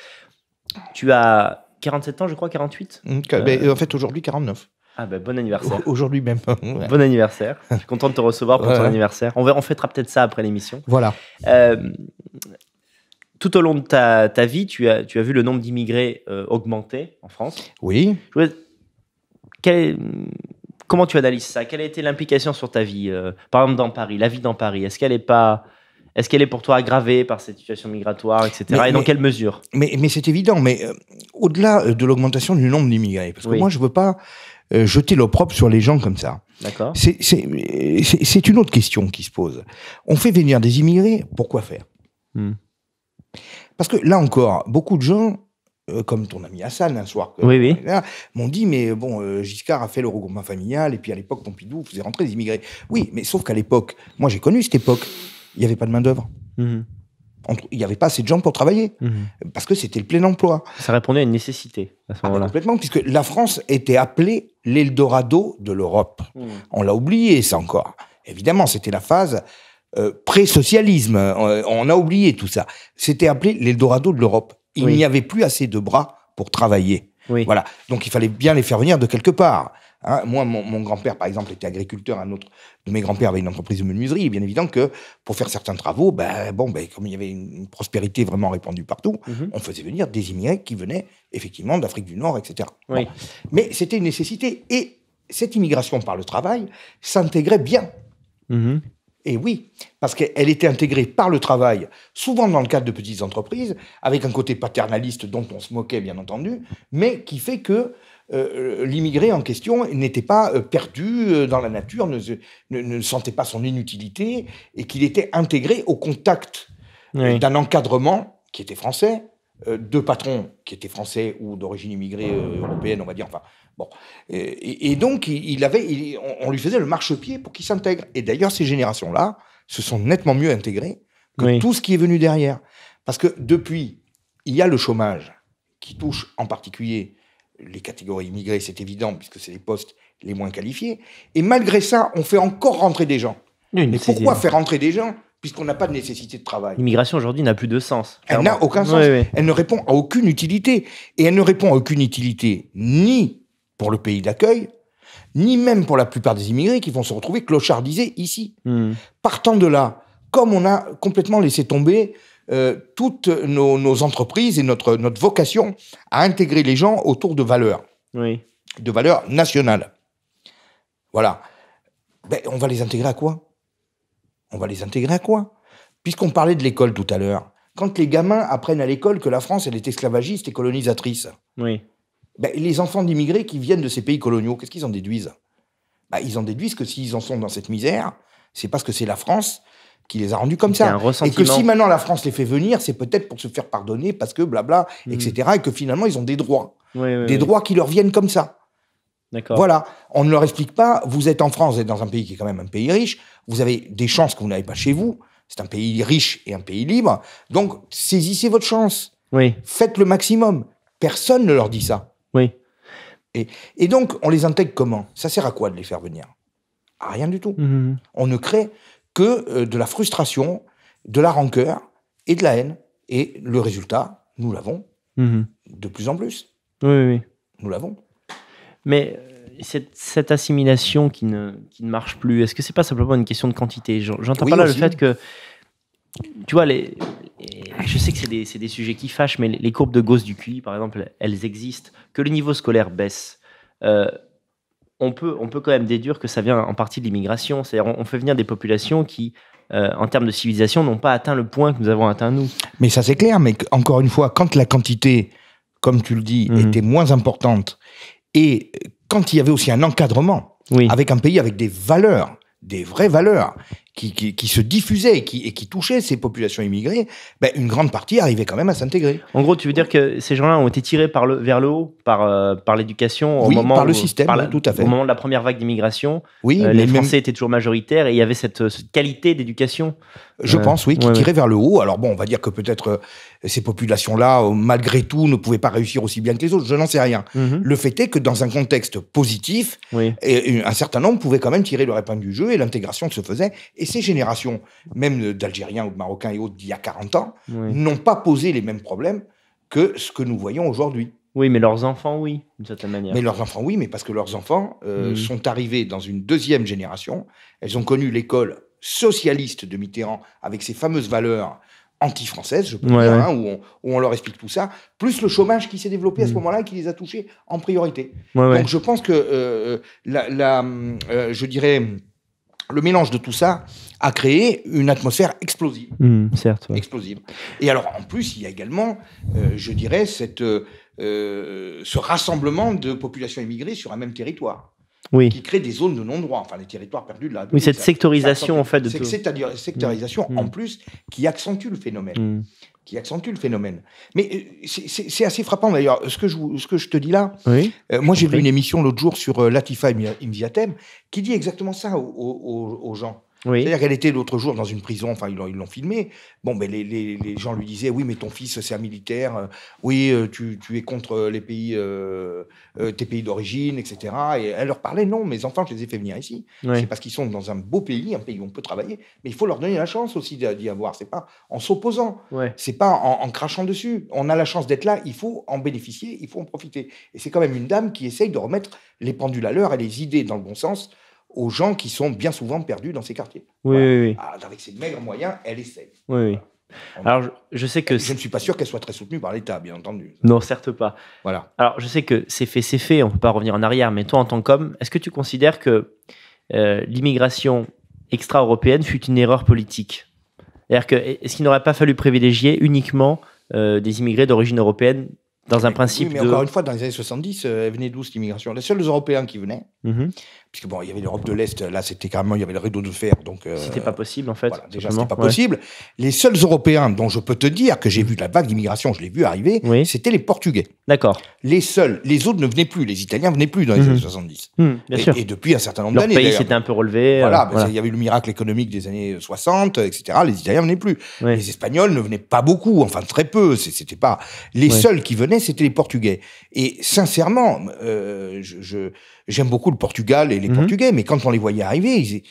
Tu as 47 ans, je crois, 48 mmh, euh. En fait, aujourd'hui, 49. Ah ben bon anniversaire. Aujourd'hui même. Bon anniversaire. Je suis content de te recevoir pour ton anniversaire. On, va, on fêtera peut-être ça après l'émission. Voilà. Euh, tout au long de ta, vie, tu as, tu as vu le nombre d'immigrés augmenter en France. Oui quel, comment tu analyses ça Quelle a été l'implication sur ta vie euh, Par exemple, dans Paris, la vie dans Paris, est-ce qu'elle est pas. Est-ce qu'elle est pour toi aggravée par cette situation migratoire, etc. et dans quelle mesure Mais, mais c'est évident, mais euh, au-delà euh, de l'augmentation du nombre d'immigrés, parce que moi je ne veux pas jeter l'opprobre sur les gens comme ça. D'accord. C'est une autre question qui se pose. On fait venir des immigrés, pourquoi faire hmm. Parce que là encore, beaucoup de gens euh, comme ton ami Hassan, un soir, m'ont dit Mais bon, euh, Giscard a fait le regroupement familial, et puis à l'époque, Pompidou faisait rentrer des immigrés. Oui, mais sauf qu'à l'époque, moi j'ai connu cette époque, il n'y avait pas de main-d'œuvre. Mhm. il n'y avait pas assez de gens pour travailler, mhm. parce que c'était le plein emploi. Ça répondait à une nécessité à ce ah, moment-là. complètement, puisque la France était appelée l'Eldorado de l'Europe. Mhm. On l'a oublié, ça encore. Évidemment, c'était la phase euh, pré-socialisme. on a oublié tout ça. C'était appelé l'Eldorado de l'Europe. Il n'y avait plus assez de bras pour travailler. Voilà. Donc il fallait bien les faire venir de quelque part. Hein. moi, mon, grand-père, par exemple, était agriculteur. Un autre de mes grands-pères avait une entreprise de menuiserie. bien évident que pour faire certains travaux, ben, bon, ben, comme il y avait une prospérité vraiment répandue partout, mhm. on faisait venir des immigrés qui venaient effectivement d'Afrique du Nord, etc. Mais c'était une nécessité. Et cette immigration par le travail s'intégrait bien. Mhm. Et eh oui, parce qu'elle était intégrée par le travail, souvent dans le cadre de petites entreprises, avec un côté paternaliste dont on se moquait bien entendu, mais qui fait que euh, l'immigré en question n'était pas euh, perdu euh, dans la nature, ne, sentait pas son inutilité, et qu'il était intégré au contact d'un encadrement qui était français, euh, deux patrons qui étaient français ou d'origine immigrée euh, européenne, on va dire. Enfin, bon. Et, donc, il, avait, on, lui faisait le marchepied pour qu'il s'intègre. Et d'ailleurs, ces générations-là se sont nettement mieux intégrées que tout ce qui est venu derrière. Parce que depuis, il y a le chômage qui touche en particulier les catégories immigrées, c'est évident, puisque c'est les postes les moins qualifiés. Et malgré ça, on fait encore rentrer des gens. mais pourquoi faire rentrer des gens puisqu'on n'a pas de nécessité de travail. L'immigration aujourd'hui n'a plus de sens. Elle n'a aucun sens. Elle ne répond à aucune utilité. Et elle ne répond à aucune utilité ni pour le pays d'accueil, ni même pour la plupart des immigrés qui vont se retrouver clochardisés ici. Hmm. Partant de là, comme on a complètement laissé tomber euh, toutes nos, entreprises et notre, notre vocation à intégrer les gens autour de valeurs, oui. de valeurs nationales. Voilà. Ben, on va les intégrer à quoi on va les intégrer à quoi Puisqu'on parlait de l'école tout à l'heure, quand les gamins apprennent à l'école que la France, elle est esclavagiste et colonisatrice, oui. Ben, les enfants d'immigrés qui viennent de ces pays coloniaux, qu'est-ce qu'ils en déduisent ben, Ils en déduisent que s'ils en sont dans cette misère, c'est parce que c'est la France qui les a rendus comme ça. et que si maintenant la France les fait venir, c'est peut-être pour se faire pardonner parce que blabla, mm. etc. Et que finalement, ils ont des droits. des droits qui leur viennent comme ça. Voilà, on ne leur explique pas, vous êtes en France, vous êtes dans un pays qui est quand même un pays riche, vous avez des chances que vous n'avez pas chez vous, c'est un pays riche et un pays libre, donc saisissez votre chance, oui. faites le maximum. Personne ne leur dit ça. Oui. Et, donc, on les intègre comment Ça sert à quoi de les faire venir À rien du tout. Mhm. On ne crée que euh, de la frustration, de la rancœur et de la haine. Et le résultat, nous l'avons mhm. de plus en plus. Oui, oui. Nous l'avons. Mais euh, cette, cette, assimilation qui ne, qui ne marche plus, est-ce que c'est pas simplement une question de quantité J'entends pas là le fait que, tu vois, les, je sais que c'est des, des, sujets qui fâchent, mais les, courbes de Gauss du QI, par exemple, elles existent. Que le niveau scolaire baisse, euh, on, peut, on peut quand même déduire que ça vient en partie de l'immigration. C'est-à-dire, on, fait venir des populations qui, euh, en termes de civilisation, n'ont pas atteint le point que nous avons atteint nous. Mais ça c'est clair, mais encore une fois, quand la quantité, comme tu le dis, mmh. était moins importante et quand il y avait aussi un encadrement, avec un pays avec des valeurs, des vraies valeurs, qui, qui, se diffusaient et qui, et qui touchaient ces populations immigrées, ben une grande partie arrivait quand même à s'intégrer. En gros, tu veux dire que ces gens-là ont été tirés par le, vers le haut, par, euh, par l'éducation, au moment par le système, tout à fait. Au moment de la première vague d'immigration, oui, euh, les Français étaient toujours majoritaires et il y avait cette, qualité d'éducation. Je euh, pense, oui, qui tirait vers le haut. Alors bon, on va dire que peut-être ces populations-là, euh, malgré tout, ne pouvaient pas réussir aussi bien que les autres. Je n'en sais rien. Mhm. Le fait est que dans un contexte positif, un certain nombre pouvaient quand même tirer leur épingle du jeu et l'intégration se faisait. Et ces générations, même d'Algériens ou de Marocains et autres d'il y a 40 ans, n'ont pas posé les mêmes problèmes que ce que nous voyons aujourd'hui. Oui, mais leurs enfants, oui, d'une certaine manière. Mais leurs enfants, oui, mais parce que leurs enfants euh, mhm. sont arrivés dans une deuxième génération. Elles ont connu l'école socialiste de Mitterrand avec ses fameuses valeurs anti-française, je peux dire, hein, où, on, leur explique tout ça, plus le chômage qui s'est développé à ce mm. moment-là et qui les a touchés en priorité. Donc je pense que euh, euh, euh, je dirais, le mélange de tout ça a créé une atmosphère explosive. Mm, certes. Explosive. Et alors en plus, il y a également, je dirais, cette, ce rassemblement de populations immigrées sur un même territoire qui crée des zones de non-droit, enfin les territoires perdus de la. Oui, cette sectorisation en fait de C'est-à-dire sectorisation mm. en plus qui accentue le phénomène, mm. qui accentue le phénomène. Mais euh, c'est assez frappant d'ailleurs. Ce que je te dis là, oui. Euh, moi j'ai vu une émission l'autre jour sur euh, Latifa Imziatem qui dit exactement ça aux gens. C'est-à-dire qu'elle était l'autre jour dans une prison, enfin ils l'ont filmé. Bon, ben les, gens lui disaient oui, mais ton fils c'est un militaire, euh, oui, euh, tu, es contre euh, les pays, tes pays d'origine, etc. Et elle leur parlait non, mes enfants, je les ai fait venir ici. C'est parce qu'ils sont dans un beau pays, un pays où on peut travailler, mais il faut leur donner la chance aussi d'y avoir. C'est pas en s'opposant, c'est pas en, crachant dessus. On a la chance d'être là, il faut en bénéficier, il faut en profiter. Et c'est quand même une dame qui essaye de remettre les pendules à l'heure et les idées dans le bon sens aux gens qui sont bien souvent perdus dans ces quartiers. Oui, oui, avec ses maigres moyens, elle essaie. Oui, oui. Ah, Alors, je sais que. Je ne suis pas sûr qu'elle soit très soutenue par l'État, bien entendu. Non, certes pas. Voilà. Alors, je sais que c'est fait, c'est fait, on ne peut pas revenir en arrière, mais toi, en tant qu'homme, est-ce que tu considères que euh, l'immigration extra-européenne fut une erreur politique C'est-à-dire que, est-ce qu'il n'aurait pas fallu privilégier uniquement euh, des immigrés d'origine européenne dans un principe. Oui, mais encore une fois, dans les années 70, euh, elle venait d'où cette immigration Les seuls Européens qui venaient, mmh puisque bon, il y avait l'Europe de l'Est, là c'était carrément, il y avait le rideau de fer, donc... Euh, c'était pas possible en fait. déjà c'était pas possible. Les seuls Européens dont je peux te dire que j'ai vu de la vague d'immigration, je l'ai vu arriver, oui. c'était les Portugais. D'accord. Les seuls, les autres ne venaient plus, les Italiens venaient plus dans les mhm. années 70. Mhm, bien et, sûr. et, depuis un certain nombre d'années. Le pays s'était un peu relevé. Euh, voilà, il y avait le miracle économique des années 60, etc. Les Italiens venaient plus. Les Espagnols ne venaient pas beaucoup, enfin très peu, c'était pas... Les seuls qui venaient, c'était les Portugais. Et sincèrement, euh, je, je J'aime beaucoup le Portugal et les mhm. Portugais, mais quand on les voyait arriver,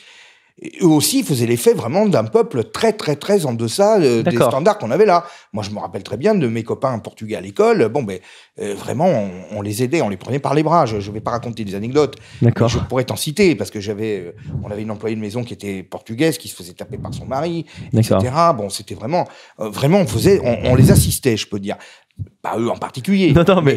eux aussi faisaient l'effet vraiment d'un peuple très très très en deçà des standards qu'on avait là. Moi, je me rappelle très bien de mes copains portugais à l'école. Bon, ben euh, vraiment, on, les aidait, on les prenait par les bras. Je ne vais pas raconter des anecdotes. D'accord. Je pourrais t'en citer parce que j'avais, euh, on avait une employée de maison qui était portugaise, qui se faisait taper par son mari, etc. Bon, c'était vraiment, euh, vraiment, on faisait, on, les assistait, je peux dire pas eux en particulier.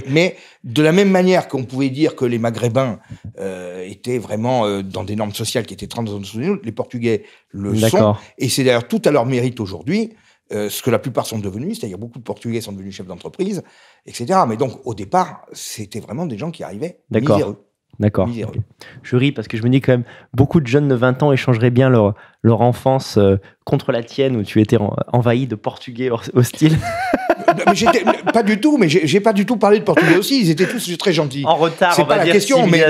mais... de la même manière qu'on pouvait dire que les Maghrébins euh, étaient vraiment euh, dans des normes sociales qui étaient 30 ans les Portugais le sont. Et c'est d'ailleurs tout à leur mérite aujourd'hui. Euh, ce que la plupart sont devenus, c'est-à-dire beaucoup de Portugais sont devenus chefs d'entreprise, etc. Mais donc, au départ, c'était vraiment des gens qui arrivaient miséreux. D'accord. Je ris parce que je me dis quand même, beaucoup de jeunes de 20 ans échangeraient bien leur, leur enfance contre la tienne où tu étais envahi de portugais hostiles. pas du tout, mais j'ai pas du tout parlé de portugais aussi. Ils étaient tous très gentils. En retard, c'est pas la question, mais,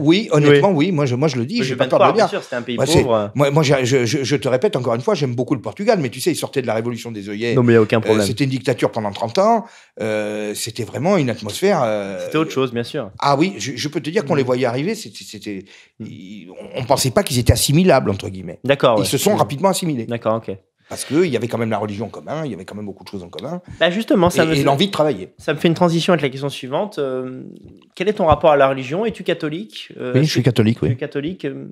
oui, honnêtement, oui. Moi, je, moi, je le dis, j'ai pas peur de le dire. Sûr, un pays pauvre. Moi, moi je, te répète encore une fois, j'aime beaucoup le Portugal, mais tu sais, ils sortaient de la révolution des œillets. Non, mais y a aucun problème. Euh, c'était une dictature pendant 30 ans. Euh, c'était vraiment une atmosphère. Euh, c'était autre chose, bien sûr. Ah oui, je, peux te dire qu'on mm. les voyait arriver. C'était, mm. on pensait pas qu'ils étaient assimilables entre guillemets. D'accord. Ils se sont mm. rapidement assimilés. D'accord, ok. Parce qu'il y avait quand même la religion en commun, il y avait quand même beaucoup de choses en commun. Bah, justement, ça et, me... l'envie de travailler. Ça me fait une transition avec la question suivante. Euh, quel est ton rapport à la religion Es-tu catholique euh, Oui, je suis catholique, oui. catholique. Euh,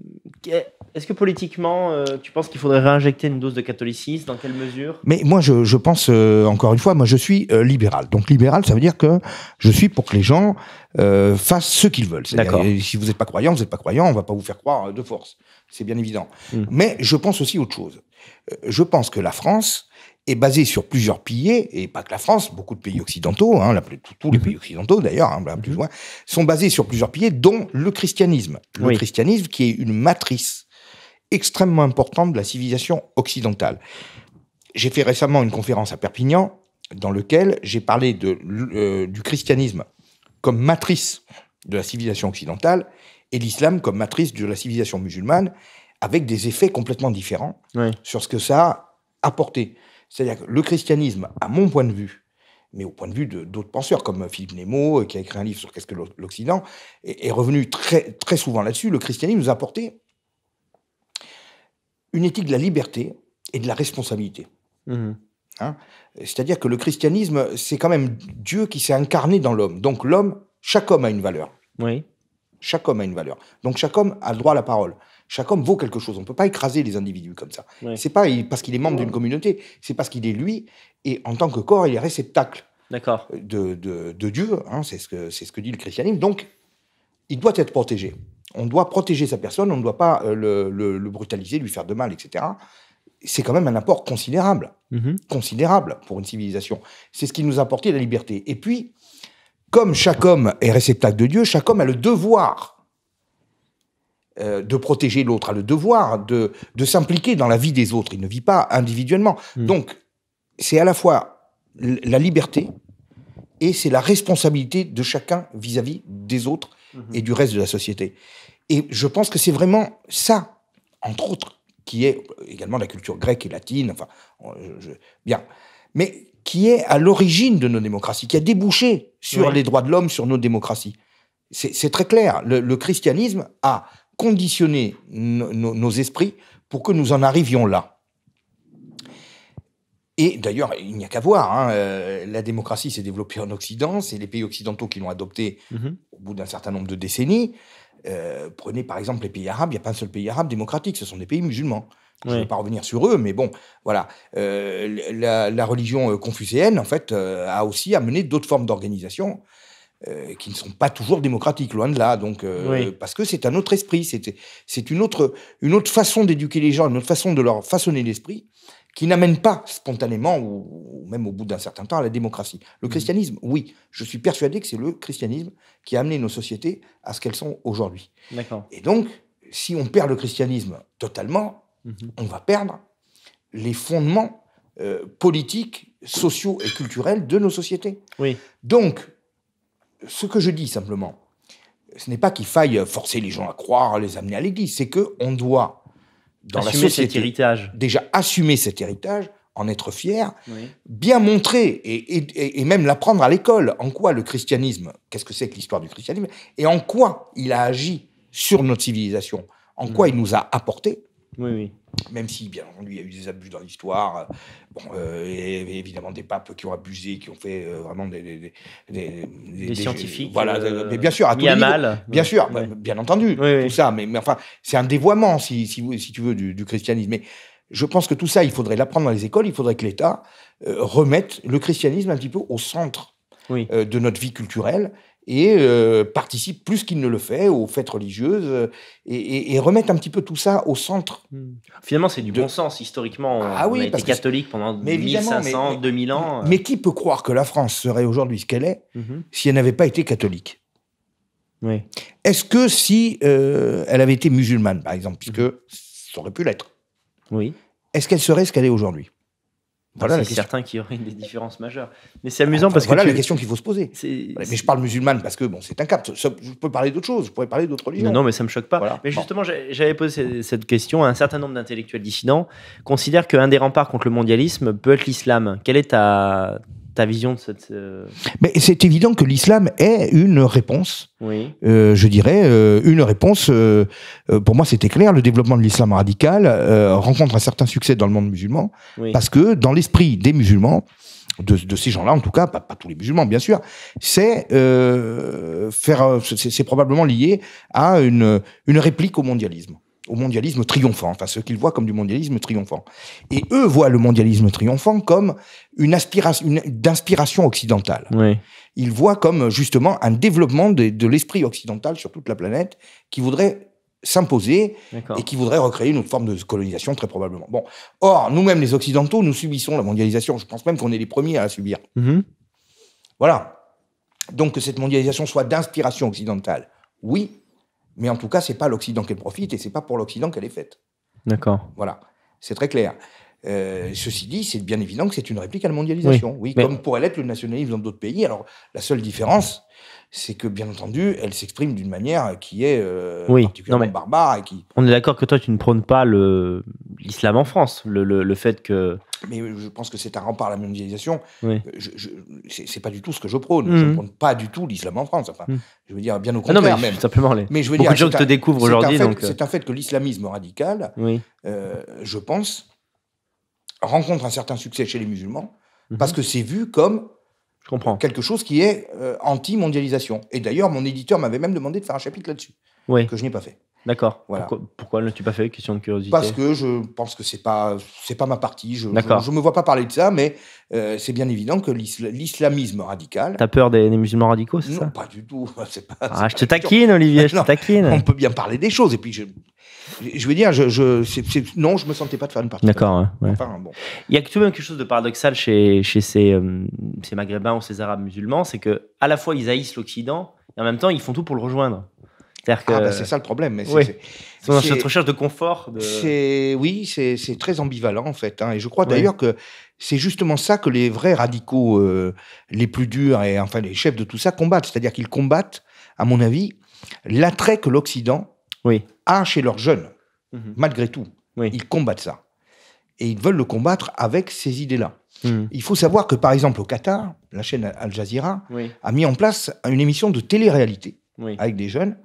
est-ce que politiquement, tu penses qu'il faudrait réinjecter une dose de catholicisme Dans quelle mesure Mais moi, je, pense, encore une fois, moi je suis libéral. Donc libéral, ça veut dire que je suis pour que les gens fassent ce qu'ils veulent. D'accord. Si vous n'êtes pas croyant, vous n'êtes pas croyant, on ne va pas vous faire croire de force. C'est bien évident. Hmm. Mais je pense aussi autre chose. Euh, je pense que la France est basée sur plusieurs piliers, et pas que la France, beaucoup de pays occidentaux, hein, tous les mhm. pays occidentaux d'ailleurs, hein, mhm. sont basés sur plusieurs piliers, dont le christianisme. Le christianisme qui est une matrice extrêmement importante de la civilisation occidentale. J'ai fait récemment une conférence à Perpignan dans laquelle j'ai parlé de, euh, du christianisme comme matrice de la civilisation occidentale et l'islam comme matrice de la civilisation musulmane avec des effets complètement différents sur ce que ça a apporté. C'est-à-dire que le christianisme, à mon point de vue, mais au point de vue d'autres penseurs comme Philippe Nemo, euh, qui a écrit un livre sur qu'est-ce que l'Occident, est, revenu très, très souvent là-dessus, le christianisme nous a apporté une éthique de la liberté et de la responsabilité. Mmh. Hein C'est-à-dire que le christianisme, c'est quand même Dieu qui s'est incarné dans l'homme. Donc l'homme, chaque homme a une valeur. Oui. Chaque homme a une valeur. Donc chaque homme a le droit à la parole. Chaque homme vaut quelque chose. On ne peut pas écraser les individus comme ça. C'est pas parce qu'il est membre d'une communauté, c'est parce qu'il est lui, et en tant que corps, il est réceptacle de, de, Dieu. Hein, c'est ce, que, ce que dit le christianisme. Donc, il doit être protégé. On doit protéger sa personne, on ne doit pas euh, le, brutaliser, lui faire de mal, etc c'est quand même un apport considérable, mm-hmm. considérable pour une civilisation. C'est ce qui nous a apporté la liberté. Et puis, comme chaque homme est réceptacle de Dieu, chaque homme a le devoir euh, de protéger l'autre, a le devoir de, de s'impliquer dans la vie des autres. Il ne vit pas individuellement. Hmm. Donc, c'est à la fois la liberté et c'est la responsabilité de chacun vis-à-vis des autres hmm. et du reste de la société. Et je pense que c'est vraiment ça, entre autres, qui est également la culture grecque et latine, enfin, bien, mais qui est à l'origine de nos démocraties, qui a débouché sur les droits de l'homme, sur nos démocraties. C'est très clair. le, christianisme a conditionner nos esprits pour que nous en arrivions là. Et d'ailleurs, il n'y a qu'à voir, hein, euh, la démocratie s'est développée en Occident, c'est les pays occidentaux qui l'ont adoptée mhm. au bout d'un certain nombre de décennies. Euh, prenez par exemple les pays arabes, il n'y a pas un seul pays arabe démocratique, ce sont des pays musulmans. Je ne vais pas revenir sur eux, mais bon, voilà. Euh, la, religion confucéenne, en fait, a aussi amené d'autres formes d'organisation euh, qui ne sont pas toujours démocratiques, loin de là. Donc, euh, Parce que c'est un autre esprit, c'est une autre, une autre façon d'éduquer les gens, une autre façon de leur façonner l'esprit qui n'amène pas spontanément, ou, même au bout d'un certain temps, à la démocratie. Le mmh. christianisme, oui, je suis persuadé que c'est le christianisme qui a amené nos sociétés à ce qu'elles sont aujourd'hui. Et donc, si on perd le christianisme totalement, mmh. on va perdre les fondements euh, politiques, sociaux et culturels de nos sociétés. Oui. Donc, ce que je dis simplement, ce n'est pas qu'il faille forcer les gens à croire, les amener à l'Église, c'est que on doit, dans la société, déjà assumer cet héritage, en être fier, bien montrer et, même l'apprendre à l'école en quoi le christianisme, qu'est-ce que c'est que l'histoire du christianisme, et en quoi il a agi sur notre civilisation, en quoi mm. il nous a apporté, même si, bien entendu, il y a eu des abus dans l'histoire. Euh, bon, y euh, avait évidemment, des papes qui ont abusé, qui ont fait euh, vraiment des. Des, scientifiques. Voilà, mais bien sûr, à mis mal. Bien sûr, bien entendu, tout ça. Mais, enfin, c'est un dévoiement, si, si tu veux, du, christianisme. Mais je pense que tout ça, il faudrait l'apprendre dans les écoles, il faudrait que l'État remette le christianisme un petit peu au centre de notre vie culturelle et euh, participe plus qu'il ne le fait aux fêtes religieuses euh, et, et, remettre un petit peu tout ça au centre. Hmm. Finalement, c'est du bon sens historiquement. Ah on oui, a été catholique pendant mais 1500, 2000 ans. Euh. Mais qui peut croire que la France serait aujourd'hui ce qu'elle est mhm. si elle n'avait pas été catholique Est-ce que si elle avait été musulmane, par exemple, puisque mhm. ça aurait pu l'être, oui. est-ce qu'elle serait ce qu'elle est aujourd'hui voilà c'est certains qui auraient des différences majeures. Mais c'est amusant parce que. Voilà la question qu'il faut se poser. Mais je parle musulmane parce que bon, c'est un cap. Je peux parler d'autres choses, je pourrais parler d'autres religions. Non, mais ça me choque pas. Mais justement, j'avais posé cette question à un certain nombre d'intellectuels dissidents. Considèrent qu'un des remparts contre le mondialisme peut être l'islam. Quelle est ta, ta vision de cette. Euh, Mais c'est évident que l'islam est une réponse. Oui. Euh, je dirais euh, une réponse. Euh, pour moi, c'était clair. Le développement de l'islam radical rencontre un certain succès dans le monde musulman parce que dans l'esprit des musulmans. De, de ces gens-là, en tout cas, pas, tous les musulmans, bien sûr, c'est faire, c'est probablement lié à une, une réplique au mondialisme au mondialisme triomphant, enfin ce qu'ils voient comme du mondialisme triomphant. Et eux voient le mondialisme triomphant comme une aspiration, d'inspiration occidentale. Ils voient comme justement un développement de, l'esprit occidental sur toute la planète qui voudrait s'imposer et qui voudrait recréer une autre forme de colonisation très probablement. Bon, or nous-mêmes les occidentaux, nous subissons la mondialisation. Je pense même qu'on est les premiers à la subir. Mm-hmm. Voilà. Donc que cette mondialisation soit d'inspiration occidentale, oui, mais en tout cas, c'est pas l'Occident qu'elle profite et c'est pas pour l'Occident qu'elle est faite. D'accord. Voilà, c'est très clair. Euh, ceci dit, c'est bien évident que c'est une réplique à la mondialisation. Oui, comme pourrait l'être le nationalisme dans d'autres pays. Alors, la seule différence, c'est que bien entendu, elle s'exprime d'une manière qui est euh, particulièrement barbare. On est d'accord que toi, tu ne prônes pas l'islam en France, le, fait que. Mais je pense que c'est un rempart à la mondialisation. Oui. Je, c'est pas du tout ce que je prône. Je ne hmm. prône pas du tout l'islam en France. Hmm. Je veux dire, bien au ah contraire. non, même. Simplement mais je veux dire, te aujourd'hui. Euh, c'est un, fait que l'islamisme radical, oui. Euh, je pense, rencontre un certain succès chez les musulmans parce mhm. que c'est vu comme je comprends. Quelque chose qui est euh, anti-mondialisation. Et d'ailleurs, mon éditeur m'avait même demandé de faire un chapitre là-dessus, oui. que je n'ai pas fait. D'accord. Pourquoi, ne l'as-tu pas fait Question de curiosité. Parce que je pense que c'est pas pas ma partie. Je, ne Je, me vois pas parler de ça, mais euh, c'est bien évident que l'islamisme radical. as peur des, musulmans radicaux, c'est ça non, Pas du tout. ah, je te taquine, Olivier. Je te taquine. On peut bien parler des choses, et puis je. Je veux dire, je, je c'est, non, je me sentais pas de faire une partie. D'accord. Il y a tout de même quelque chose de paradoxal chez, euh, ces, maghrébins ou ces arabes musulmans, c'est que à la fois ils haïssent l'Occident et en même temps ils font tout pour le rejoindre. Ah, bah, cest ça le problème. c'est, cette recherche de confort. C'est, oui, c'est, très ambivalent en fait. Hein. Et je crois d'ailleurs que c'est justement ça que les vrais radicaux euh, les plus durs et enfin les chefs de tout ça combattent. C'est-à-dire qu'ils combattent, à mon avis, l'attrait que l'Occident oui. a chez leurs jeunes. Mhm. Malgré tout, ils combattent ça. Et ils veulent le combattre avec ces idées-là. Mhm. Il faut savoir que, par exemple, au Qatar, la chaîne Al Jazeera a mis en place une émission de télé-réalité avec des jeunes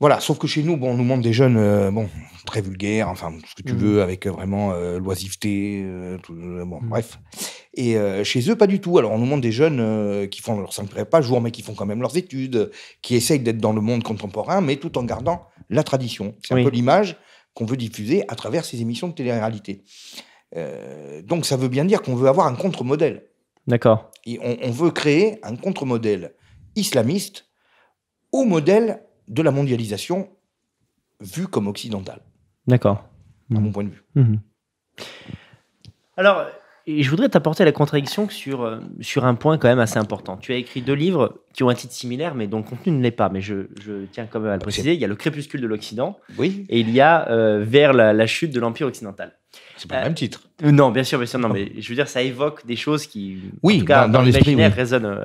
voilà, sauf que chez nous, on nous montre des jeunes, euh, bon, très vulgaires, enfin, ce que tu mm. veux, avec euh, vraiment euh, l'oisiveté, mm. bref. Et chez eux, pas du tout. Alors, on nous montre des jeunes qui font leur 5 pas, jour, mais qui font quand même leurs études, qui essayent d'être dans le monde contemporain, mais tout en gardant la tradition. C'est un peu l'image qu'on veut diffuser à travers ces émissions de télé-réalité. donc, ça veut bien dire qu'on veut avoir un contre-modèle. D'accord. on, on veut créer un contre-modèle islamiste au modèle de la mondialisation vue comme occidentale. D'accord. À mon mhm. point de vue. Mhm. Alors, je voudrais t'apporter la contradiction sur, euh, sur un point quand même assez important. Tu as écrit deux livres qui ont un titre similaire, mais dont le contenu ne l'est pas. Mais je, tiens quand même à le préciser. Il y a Le crépuscule de l'Occident oui. et il y a euh, Vers la, chute de l'Empire occidental. C'est pas le euh, même titre. Non, bien sûr, bien sûr. Non, ah. mais je veux dire, ça évoque des choses qui, oui, en tout cas, dans, dans, l'esprit, résonnent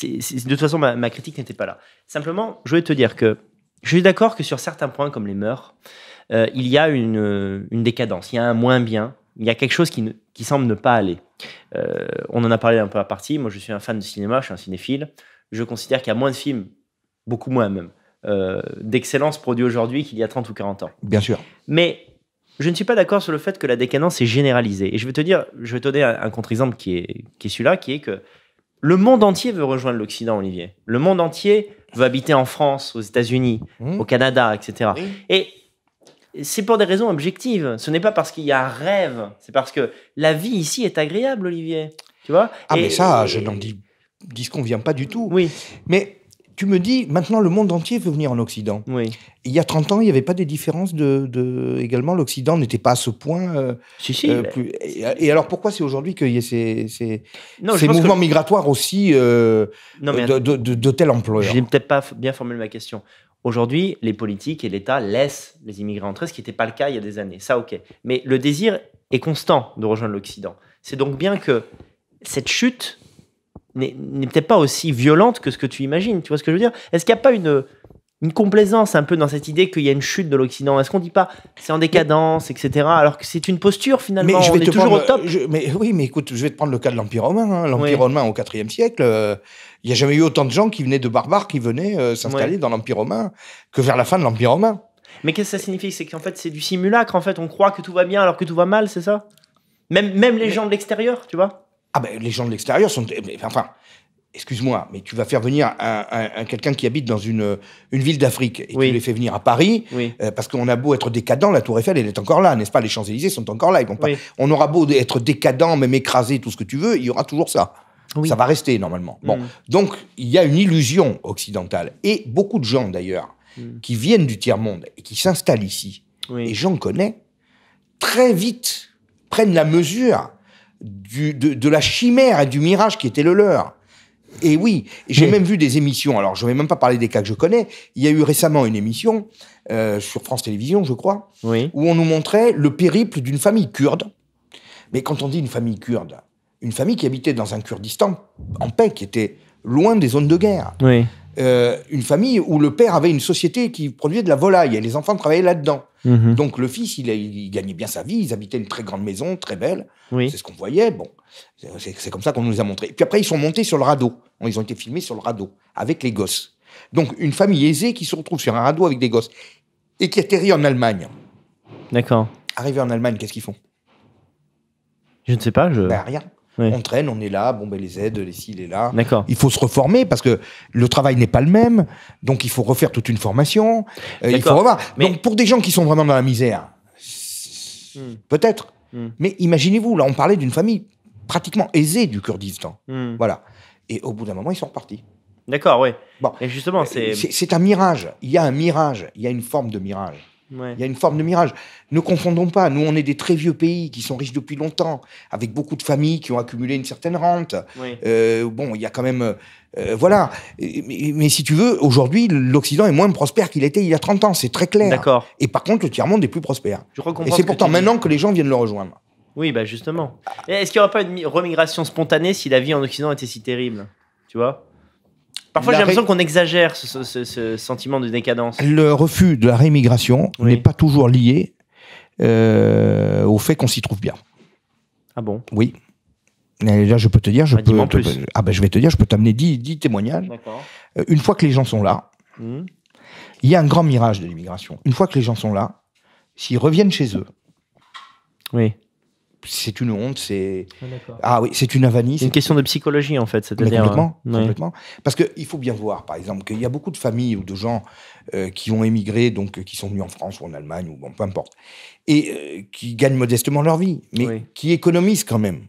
de toute façon, ma, critique n'était pas là. Simplement, je voulais te dire que je suis d'accord que sur certains points, comme les mœurs, euh, il y a euh, une, décadence, il y a un moins bien, il y a quelque chose qui, semble ne pas aller. Euh, on en a parlé un peu à partie. Moi, je suis un fan de cinéma, je suis un cinéphile. Je considère qu'il y a moins de films, beaucoup moins même, d'excellence produits aujourd'hui qu'il y a 30 ou 40 ans. Bien sûr. Mais je ne suis pas d'accord sur le fait que la décadence est généralisée. Et je vais te dire, je vais te donner un, contre-exemple qui qui est celui-là, qui est que le monde entier veut rejoindre l'Occident, Olivier. Le monde entier veut habiter en France, aux États-Unis, mmh. au Canada, etc. Et c'est pour des raisons objectives. Ce n'est pas parce qu'il y a un rêve, c'est parce que la vie ici est agréable, Olivier. Tu vois Ah, mais ça, je n'en dis, dis qu'on vient pas du tout. Oui. Mais tu me dis, maintenant, le monde entier veut venir en Occident. Oui. Il y a 30 ans, il n'y avait pas des différences de... Également, l'Occident n'était pas à ce point... Euh, si, si. Euh, et, alors, pourquoi c'est aujourd'hui qu'il y a ces, ces, mouvements migratoires aussi euh, de, tels de, Je n'ai peut-être pas bien formulé ma question. Aujourd'hui, les politiques et l'État laissent les immigrés entrer, ce qui n'était pas le cas il y a des années. Ça, OK. Mais le désir est constant de rejoindre l'Occident. C'est donc bien que cette chute n'est peut-être pas aussi violente que ce que tu imagines. Tu vois ce que je veux dire Est-ce qu'il n'y a pas une, complaisance un peu dans cette idée qu'il y a une chute de l'Occident Est-ce qu'on ne dit pas c'est en décadence, etc. Alors que c'est une posture finalement, mais je vais est toujours au top. mais oui, mais écoute, je vais te prendre le cas de l'Empire romain. Hein. L'Empire romain au IVe siècle, euh, il n'y a jamais eu autant de gens qui venaient de barbares qui venaient euh, s'installer dans l'Empire romain que vers la fin de l'Empire romain. Mais qu'est-ce que ça signifie C'est qu'en fait c'est du simulacre. En fait, on croit que tout va bien alors que tout va mal, c'est ça même, même les gens de l'extérieur, tu vois ah ben, les gens de l'extérieur sont... Eh, enfin, excuse-moi, mais tu vas faire venir un, quelqu'un qui habite dans une, une ville d'Afrique et tu les fais venir à Paris, euh, parce qu'on a beau être décadent, la Tour Eiffel, elle est encore là, n'est-ce pas Les Champs-Élysées sont encore là. Ils vont On aura beau être décadent, même écrasé, tout ce que tu veux, il y aura toujours ça. Ça va rester normalement. Bon, mm. donc il y a une illusion occidentale et beaucoup de gens d'ailleurs mm. qui viennent du tiers monde et qui s'installent ici. Et j'en connais très vite prennent la mesure de, la chimère et du mirage qui était le leur. Et oui, j'ai même vu des émissions, alors je ne vais même pas parler des cas que je connais, il y a eu récemment une émission euh, sur France Télévisions, je crois, où on nous montrait le périple d'une famille kurde. Mais quand on dit une famille kurde, une famille qui habitait dans un Kurdistan en paix, qui était loin des zones de guerre. Oui. Euh, une famille où le père avait une société qui produisait de la volaille et les enfants travaillaient là-dedans. Mhm. Donc le fils, il, il, gagnait bien sa vie, ils habitaient une très grande maison, très belle. C'est ce qu'on voyait. Bon, c'est comme ça qu'on nous a montré. puis après, ils sont montés sur le radeau. Ils ont été filmés sur le radeau avec les gosses. Donc une famille aisée qui se retrouve sur un radeau avec des gosses et qui atterrit en Allemagne. D'accord. Arrivé en Allemagne, qu'est-ce qu'ils font Je ne sais pas. Je... Ben, rien. On traîne, on est là, bon, ben, les aides, les il est là. Il faut se reformer parce que le travail n'est pas le même. Donc, il faut refaire toute une formation. Euh, il faut revoir. Mais... Donc, pour des gens qui sont vraiment dans la misère, hmm. peut-être. Hmm. Mais imaginez-vous, là, on parlait d'une famille pratiquement aisée du Kurdistan. Hmm. Voilà. Et au bout d'un moment, ils sont repartis. D'accord, oui. Bon. Et justement, euh, c'est. C'est un mirage. Il y a un mirage. Il y a une forme de mirage. Il y a une forme de mirage. Ne confondons pas, nous on est des très vieux pays qui sont riches depuis longtemps, avec beaucoup de familles qui ont accumulé une certaine rente. Euh, bon, il y a quand même... Euh, voilà. Mais, si tu veux, aujourd'hui, l'Occident est moins prospère qu'il était il y a 30 ans, c'est très clair. D'accord. Et par contre, le tiers-monde est plus prospère. Je Et c'est pourtant maintenant que les gens viennent le rejoindre. Oui, bah justement. Est-ce qu'il n'y aurait pas une remigration spontanée si la vie en Occident était si terrible Tu vois Parfois, j'ai l'impression qu'on exagère ce, sentiment de décadence. Le refus de la réimmigration n'est pas toujours lié euh, au fait qu'on s'y trouve bien. Ah bon Oui. là, je peux te dire, je ah, peux. Ah, ben, je vais te dire, je peux t'amener dix témoignages. témoignages. Euh, une fois que les gens sont là, hmm. il y a un grand mirage de l'immigration. Une fois que les gens sont là, s'ils reviennent chez eux, oui c'est une honte, c'est ah, ah oui, c'est une avanie. C'est une question de psychologie en fait, cest euh, complètement, Parce que il faut bien voir, par exemple, qu'il y a beaucoup de familles ou de gens euh, qui ont émigré, donc euh, qui sont venus en France ou en Allemagne ou bon, peu importe, et qui gagnent modestement leur vie, mais qui économisent quand même.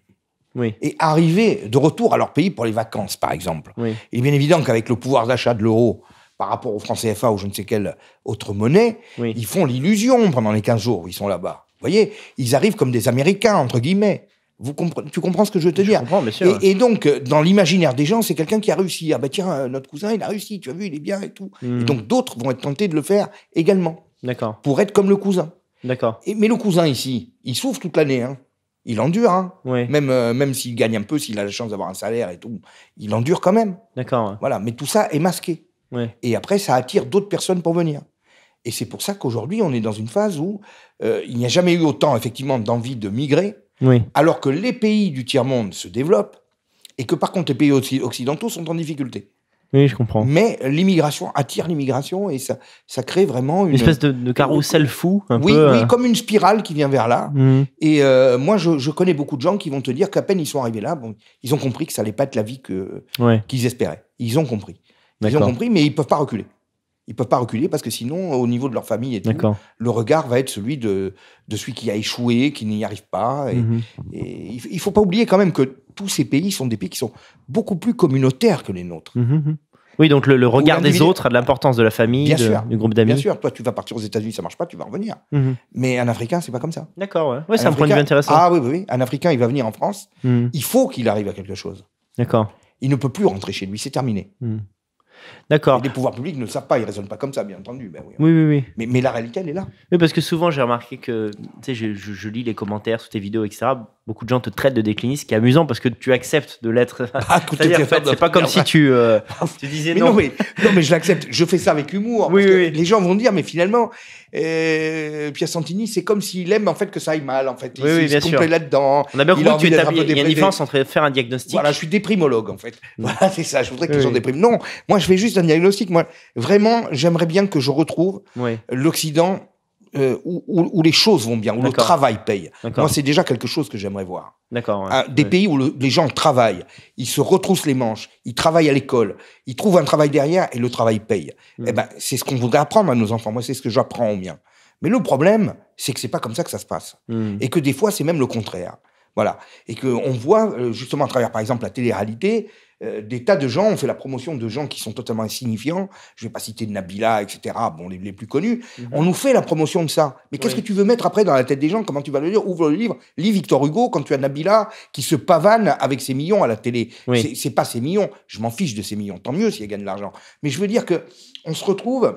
Et arriver de retour à leur pays pour les vacances, par exemple. Il est bien évident qu'avec le pouvoir d'achat de l'euro, par rapport au franc CFA ou je ne sais quelle autre monnaie, ils font l'illusion pendant les 15 jours où ils sont là-bas. Vous voyez, ils arrivent comme des Américains, entre guillemets. Vous tu comprends ce que je veux te je dire comprends, sûr. Et, donc, euh, dans l'imaginaire des gens, c'est quelqu'un qui a réussi. Ah bah tiens, euh, notre cousin, il a réussi, tu as vu, il est bien et tout. Et hmm. donc, d'autres vont être tentés de le faire également. D'accord. Pour être comme le cousin. D'accord. Mais le cousin, ici, il souffre toute l'année. Hein. Il endure. Hein. Oui. Même, euh, même s'il gagne un peu, s'il a la chance d'avoir un salaire et tout, il endure quand même. D'accord. Voilà, mais tout ça est masqué. Ouais. Et après, ça attire d'autres personnes pour venir. Et c'est pour ça qu'aujourd'hui, on est dans une phase où euh, il n'y a jamais eu autant, effectivement, d'envie de migrer, alors que les pays du tiers-monde se développent et que, par contre, les pays occidentaux sont en difficulté. Oui, je comprends. Mais l'immigration attire l'immigration et ça, ça crée vraiment une, espèce de, de carrousel fou. Un oui, peu, oui, euh. comme une spirale qui vient vers là. Mmh. Et euh, moi, je, connais beaucoup de gens qui vont te dire qu'à peine ils sont arrivés là, bon, ils ont compris que ça n'allait pas être la vie que qu'ils espéraient. Ils ont compris. Ils ont compris, mais ils ne peuvent pas reculer. Ils peuvent pas reculer parce que sinon, au niveau de leur famille et tout, le regard va être celui de, de celui qui a échoué, qui n'y arrive pas. Et, ne mhm. il faut pas oublier quand même que tous ces pays sont des pays qui sont beaucoup plus communautaires que les nôtres. Mhm, mhm. Oui, donc le, regard des autres a de l'importance de la famille, du groupe d'amis. Bien sûr, toi tu vas partir aux États-Unis, ça marche pas, tu vas revenir. Mais un Africain, c'est pas comme ça. D'accord, ouais. c'est un, point de vue intéressant. Ah oui, oui, oui, un Africain, il va venir en France, il faut qu'il arrive à quelque chose. D'accord. Il ne peut plus rentrer chez lui, c'est terminé. D'accord. Les pouvoirs publics ne savent pas, ils raisonnent pas comme ça, bien entendu. Ben oui, oui, hein. oui, Mais, la réalité, elle est là. Mais parce que souvent, j'ai remarqué que, tu sais, je, je, lis les commentaires sous tes vidéos, etc beaucoup de gens te traitent de décliniste, ce qui est amusant parce que tu acceptes de l'être. Ah, cest pas comme si euh, tu, disais non. non. mais, je l'accepte. Je fais ça avec humour. Oui, Les gens vont dire, mais finalement, euh, Santini, c'est comme s'il aime en fait que ça aille mal. En fait, il, se là-dedans. On a bien compris tu Il y a une différence entre faire un diagnostic. Voilà, je suis déprimologue en fait. Mm. Voilà, c'est ça. Je voudrais que les gens dépriment. Non, moi, je fais juste un diagnostic. Moi, vraiment, j'aimerais bien que je retrouve l'Occident euh, où, les choses vont bien, où le travail paye. Moi, c'est déjà quelque chose que j'aimerais voir. D'accord. Ah, des pays où les gens travaillent, ils se retroussent les manches, ils travaillent à l'école, ils trouvent un travail derrière et le travail paye. Mm. Eh ben, c'est ce qu'on voudrait apprendre à nos enfants. Moi, c'est ce que j'apprends aux miens. Mais le problème, c'est que c'est pas comme ça que ça se passe. Mm. Et que des fois, c'est même le contraire. Voilà. Et que qu'on voit, euh, justement, à travers, par exemple, la télé-réalité, euh, des tas de gens. On fait la promotion de gens qui sont totalement insignifiants. Je ne vais pas citer Nabila, etc. Bon, les, plus connus. Mhm. On nous fait la promotion de ça. Mais qu'est-ce que tu veux mettre après dans la tête des gens Comment tu vas le dire Ouvre le livre, lis Victor Hugo quand tu as Nabila qui se pavane avec ses millions à la télé. Ce C'est pas ses millions. Je m'en fiche de ses millions. Tant mieux s'il gagne de l'argent. Mais je veux dire que on se retrouve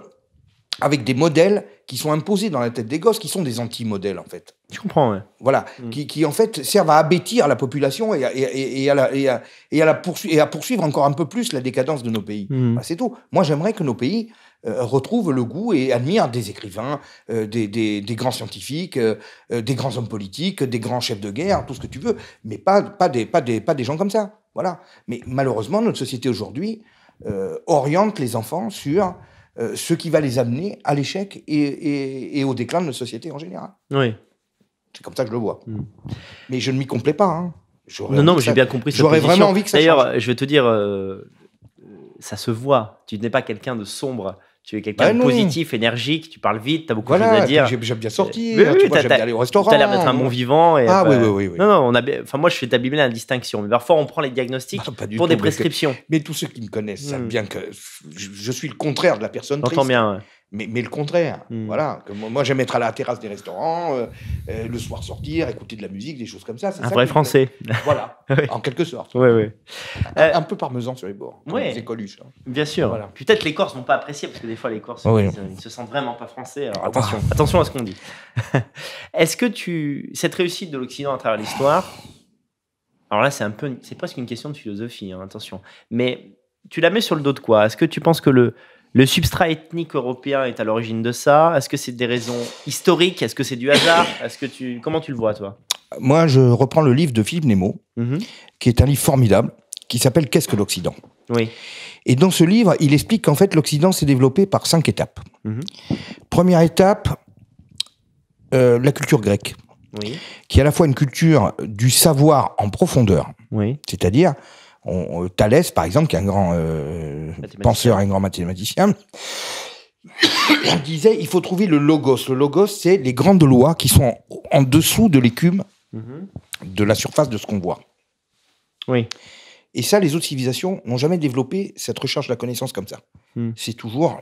avec des modèles qui sont imposés dans la tête des gosses, qui sont des anti-modèles, en fait. Je comprends, ouais. Voilà, mm. qui, qui, en fait servent à abêtir la population et à, et, à, et à poursuivre encore un peu plus la décadence de nos pays. Mm. Bah, c'est tout. Moi, j'aimerais que nos pays euh, retrouvent le goût et admirent des écrivains, euh, des, des, des, grands scientifiques, euh, des grands hommes politiques, des grands chefs de guerre, tout ce que tu veux, mais pas, pas, des, pas, des, pas des gens comme ça. Voilà. Mais malheureusement, notre société aujourd'hui oriente les enfants sur euh, ce qui va les amener à l'échec et, au déclin de notre société en général. Oui. C'est comme ça que je le vois. Hmm. Mais je ne m'y complais pas. Hein. Non, non, j'ai bien compris. J'aurais vraiment envie que D'ailleurs, je vais te dire, euh, ça se voit. Tu n'es pas quelqu'un de sombre tu es quelqu'un bah de positif, énergique, tu parles vite, tu as beaucoup de choses à dire. J'aime bien euh, sortir, hein, tu vois, j'aime bien aller au restaurant. Tu as l'air d'être un bon vivant. ah euh, oui, oui, oui, oui, Non, non, on a, enfin, moi je fais abîmer la distinction. Mais parfois on prend les diagnostics bah, pour des prescriptions. Mais, tous ceux qui me connaissent savent hmm. bien que je, suis le contraire de la personne triste. bien, ouais. Mais, le contraire, hmm. voilà. moi, j'aime être à la terrasse des restaurants, euh, euh, le soir sortir, écouter de la musique, des choses comme ça. Un ça vrai français. Voilà, en quelque sorte. Euh, un, peu parmesan sur les bords. Oui. C'est Coluche. Hein. Bien sûr. Peut-être les Corses vont pas apprécier parce que des fois les Corses ils, se sentent vraiment pas français. Alors, attention, attention à ce qu'on dit. Est-ce que tu cette réussite de l'Occident à travers l'histoire Alors là, c'est un peu, c'est presque une question de philosophie. Hein, attention, mais tu la mets sur le dos de quoi Est-ce que tu penses que le le substrat ethnique européen est à l'origine de ça. Est-ce que c'est des raisons historiques Est-ce que c'est du hasard Est-ce que tu comment tu le vois toi Moi, je reprends le livre de Philippe Nemo, mm-hmm. qui est un livre formidable, qui s'appelle Qu'est-ce que l'Occident Oui. Et dans ce livre, il explique qu'en fait, l'Occident s'est développé par cinq étapes. Mm-hmm. Première étape, euh, la culture grecque, qui est à la fois une culture du savoir en profondeur, oui. c'est-à-dire on, Thalès, par exemple, qui est un grand euh, penseur, un grand mathématicien, disait il faut trouver le logos. Le logos, c'est les grandes lois qui sont en, dessous de l'écume, mhm. de la surface de ce qu'on voit. Oui. Et ça, les autres civilisations n'ont jamais développé cette recherche de la connaissance comme ça. Hmm. C'est toujours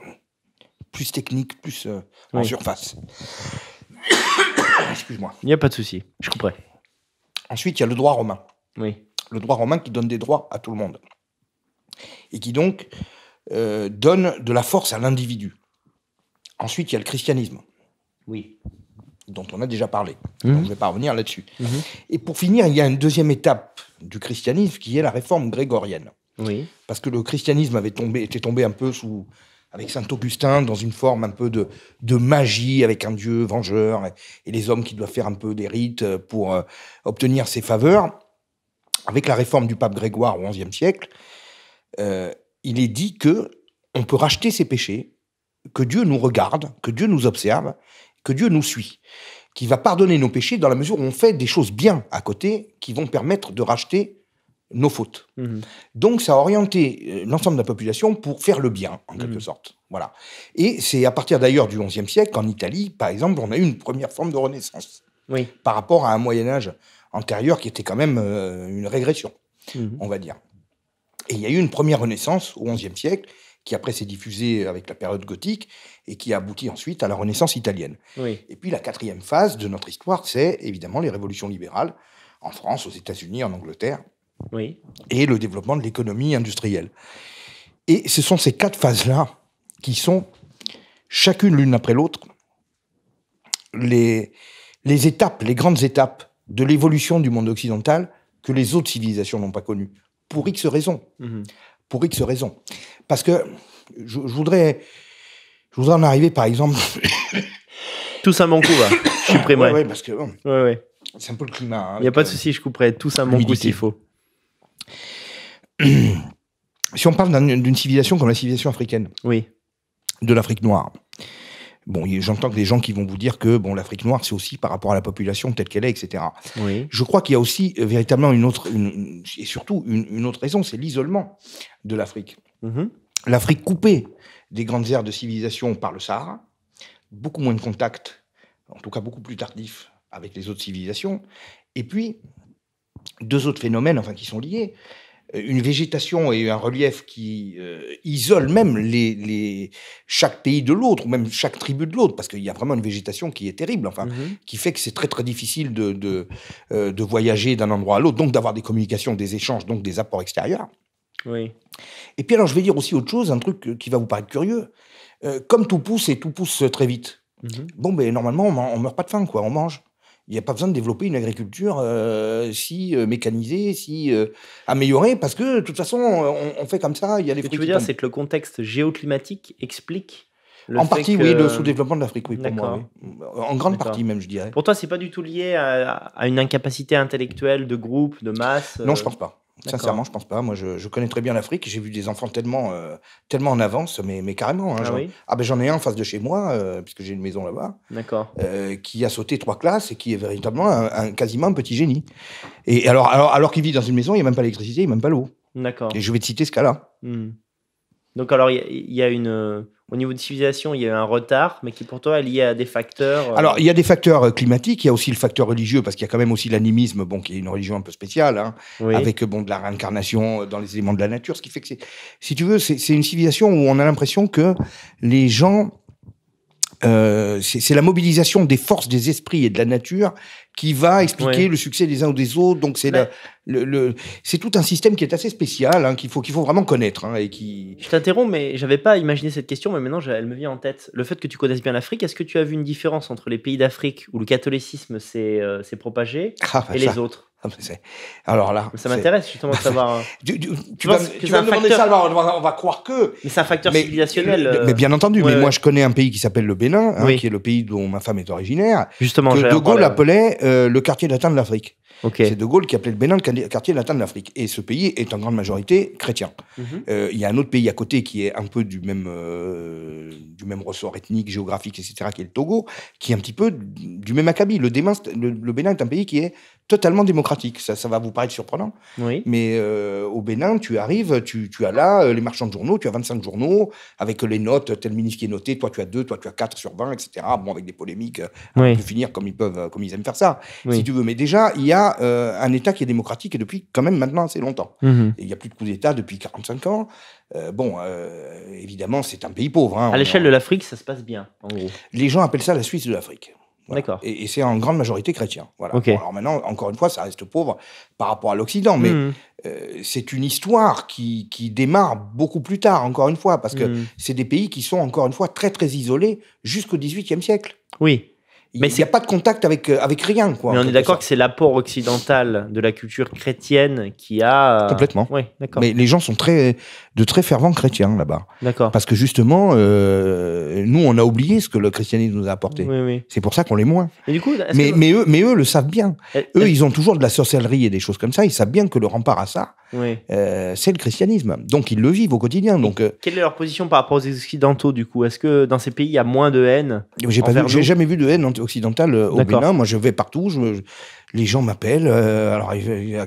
plus technique, plus euh, en surface. Excuse-moi. Il n'y a pas de souci, je comprends. Ensuite, il y a le droit romain. Oui le droit romain qui donne des droits à tout le monde, et qui donc euh, donne de la force à l'individu. Ensuite, il y a le christianisme. Oui. Dont on a déjà parlé. Mhm. Donc, je ne vais pas revenir là-dessus. Mhm. Et pour finir, il y a une deuxième étape du christianisme qui est la réforme grégorienne. Oui. Parce que le christianisme avait tombé, était tombé un peu sous, avec saint Augustin, dans une forme un peu de, magie, avec un dieu vengeur et, les hommes qui doivent faire un peu des rites pour euh, obtenir ses faveurs avec la réforme du pape Grégoire au XIe siècle, euh, il est dit que on peut racheter ses péchés, que Dieu nous regarde, que Dieu nous observe, que Dieu nous suit, qui va pardonner nos péchés dans la mesure où on fait des choses bien à côté qui vont permettre de racheter nos fautes. Mhm. Donc ça a orienté euh, l'ensemble de la population pour faire le bien, en quelque mhm. sorte. Voilà. Et c'est à partir d'ailleurs du XIe siècle qu'en Italie, par exemple, on a eu une première forme de renaissance. Oui. Par rapport à un Moyen Âge antérieure qui était quand même euh, une régression, mhm. on va dire. Et il y a eu une première renaissance au XIe siècle, qui après s'est diffusée avec la période gothique et qui a abouti ensuite à la Renaissance italienne. Et puis la quatrième phase de notre histoire, c'est évidemment les révolutions libérales en France, aux États-Unis, en Angleterre, et le développement de l'économie industrielle. Et ce sont ces quatre phases-là qui sont, chacune l'une après l'autre, les étapes, les grandes étapes de l'évolution du monde occidental que les autres civilisations n'ont pas connu Pour X raisons. Mhm. Pour X raisons. Parce que je, voudrais, je voudrais en arriver, par exemple. Tous à mon coup, je suis prêt, ouais, ouais, parce que. C'est un peu le climat. Il hein. n'y a pas de souci, je couperai tous à mon coup s'il faut. si on parle d'une civilisation comme la civilisation africaine. Oui. De l'Afrique noire. Bon, j'entends que des gens qui vont vous dire que bon, l'Afrique noire, c'est aussi par rapport à la population telle qu'elle est, etc. Je crois qu'il y a aussi euh, véritablement une autre, et surtout une, autre raison, c'est l'isolement de l'Afrique. Mhm. L'Afrique coupée des grandes aires de civilisation par le Sahara, beaucoup moins de contacts, en tout cas beaucoup plus tardif, avec les autres civilisations. Et puis, deux autres phénomènes enfin, qui sont liés une végétation et un relief qui euh, isolent même les, chaque pays de l'autre, ou même chaque tribu de l'autre, parce qu'il y a vraiment une végétation qui est terrible, enfin, mhm. qui fait que c'est très très difficile de, de, euh, de voyager d'un endroit à l'autre, donc d'avoir des communications, des échanges, donc des apports extérieurs. Et puis alors, je vais dire aussi autre chose, un truc euh, qui va vous paraître curieux. Euh, comme tout pousse et tout pousse très vite, mhm. bon, ben normalement, on meurt pas de faim, quoi, on mange. Il n'y a pas besoin de développer une agriculture euh, si euh, mécanisée, si euh, améliorée, parce que de toute façon, on, fait comme ça. Il y a les Ce que tu veux dire, c'est que le contexte géoclimatique explique. Le en partie, oui, le sous-développement de l'Afrique, oui, pour moi. En grande partie, même, je dirais. Pour toi, c'est pas du tout lié à, à, une incapacité intellectuelle de groupe, de masse Non, je pense pas. Sincèrement, je pense pas. Moi, je, connais très bien l'Afrique. J'ai vu des enfants tellement, euh, tellement en avance, mais, mais carrément. Hein, ah, ah, ben j'en ai un en face de chez moi, euh, puisque j'ai une maison là-bas. D'accord. Euh, qui a sauté trois classes et qui est véritablement un, quasiment un petit génie. Et alors, alors, qu'il vit dans une maison, il n'y a même pas l'électricité, il n'y a même pas l'eau. D'accord. Et je vais te citer ce cas-là. Hmm. Donc alors, il y, a une au niveau de civilisation, il y a eu un retard, mais qui pour toi est lié à des facteurs. Euh, Alors, il y a des facteurs euh, climatiques, il y a aussi le facteur religieux, parce qu'il y a quand même aussi l'animisme, bon, qui est une religion un peu spéciale, hein, avec euh, bon, de la réincarnation dans les éléments de la nature, ce qui fait que, c'est, si tu veux, c'est une civilisation où on a l'impression que les gens euh, c'est la mobilisation des forces des esprits et de la nature qui va expliquer le succès des uns ou des autres. Donc c'est bah. tout un système qui est assez spécial hein, qu'il faut vraiment connaître hein, Je t'interromps, mais j'avais pas imaginé cette question, mais maintenant elle me vient en tête. Le fait que tu connaisses bien l'Afrique, est-ce que tu as vu une différence entre les pays d'Afrique où le catholicisme s'est euh, propagé ah, bah, et les autres ah, alors là, ça m'intéresse justement de savoir. Euh, tu, vas, me demander ça, on va, on va, croire que. Mais c'est un facteur civilisationnel. Euh, mais bien entendu. mais moi, je connais un pays qui s'appelle le Bénin, hein, qui est le pays dont ma femme est originaire. Justement, que De Gaulle appelait euh, le quartier latin de l'Afrique. C'est De Gaulle qui appelait le Bénin le quartier latin de l'Afrique. Et ce pays est en grande majorité chrétien. Mhm. Euh, il y a un autre pays à côté qui est un peu du même, euh, du même ressort ethnique, géographique, etc., qui est le Togo, qui est un petit peu du même acabit. Le, Bénin, est un pays qui est totalement démocratique. Ça, va vous paraître surprenant. Oui. Mais euh, au Bénin, tu arrives, tu, as là les marchands de journaux, tu as 25 journaux avec les notes, tel ministre qui est noté, toi tu as 2, toi tu as 4 sur 20, etc. Bon, avec des polémiques, tu finir comme ils peuvent, comme ils aiment faire ça, si tu veux. Mais déjà, il y a euh, un État qui est démocratique depuis quand même maintenant assez longtemps. Mhm. il n'y a plus de coup d'État depuis 45 ans. Euh, bon, euh, évidemment, c'est un pays pauvre. Hein, à l'échelle de l'Afrique, ça se passe bien, en gros. Les gens appellent ça la Suisse de l'Afrique. D'accord. Et, c'est en grande majorité chrétien. Voilà. alors maintenant, encore une fois, ça reste pauvre par rapport à l'Occident, mais mhm. c'est une histoire qui, qui, démarre beaucoup plus tard, encore une fois, parce que mhm. c'est des pays qui sont encore une fois très très isolés jusqu'au XVIIIe siècle. Oui il n'y a pas de contact avec, euh, avec rien. Quoi, mais on est d'accord que c'est l'apport occidental de la culture chrétienne qui a. Euh, Complètement. Oui, d'accord. Mais les gens sont très de très fervents chrétiens là-bas. D'accord. Parce que justement, euh, nous, on a oublié ce que le christianisme nous a apporté. C'est pour ça qu'on l'est moins. du coup, mais, eux, mais eux le savent bien. eux, ils ont toujours de la sorcellerie et des choses comme ça. Ils savent bien que le rempart à ça, euh, c'est le christianisme. Donc, ils le vivent au quotidien. Donc, euh, Quelle est leur position par rapport aux occidentaux, du coup Est-ce que dans ces pays, il y a moins de haine J'ai jamais vu de haine occidentale au Bénin. Moi, je vais partout. je les gens m'appellent. Euh, alors,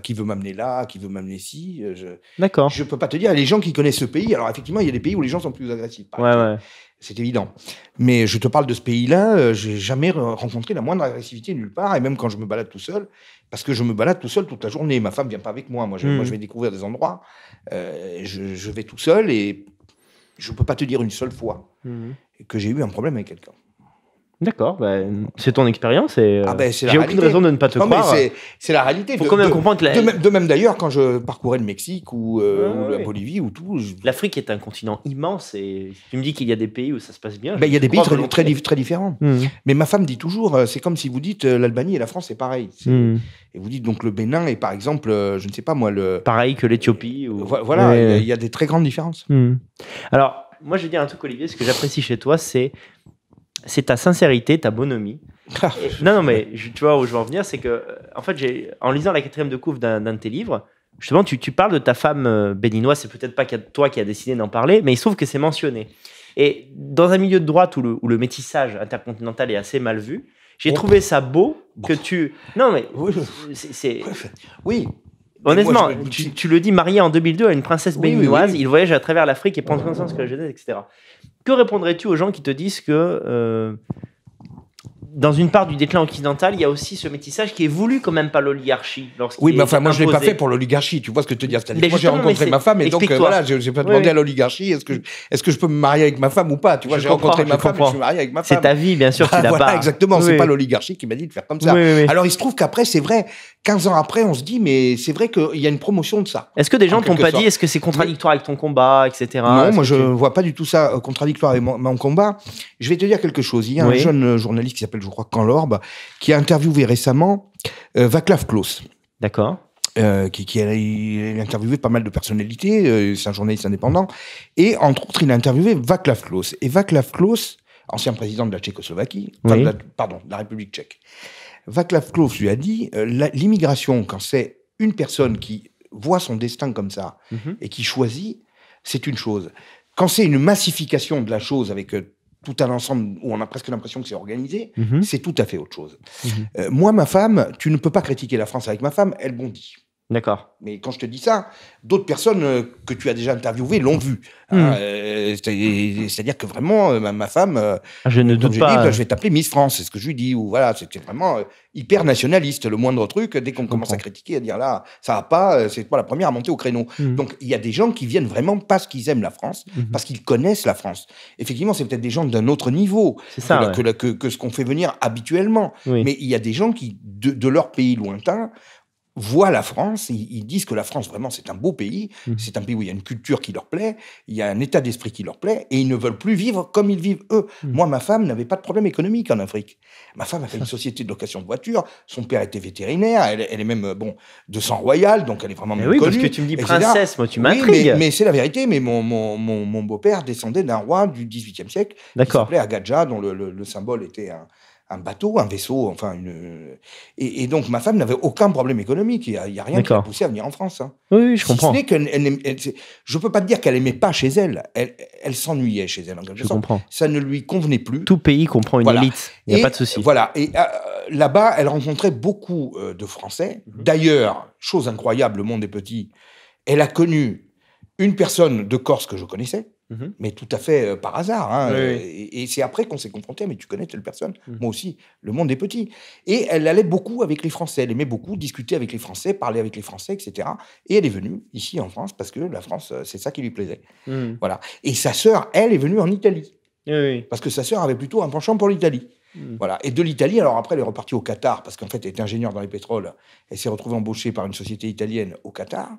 qui veut m'amener là, qui veut m'amener ici. Euh, je, D'accord. Je peux pas te dire. Les gens qui connaissent ce pays. Alors, effectivement, il y a des pays où les gens sont plus agressifs. ouais, C'est évident. Mais je te parle de ce pays-là. je euh, j'ai jamais rencontré la moindre agressivité nulle part. Et même quand je me balade tout seul, parce que je me balade tout seul toute la journée. Ma femme vient pas avec moi. Moi, je, hmm. vais découvrir des endroits. je, vais tout seul et je ne peux pas te dire une seule fois hmm. que j'ai eu un problème avec quelqu'un. D'accord, bah, c'est ton expérience et ah, euh, ben, j'ai aucune raison de ne pas te croire. C'est la réalité. Faut quand même comprendre de, même d'ailleurs quand je parcourais le Mexique ou, euh, la Bolivie ou tout. L'Afrique est un continent immense et tu me dis qu'il y a des pays où ça se passe bien. Ben, il y a des pays très, différents. Mmh. Mais ma femme dit toujours, euh, c'est comme si vous dites l'Albanie et la France c'est pareil. Mmh. Et vous dites donc le Bénin et par exemple, je ne sais pas moi le. Pareil que l'Éthiopie ou... Voilà, il y, a des très grandes différences. Mmh. Alors moi je vais dire un truc Olivier, ce que j'apprécie chez toi c'est c'est ta sincérité, ta bonhomie. Ah. non, non, mais tu vois où je veux en venir, c'est que, euh, en fait, j'ai, en lisant la quatrième de couvre d'un, de tes livres, justement, tu, parles de ta femme euh, béninoise, c'est peut-être pas toi qui as décidé d'en parler, mais il se trouve que c'est mentionné. Et dans un milieu de droite où le, métissage intercontinental est assez mal vu, j'ai oh. trouvé ça beau que tu. Non, mais. C'est. Oui. Honnêtement, tu, le dis marié en 2002 à une princesse béninoise, il voyage à travers l'Afrique et prend conscience que la jeunesse, etc. Que répondrais-tu aux gens qui te disent que euh, dans une part du déclin occidental, il y a aussi ce métissage qui est voulu quand même par l'oligarchie. Oui, mais enfin, moi, je ne l'ai pas fait pour l'oligarchie, tu vois ce que je te dis. cest dire moi, j'ai rencontré ma femme, et donc, euh, voilà, je n'ai pas demandé à l'oligarchie est-ce que, je, ce que je peux me marier avec ma femme ou pas. Tu vois, j'ai rencontré ma femme, et je suis marié avec ma femme. C'est ta vie, bien sûr, bah, tu pas. Exactement, c'est pas l'oligarchie qui m'a dit de faire comme ça. Alors, il se trouve qu'après, c'est vrai, 15 ans après, on se dit, mais c'est vrai qu'il y a une promotion de ça. Est-ce que des gens t'ont pas dit, est-ce que c'est contradictoire avec ton combat, etc. Non, moi, je ne vois pas du tout ça euh, contradictoire avec mon, combat. Je vais te dire quelque chose. Il y a un jeune euh, journaliste qui s'appelle, je crois, Canlorbe, qui a interviewé récemment euh, Vaclav Klaus. D'accord. qui, a, interviewé pas mal de personnalités, c'est un journaliste indépendant, et entre autres, il a interviewé Vaclav Klaus. Et Vaclav Klaus, ancien président de la Tchécoslovaquie, pardon, de la République tchèque. Vaclav Klaus lui a dit euh, l'immigration, quand c'est une personne qui voit son destin comme ça mhm. et qui choisit, c'est une chose. Quand c'est une massification de la chose avec euh, tout un ensemble où on a presque l'impression que c'est organisé, mhm. c'est tout à fait autre chose. Mhm. Euh, moi, ma femme, tu ne peux pas critiquer la France avec ma femme, elle bondit. D'accord. Mais quand je te dis ça, d'autres personnes euh, que tu as déjà interviewées l'ont vu. Hmm. Hein, euh, c'est-à-dire que vraiment, euh, ma, femme. Ah, je ne doute je pas. Bah, je vais t'appeler Miss France, c'est ce que je lui dis. Ou voilà, c'est vraiment hyper nationaliste. Le moindre truc, dès qu'on commence à critiquer, à dire là, ça va pas, c'est pas la première à monter au créneau. Hmm. Donc il y a des gens qui viennent vraiment parce qu'ils aiment la France, hmm. parce qu'ils connaissent la France. Effectivement, c'est peut-être des gens d'un autre niveau que, ce qu'on fait venir habituellement. Mais il y a des gens qui, de, de leur pays lointain, voient la France, ils, disent que la France, vraiment, c'est un beau pays, mmh. c'est un pays où il y a une culture qui leur plaît, il y a un état d'esprit qui leur plaît, et ils ne veulent plus vivre comme ils vivent eux. Mmh. Moi, ma femme n'avait pas de problème économique en Afrique. Ma femme a fait une société de location de voitures, son père était vétérinaire, elle, est même, euh, bon, de sang royal, donc elle est vraiment mais oui, parce que tu me dis princesse, moi, tu m'intrigues. Oui, mais, c'est la vérité, mais mon, mon, beau-père descendait d'un roi du XVIIIe siècle, qui s'appelait Agadja, dont le symbole était un un bateau, un vaisseau, enfin une. Et, donc ma femme n'avait aucun problème économique. Il n'y a, rien qui l'a poussée à venir en France. Hein. Oui, je comprends. Ce elle, elle, je peux pas te dire qu'elle n'aimait pas chez elle. Elle, s'ennuyait chez elle. je comprends. Ça ne lui convenait plus. Tout pays comprend une élite. Il n'y a pas de souci. Voilà. Et euh, là-bas, elle rencontrait beaucoup euh, de Français. Mhm. D'ailleurs, chose incroyable, le monde est petit. Elle a connu une personne de Corse que je connaissais Mhm. mais tout à fait euh, par hasard. Hein, euh, et, c'est après qu'on s'est confronté, mais tu connais telle personne, mhm. moi aussi, le monde est petit. Et elle allait beaucoup avec les Français, elle aimait beaucoup discuter avec les Français, parler avec les Français, etc. Et elle est venue ici en France parce que la France, euh, c'est ça qui lui plaisait. Mhm. Voilà. Et sa sœur, elle, est venue en Italie. Parce que sa sœur avait plutôt un penchant pour l'Italie. Hmm. Voilà. Et de l'Italie, alors après, elle est repartie au Qatar, parce qu'en fait, elle est ingénieure dans les pétroles. Elle s'est retrouvée embauchée par une société italienne au Qatar.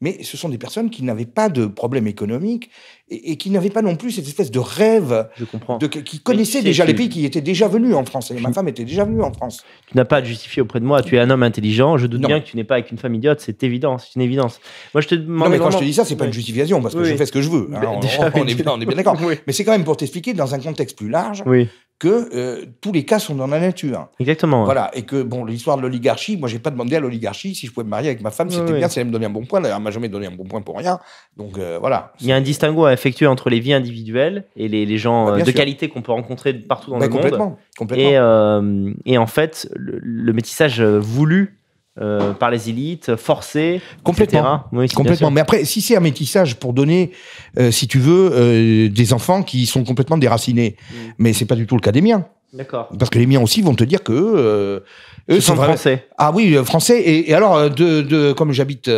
Mais ce sont des personnes qui n'avaient pas de problème économique et, qui n'avaient pas non plus cette espèce de rêve. Je comprends. qui connaissaient déjà les pays qui étaient déjà venus en France. Et ma femme était déjà venue en France. Tu n'as pas à te justifier auprès de moi. Tu es un homme intelligent. Je doute bien que tu n'es pas avec une femme idiote. C'est évident. C'est une évidence. Moi, je te demande. Non, mais quand je te dis ça, c'est pas une justification parce que je fais ce que je veux. Hein. Bah, déjà, on, est, bien d'accord. Mais c'est quand même pour t'expliquer dans un contexte plus large oui que euh, tous les cas sont dans la nature. Exactement. Voilà, et que bon, l'histoire de l'oligarchie, moi j'ai pas demandé à l'oligarchie si je pouvais me marier avec ma femme, c'était bien, ça si elle me donnait un bon point. D'ailleurs, elle m'a jamais donné un bon point pour rien. Donc euh, voilà. Il y a un distinguo à effectuer entre les vies individuelles et les, gens bah, euh, de qualité qu'on peut rencontrer partout dans bah, le monde. Complètement. Et, en fait, le métissage voulu euh, par les élites, forcées complètement. complètement. Mais après, si c'est un métissage pour donner, euh, si tu veux, euh, des enfants qui sont complètement déracinés, mm. mais c'est pas du tout le cas des miens. D'accord. Parce que les miens aussi vont te dire que eux sont français. Ah oui, euh, français. Et, alors, euh, de, comme j'habite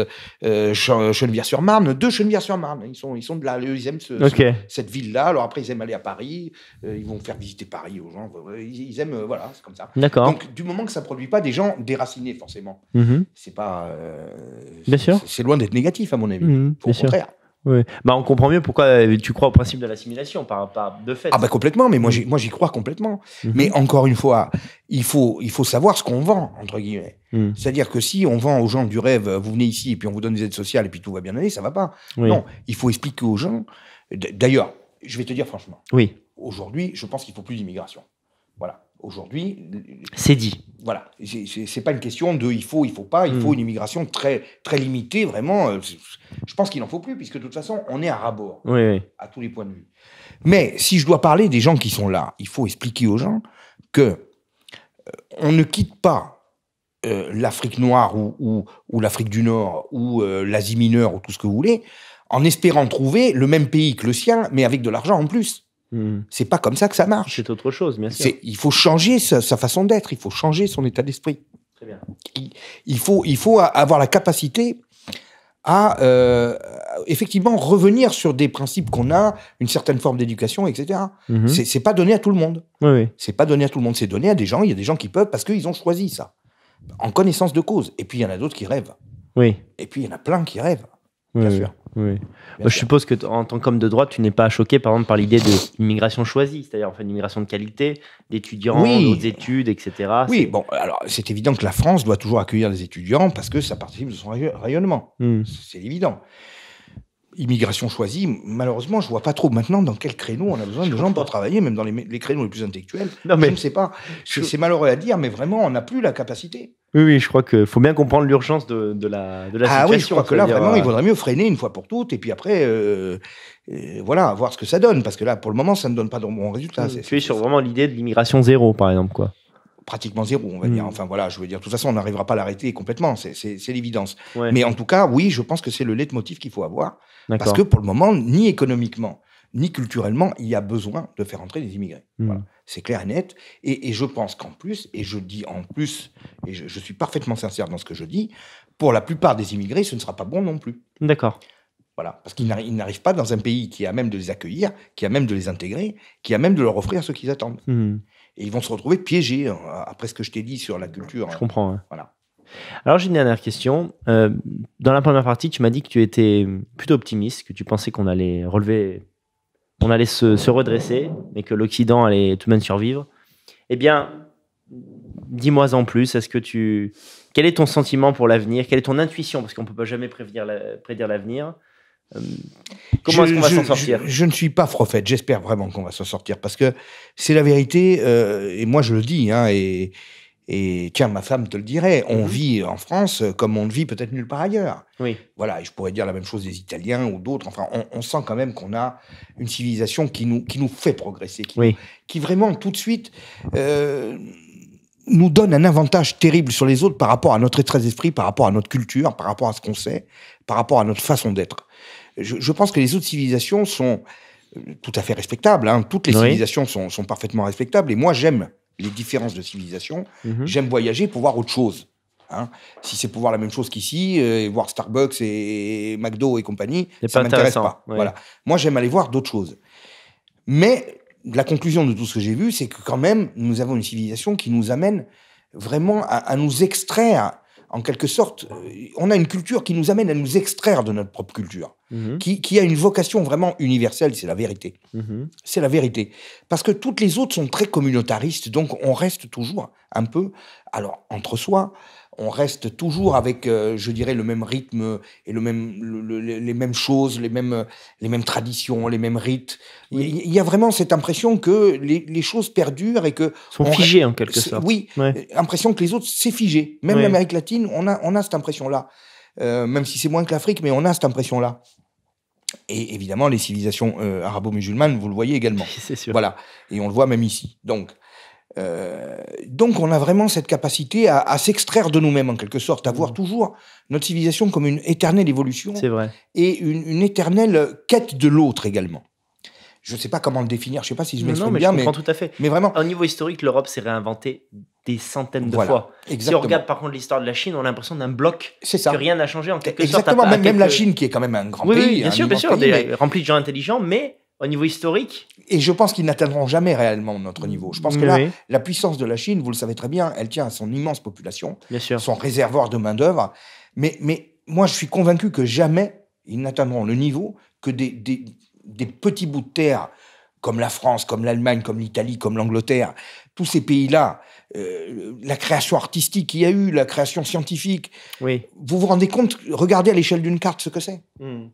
euh, sur marne deux chenevières sur marne ils sont, ils sont de là, aiment cette ville-là. Alors après, ils aiment aller à Paris, euh, ils vont faire visiter Paris aux gens. Ils, aiment, voilà, c'est comme ça. Donc, du moment que ça ne produit pas des gens déracinés, forcément, mm-hmm. c'est pas. C'est loin d'être négatif, à mon avis. Mm-hmm. Bah, on comprend mieux pourquoi euh, tu crois au principe de l'assimilation par, par de fait. Ah bah complètement, mais moi mm. j'y, crois complètement. Mm-hmm. Mais encore une fois, il faut il faut savoir ce qu'on vend entre guillemets. Mm. C'est-à-dire que si on vend aux gens du rêve, euh, vous venez ici et puis on vous donne des aides sociales et puis tout va bien aller, ça va pas. Non, il faut expliquer aux gens. D'ailleurs, je vais te dire franchement. Oui. Aujourd'hui, je pense qu'il faut plus d'immigration. Aujourd'hui, c'est dit. Voilà, c'est pas une question de il faut, il faut pas, il hmm. faut une immigration très très limitée, vraiment. Euh, je pense qu'il n'en faut plus, puisque de toute façon, on est à rabord, à tous les points de vue. Mais si je dois parler des gens qui sont là, il faut expliquer aux gens que euh, on ne quitte pas euh, l'Afrique noire ou, ou, l'Afrique du Nord ou l'Asie mineure ou tout ce que vous voulez, en espérant trouver le même pays que le sien, mais avec de l'argent en plus. Hmm. C'est pas comme ça que ça marche. C'est autre chose, bien sûr. Il faut changer sa, façon d'être, il faut changer son état d'esprit. Très bien. Il, faut, avoir la capacité à euh, effectivement revenir sur des principes qu'on a, une certaine forme d'éducation, etc. Hmm. C'est pas donné à tout le monde. C'est pas donné à tout le monde, c'est donné à des gens. Il y a des gens qui peuvent parce qu'ils ont choisi ça, en connaissance de cause. Et puis il y en a d'autres qui rêvent. Oui. Et puis il y en a plein qui rêvent, bien sûr. Oui. Bah, je suppose que en tant qu'homme de droite, tu n'es pas choqué par exemple par l'idée d'immigration choisie, c'est-à-dire en une immigration de qualité, d'étudiants, oui. d'autres études, etc. Oui, bon, alors c'est évident que la France doit toujours accueillir les étudiants parce que ça participe de son rayonnement. Hmm. C'est évident. Immigration choisie, malheureusement, je vois pas trop maintenant dans quel créneau on a besoin de gens pour travailler, même dans les, créneaux les plus intellectuels. Non, je ne sais pas. C'est malheureux à dire, mais vraiment, on n'a plus la capacité. Oui, je crois qu'il faut bien comprendre l'urgence de, la, situation. Ah oui, je crois que là, vraiment, il euh, vaudrait mieux freiner une fois pour toutes, et puis après, euh, euh, voilà, voir ce que ça donne, parce que là, pour le moment, ça ne donne pas de bons résultats. tu es sur vraiment l'idée de l'immigration zéro, par exemple, quoi pratiquement zéro, on va dire. Hmm. Enfin voilà, je veux dire, de toute façon, on n'arrivera pas à l'arrêter complètement, c'est l'évidence. Mais en tout cas, oui, je pense que c'est le leitmotiv qu'il faut avoir, parce que pour le moment, ni économiquement, ni culturellement, il y a besoin de faire entrer des immigrés. Hmm. Voilà. C'est clair et net. Et, je pense qu'en plus, et je dis en plus, et je, suis parfaitement sincère dans ce que je dis, pour la plupart des immigrés, ce ne sera pas bon non plus. D'accord. Voilà, parce qu'ils n'arrivent pas dans un pays qui a même de les accueillir, qui a même de les intégrer, qui a même de leur offrir ce qu'ils attendent. Mmh. Et ils vont se retrouver piégés hein, après ce que je t'ai dit sur la culture. Je comprends. Voilà. Alors j'ai une dernière question. Euh, dans la première partie, tu m'as dit que tu étais plutôt optimiste, que tu pensais qu'on allait relever on allait se, redresser, mais que l'Occident allait tout de même survivre. Eh bien, dis-moi en plus, est-ce que tu, quel est ton sentiment pour l'avenir Quelle est ton intuition Parce qu'on ne peut pas jamais prévenir prédire l'avenir. Euh, comment est-ce qu'on va s'en sortir je, ne suis pas prophète, j'espère vraiment qu'on va s'en sortir, parce que c'est la vérité, euh, et moi je le dis, hein, et, et tiens, ma femme te le dirait, on mhm. vit en France comme on ne vit peut-être nulle part ailleurs. Oui. Voilà, et je pourrais dire la même chose des Italiens ou d'autres. Enfin, on, sent quand même qu'on a une civilisation qui nous, qui nous fait progresser, qui, qui vraiment tout de suite euh, nous donne un avantage terrible sur les autres par rapport à notre état d'esprit, par rapport à notre culture, par rapport à ce qu'on sait, par rapport à notre façon d'être. Je, pense que les autres civilisations sont euh, tout à fait respectables. Hein. Toutes les civilisations sont, sont parfaitement respectables. Et moi, j'aime les différences de civilisation. Mhm. J'aime voyager pour voir autre chose. Hein. Si c'est pour voir la même chose qu'ici, euh, voir Starbucks et, McDo et compagnie, ça m'intéresse pas. Voilà. Moi, j'aime aller voir d'autres choses. Mais la conclusion de tout ce que j'ai vu, c'est que quand même, nous avons une civilisation qui nous amène vraiment à nous extraire en quelque sorte, euh, on a une culture qui nous amène à nous extraire de notre propre culture, mhm. qui, a une vocation vraiment universelle, c'est la vérité. Mhm. C'est la vérité. Parce que toutes les autres sont très communautaristes, donc on reste toujours un peu, alors, entre soi, on reste toujours avec, euh, je dirais, le même rythme et le même, les mêmes choses, les mêmes, les mêmes traditions, les mêmes rites. Il y a vraiment cette impression que les, choses perdurent et que... Sont figées en quelque sorte. Oui, euh, impression que les autres, c'est figé. Même l'Amérique latine, on a, on a cette impression-là. Euh, même si c'est moins que l'Afrique, mais on a cette impression-là. Et évidemment, les civilisations arabo-musulmanes, vous le voyez également. c'est sûr. Voilà. Et on le voit même ici. Donc, euh, donc on a vraiment cette capacité à, s'extraire de nous-mêmes en quelque sorte, à voir mm. toujours notre civilisation comme une éternelle évolution vrai. et une, éternelle quête de l'autre également. Je ne sais pas comment le définir, je ne sais pas si je m'exprime bien, je mais, tout à fait. mais vraiment. Au niveau historique, l'Europe s'est réinventée des centaines de fois. Si on regarde par contre l'histoire de la Chine, on a l'impression d'un bloc C'est ça. que rien n'a changé en quelque sorte. Exactement, même, la Chine qui est quand même un grand pays. bien sûr, bien sûr, rempli de gens intelligents, mais au niveau historique. Et je pense qu'ils n'atteindront jamais réellement notre niveau. Je pense que mm, là, la puissance de la Chine, vous le savez très bien, elle tient à son immense population, son réservoir de main-d'œuvre. Mais, mais moi, je suis convaincu que jamais ils n'atteindront le niveau que des, petits bouts de terre comme la France, comme l'Allemagne, comme l'Italie, comme l'Angleterre, tous ces pays-là, euh, la création artistique qu'il y a eu, la création scientifique. Oui. Vous vous rendez compte, regardez à l'échelle d'une carte ce que c'est. Mm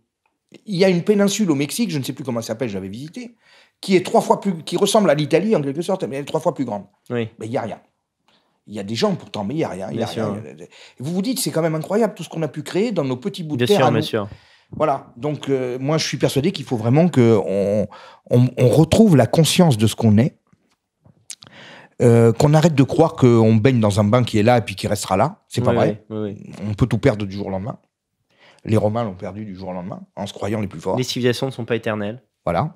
il y a une péninsule au Mexique, je ne sais plus comment ça s'appelle, j'avais visité, qui est trois fois plus, qui ressemble à l'Italie en quelque sorte, mais elle est trois fois plus grande. Mais il n'y a rien. Il y a des gens pourtant, mais il n'y a rien. Y a rien. Vous vous dites, c'est quand même incroyable tout ce qu'on a pu créer dans nos petits bouts de bien Sûr, bien sûr. Voilà. Donc, euh, moi, je suis persuadé qu'il faut vraiment qu'on retrouve la conscience de ce qu'on est, euh, qu'on arrête de croire qu'on baigne dans un bain qui est là et puis qui restera là. C'est pas vrai. On peut tout perdre du jour au lendemain. Les Romains l'ont perdu du jour au lendemain, en se croyant les plus forts. Les civilisations ne sont pas éternelles. Voilà.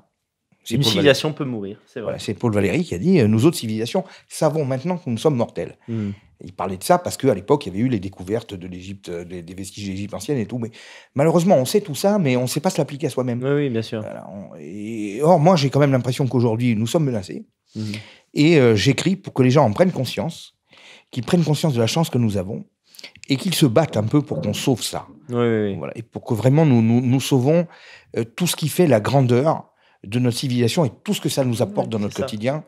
Une civilisation peut mourir, c'est vrai. c'est Paul Valéry qui a dit euh, Nous autres civilisations savons maintenant que nous sommes mortels. Mmh. Il parlait de ça parce qu'à l'époque, il y avait eu les découvertes de l'Égypte, euh, des, vestiges d'Égypte ancienne et tout. Mais malheureusement, on sait tout ça, mais on ne sait pas se l'appliquer à soi-même. Oui, oui, bien sûr. or, moi, j'ai quand même l'impression qu'aujourd'hui, nous sommes menacés. Mmh. Et euh, j'écris pour que les gens en prennent conscience, qu'ils prennent conscience de la chance que nous avons et qu'ils se battent un peu pour qu'on sauve ça. Voilà, et pour que vraiment nous, nous, nous sauvons euh, tout ce qui fait la grandeur de notre civilisation et tout ce que ça nous apporte dans notre quotidien,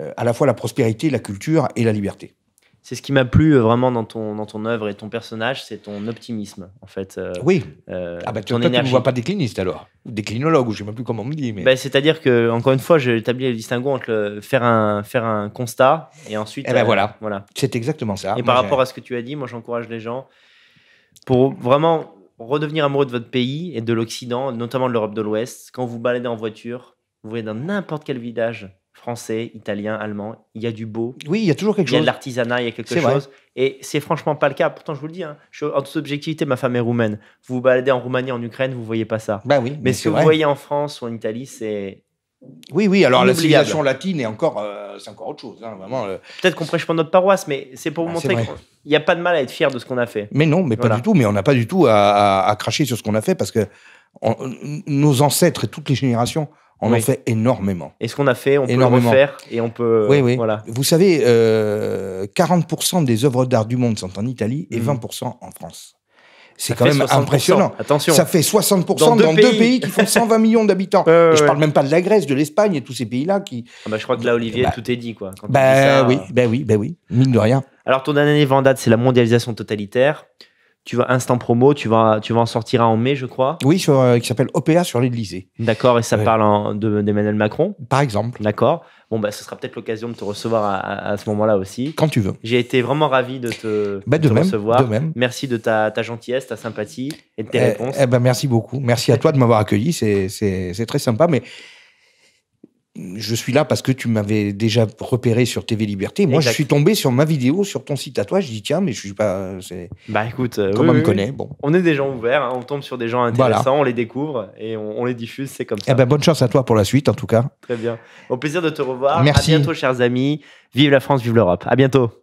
euh, à la fois la prospérité, la culture et la liberté c'est ce qui m'a plu euh, vraiment dans ton, dans ton œuvre et ton personnage, c'est ton optimisme, en fait. Euh, oui. Euh, ah bah, tu ne vois pas décliniste alors déclinologue, ou je ne sais même plus comment on me dit. Mais... Bah, c'est-à-dire que, encore une fois, j'ai établi le distinguo entre faire, un, faire un constat et ensuite. Eh ben, voilà. voilà. C'est exactement ça. Et par rapport à ce que tu as dit, moi, j'encourage les gens pour vraiment redevenir amoureux de votre pays et de l'Occident, notamment de l'Europe de l'Ouest. Quand vous baladez en voiture, vous voyez dans n'importe quel village français, italien, allemand. Il y a du beau. Oui, il y a toujours quelque chose. Il y a de l'artisanat, il y a quelque chose. Et c'est franchement pas le cas. Pourtant, je vous le dis, hein. en toute objectivité, ma femme est roumaine. Vous vous baladez en Roumanie, en Ukraine, vous voyez pas ça. Bah oui, mais, ce que vous voyez en France ou en Italie, c'est oui, oui, alors la civilisation latine est encore, euh, c'est encore autre chose. Hein, vraiment. Peut-être qu'on prêche pour notre paroisse, mais c'est pour vous bah, montrer qu'il n'y a pas de mal à être fier de ce qu'on a fait. Mais non, mais pas du tout. Mais on n'a pas du tout à, cracher sur ce qu'on a fait parce que nos ancêtres et toutes les générations on en fait énormément. Et ce qu'on a fait, on peut le refaire et on peut. Oui, oui. Voilà. Vous savez, 40% euh, des œuvres d'art du monde sont en Italie et 20% mm. en France. C'est quand même impressionnant. Attention. Ça fait 60% dans, deux, pays. qui font 120 millions d'habitants. je ne parle même pas de la Grèce, de l'Espagne et tous ces pays-là qui. Ah bah, je crois que là, Olivier, bah, tout est dit, quoi. bah, oui, bah oui, bah oui, mine de rien. Alors, ton dernier vendade, c'est la mondialisation totalitaire tu vas instant promo, tu vas, tu vas en sortir en mai, je crois. Oui, sur, euh, qui s'appelle OPA sur l'Élysée. D'accord, et ça parle de, d'Emmanuel Macron. Par exemple. D'accord. Bon, bah, ce sera peut-être l'occasion de te recevoir à, ce moment-là aussi. Quand tu veux. J'ai été vraiment ravi de te, bah, recevoir. De même. Merci de ta, gentillesse, ta sympathie et de tes eh, réponses. Eh ben, merci beaucoup. Merci à toi de m'avoir accueilli. C'est, c'est très sympa, mais je suis là parce que tu m'avais déjà repéré sur TV Liberté. Moi, je suis tombé sur ma vidéo, sur ton site à toi. Je dis, tiens, mais je suis pas. Bah écoute, euh, on connaît. Bon. On est des gens ouverts, hein. on tombe sur des gens intéressants, on les découvre et on, les diffuse, c'est comme eh ça. Eh ben, bonne chance à toi pour la suite, en tout cas. Très bien. Au plaisir de te revoir. Merci. À bientôt, chers amis. Vive la France, vive l'Europe. À bientôt.